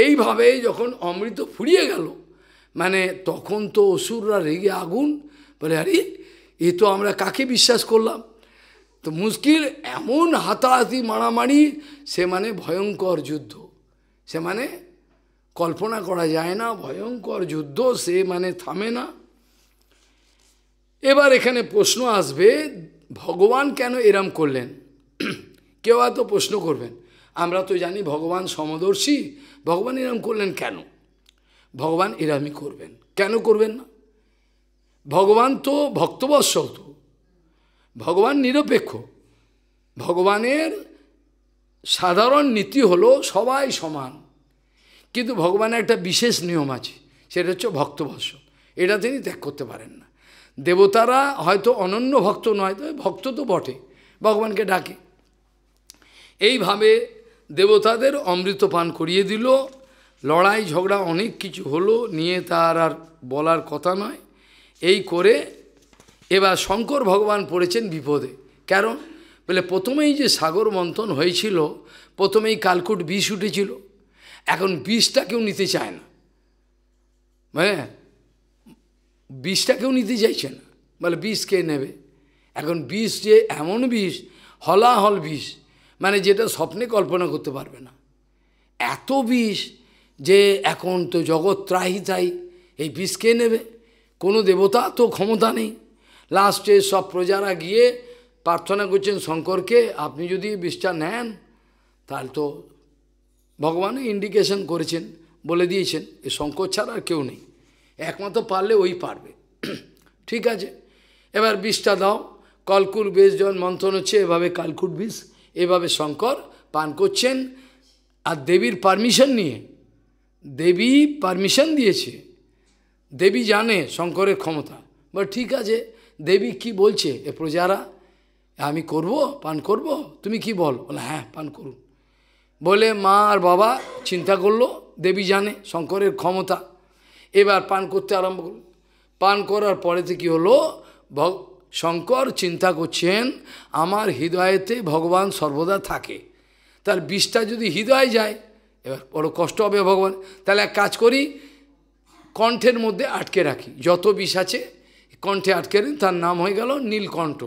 এইভাবে যখন অমৃত ফুরিয়ে গেল মানে তখন তো অসুররা রেগে আগুন বলে আরে এ তো আমরা কাকে বিশ্বাস করলাম তো মুশকিল এমন হাতাহাতি মারামারি সে মানে ভয়ঙ্কর যুদ্ধ সে মানে কল্পনা করা যায় না ভয়ঙ্কর যুদ্ধ সে মানে থামে না এবার এখানে প্রশ্ন আসবে ভগবান কেন এরম করলেন কেউ এত প্রশ্ন করবেন আমরা তো জানি ভগবান সমদর্শী ভগবান এরম করলেন কেন ভগবান এরামই করবেন কেন করবেন না ভগবান তো ভক্তবৎসল তো ভগবান নিরপেক্ষ ভগবানের সাধারণ নীতি হলো সবাই সমান কিন্তু ভগবানের একটা বিশেষ নিয়ম আছে সেটা হচ্ছে ভক্তবৎস এটা তিনি ত্যাগ করতে পারেন না দেবতারা হয়তো অনন্য ভক্ত নয় তবে ভক্ত তো বটে ভগবানকে ডাকে এইভাবে দেবতাদের অমৃত পান করিয়ে দিল লড়াই ঝগড়া অনেক কিছু হলো নিয়ে তার আর বলার কথা নয় এই করে এবার শঙ্কর ভগবান পড়েছেন বিপদে কারণ বলে প্রথমেই যে সাগর মন্থন হয়েছিল প্রথমেই কালকুট বিষ উঠেছিল এখন বিষটা কেউ নিতে চায় না হ্যাঁ বিষটা কেউ নিতে চাইছে না বলে বিষ কে নেবে এখন বিষ যে এমন বিষ হলাহল বিষ মানে যেটা স্বপ্নে কল্পনা করতে পারবে না এত বিষ যে এখন তো জগৎ ত্রাহি তাই এই বিষ কে নেবে কোনো দেবতা তো ক্ষমতা নেই লাস্টে সব প্রজারা গিয়ে প্রার্থনা করছেন শঙ্করকে আপনি যদি বিষটা নেন তাহলে তো ভগবানই ইন্ডিকেশন করেছেন বলে দিয়েছেন এ শঙ্কর ছাড়া আর কেউ নেই একমাত্র পারলে ওই পারবে ঠিক আছে এবার বিষটা দাও কলকুর বেশ যখন মন্থন হচ্ছে এভাবে কালকুট বিষ এভাবে শঙ্কর পান করছেন আর দেবীর পারমিশন নিয়ে দেবী পারমিশন দিয়েছে দেবী জানে শঙ্করের ক্ষমতা বা ঠিক আছে দেবী কি বলছে এ প্রজারা আমি করব পান করব তুমি কি বল বলে হ্যাঁ পান করুন বলে মা আর বাবা চিন্তা করলো দেবী জানে শঙ্করের ক্ষমতা এবার পান করতে আরম্ভ করল পান করার পরেতে কি হলো শঙ্কর চিন্তা করছেন আমার হৃদয়েতে ভগবান সর্বদা থাকে তার বিষটা যদি হৃদয় যায় এবার বড় কষ্ট হবে ভগবান তাহলে এক কাজ করি কণ্ঠের মধ্যে আটকে রাখি যত বিষ আছে কণ্ঠে আটকে নিন তার নাম হয়ে গেল নীলকণ্ঠ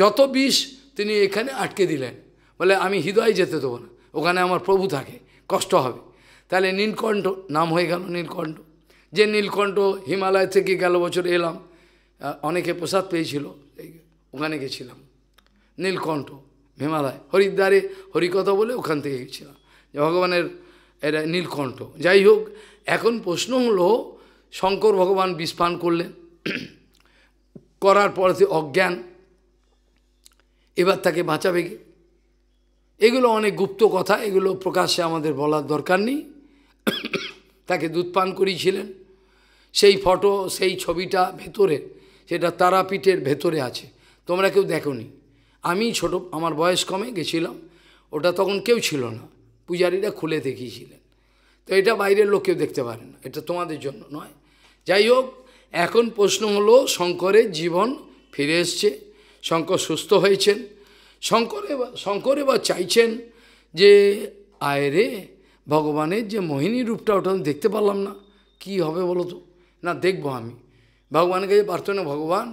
যত বিষ তিনি এখানে আটকে দিলেন বলে আমি হৃদয় যেতে দেবো না ওখানে আমার প্রভু থাকে কষ্ট হবে তাহলে নীলকণ্ঠ নাম হয়ে গেল নীলকণ্ঠ যে নীলকণ্ঠ হিমালয় থেকে গেল বছর এলাম অনেকে প্রসাদ পেয়েছিল ওখানে গেছিলাম নীলকণ্ঠ হিমালয় হরিদ্বারে হরিকথা বলে ওখান থেকে গেছিলাম ভগবানের এটা নীলকণ্ঠ যাই হোক এখন প্রশ্ন হলো শঙ্কর ভগবান বিস্পান করলেন করার পরে অজ্ঞান এবার তাকে বাঁচাবে কি এগুলো অনেক গুপ্ত কথা এগুলো প্রকাশ্যে আমাদের বলার দরকার নেই তাকে দুধ পান করিয়েছিলেন সেই ফটো সেই ছবিটা ভেতরে সেটা তারাপীঠের ভেতরে আছে তোমরা কেউ দেখো নি আমি ছোট আমার বয়স কমে গেছিলাম ওটা তখন কেউ ছিল না পূজারীরা খুলে দেখিয়েছিলেন তো এটা বাইরের লোক কেউ দেখতে পারে না এটা তোমাদের জন্য নয় যাই হোক এখন প্রশ্ন হলো শঙ্করের জীবন ফিরে এসছে শঙ্কর সুস্থ হয়েছেন এবার শঙ্কর এবার চাইছেন যে আয় রে ভগবানের যে মোহিনী রূপটা ওটা দেখতে পারলাম না কি হবে বলো তো না দেখব আমি ভগবান যে প্রার্থনা ভগবান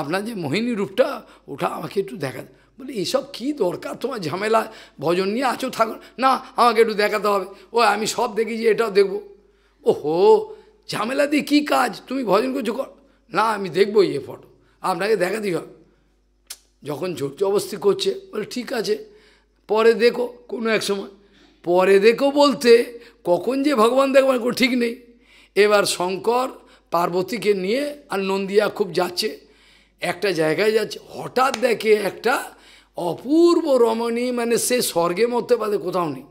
আপনার যে মোহিনী রূপটা ওটা আমাকে একটু দেখা বলে এইসব কি দরকার তোমার ঝামেলা ভজন নিয়ে আছো থাকো না আমাকে একটু দেখাতে হবে ও আমি সব দেখেছি এটাও দেখব ওহো ঝামেলা দিয়ে কী কাজ তুমি ভজন করছো কর না আমি দেখবো এই ফটো আপনাকে দিই হবে যখন জোর অবস্থি করছে বলে ঠিক আছে পরে দেখো কোনো এক সময় পরে দেখো বলতে কখন যে ভগবান দেখবার ঠিক নেই এবার শঙ্কর পার্বতীকে নিয়ে আর নন্দিয়া খুব যাচ্ছে একটা জায়গায় যাচ্ছে হঠাৎ দেখে একটা অপূর্ব রমণী মানে সে স্বর্গে মধ্যে পারে কোথাও নেই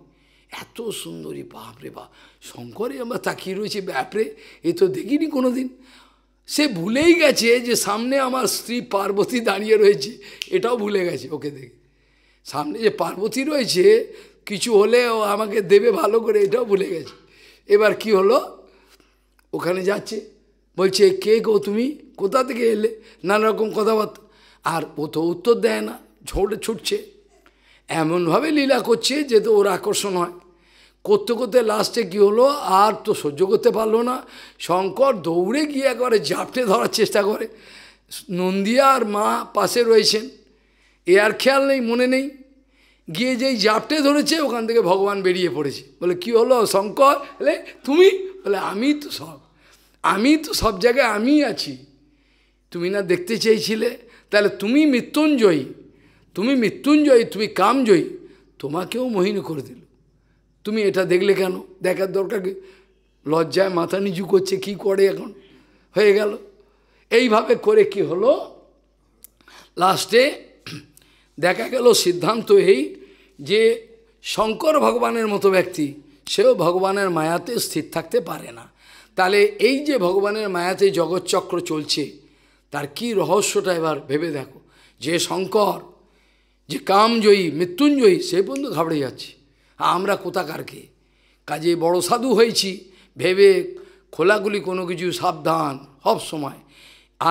এত সুন্দরী বাপরে বাপ শঙ্করে আমরা তাকিয়ে রয়েছি ব্যাপরে এ তো দেখিনি কোনো দিন সে ভুলেই গেছে যে সামনে আমার স্ত্রী পার্বতী দাঁড়িয়ে রয়েছে এটাও ভুলে গেছে ওকে দেখে সামনে যে পার্বতী রয়েছে কিছু হলে ও আমাকে দেবে ভালো করে এটাও ভুলে গেছে এবার কি হলো ওখানে যাচ্ছে বলছে কে গো তুমি কোথা থেকে এলে নানা রকম কথাবার্তা আর ও তো উত্তর দেয় না ঝোঁটে ছুটছে এমনভাবে লীলা করছে যে তো ওর আকর্ষণ হয় করতে করতে লাস্টে কী হলো আর তো সহ্য করতে পারলো না শঙ্কর দৌড়ে গিয়ে একবারে ঝাপটে ধরার চেষ্টা করে নন্দিয়া আর মা পাশে রয়েছেন এ আর খেয়াল নেই মনে নেই গিয়ে যেই জাপটে ধরেছে ওখান থেকে ভগবান বেরিয়ে পড়েছে বলে কি হলো শঙ্কর বলে তুমি বলে আমি তো সব আমি তো সব জায়গায় আমি আছি তুমি না দেখতে চেয়েছিলে তাহলে তুমি মৃত্যুঞ্জয়ী তুমি মৃত্যুঞ্জয়ী তুমি কামজয়ী তোমাকেও মহিন করে দিল তুমি এটা দেখলে কেন দেখার দরকার লজ্জায় মাথা নিচু করছে কি করে এখন হয়ে গেল এইভাবে করে কি হলো লাস্টে দেখা গেল সিদ্ধান্ত এই যে শঙ্কর ভগবানের মতো ব্যক্তি সেও ভগবানের মায়াতে স্থির থাকতে পারে না তাহলে এই যে ভগবানের মায়াতে জগৎচক্র চলছে তার কি রহস্যটা এবার ভেবে দেখো যে শঙ্কর যে কামজয়ী মৃত্যুঞ্জয়ী সে পর্যন্ত ঘাবড়ে যাচ্ছে আমরা কোথাকারকে কাজে বড় সাধু হয়েছি ভেবে খোলাগুলি কোনো কিছু সাবধান সব সময়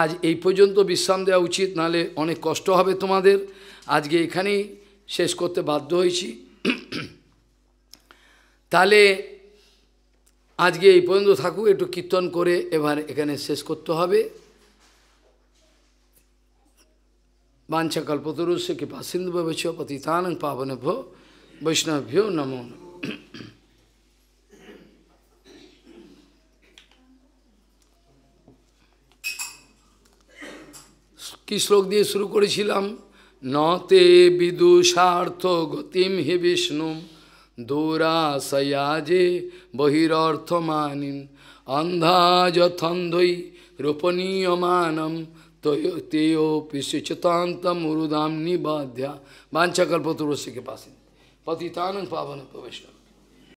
আজ এই পর্যন্ত বিশ্রাম দেওয়া উচিত নালে অনেক কষ্ট হবে তোমাদের আজকে এখানেই শেষ করতে বাধ্য হয়েছি তাহলে আজকে এই পর্যন্ত থাকুক একটু কীর্তন করে এবার এখানে শেষ করতে হবে বাঞ্ছা কল্পতরুষ্য কৃপা সিন্ধু ভবিষ্য পতিতান ভো বৈষ্ণভ্যো নমো কি শ্লোক দিয়ে শুরু করেছিলাম নতে বিদুষার্থ গতিম হে Vishnu Dura sayaje bahirarthamanin andha jathandoi rupaniyamanam teyo pisichatantam urudam nibadhya vanchakalpaturvasya ke pasin patitanam pavana pavishnavam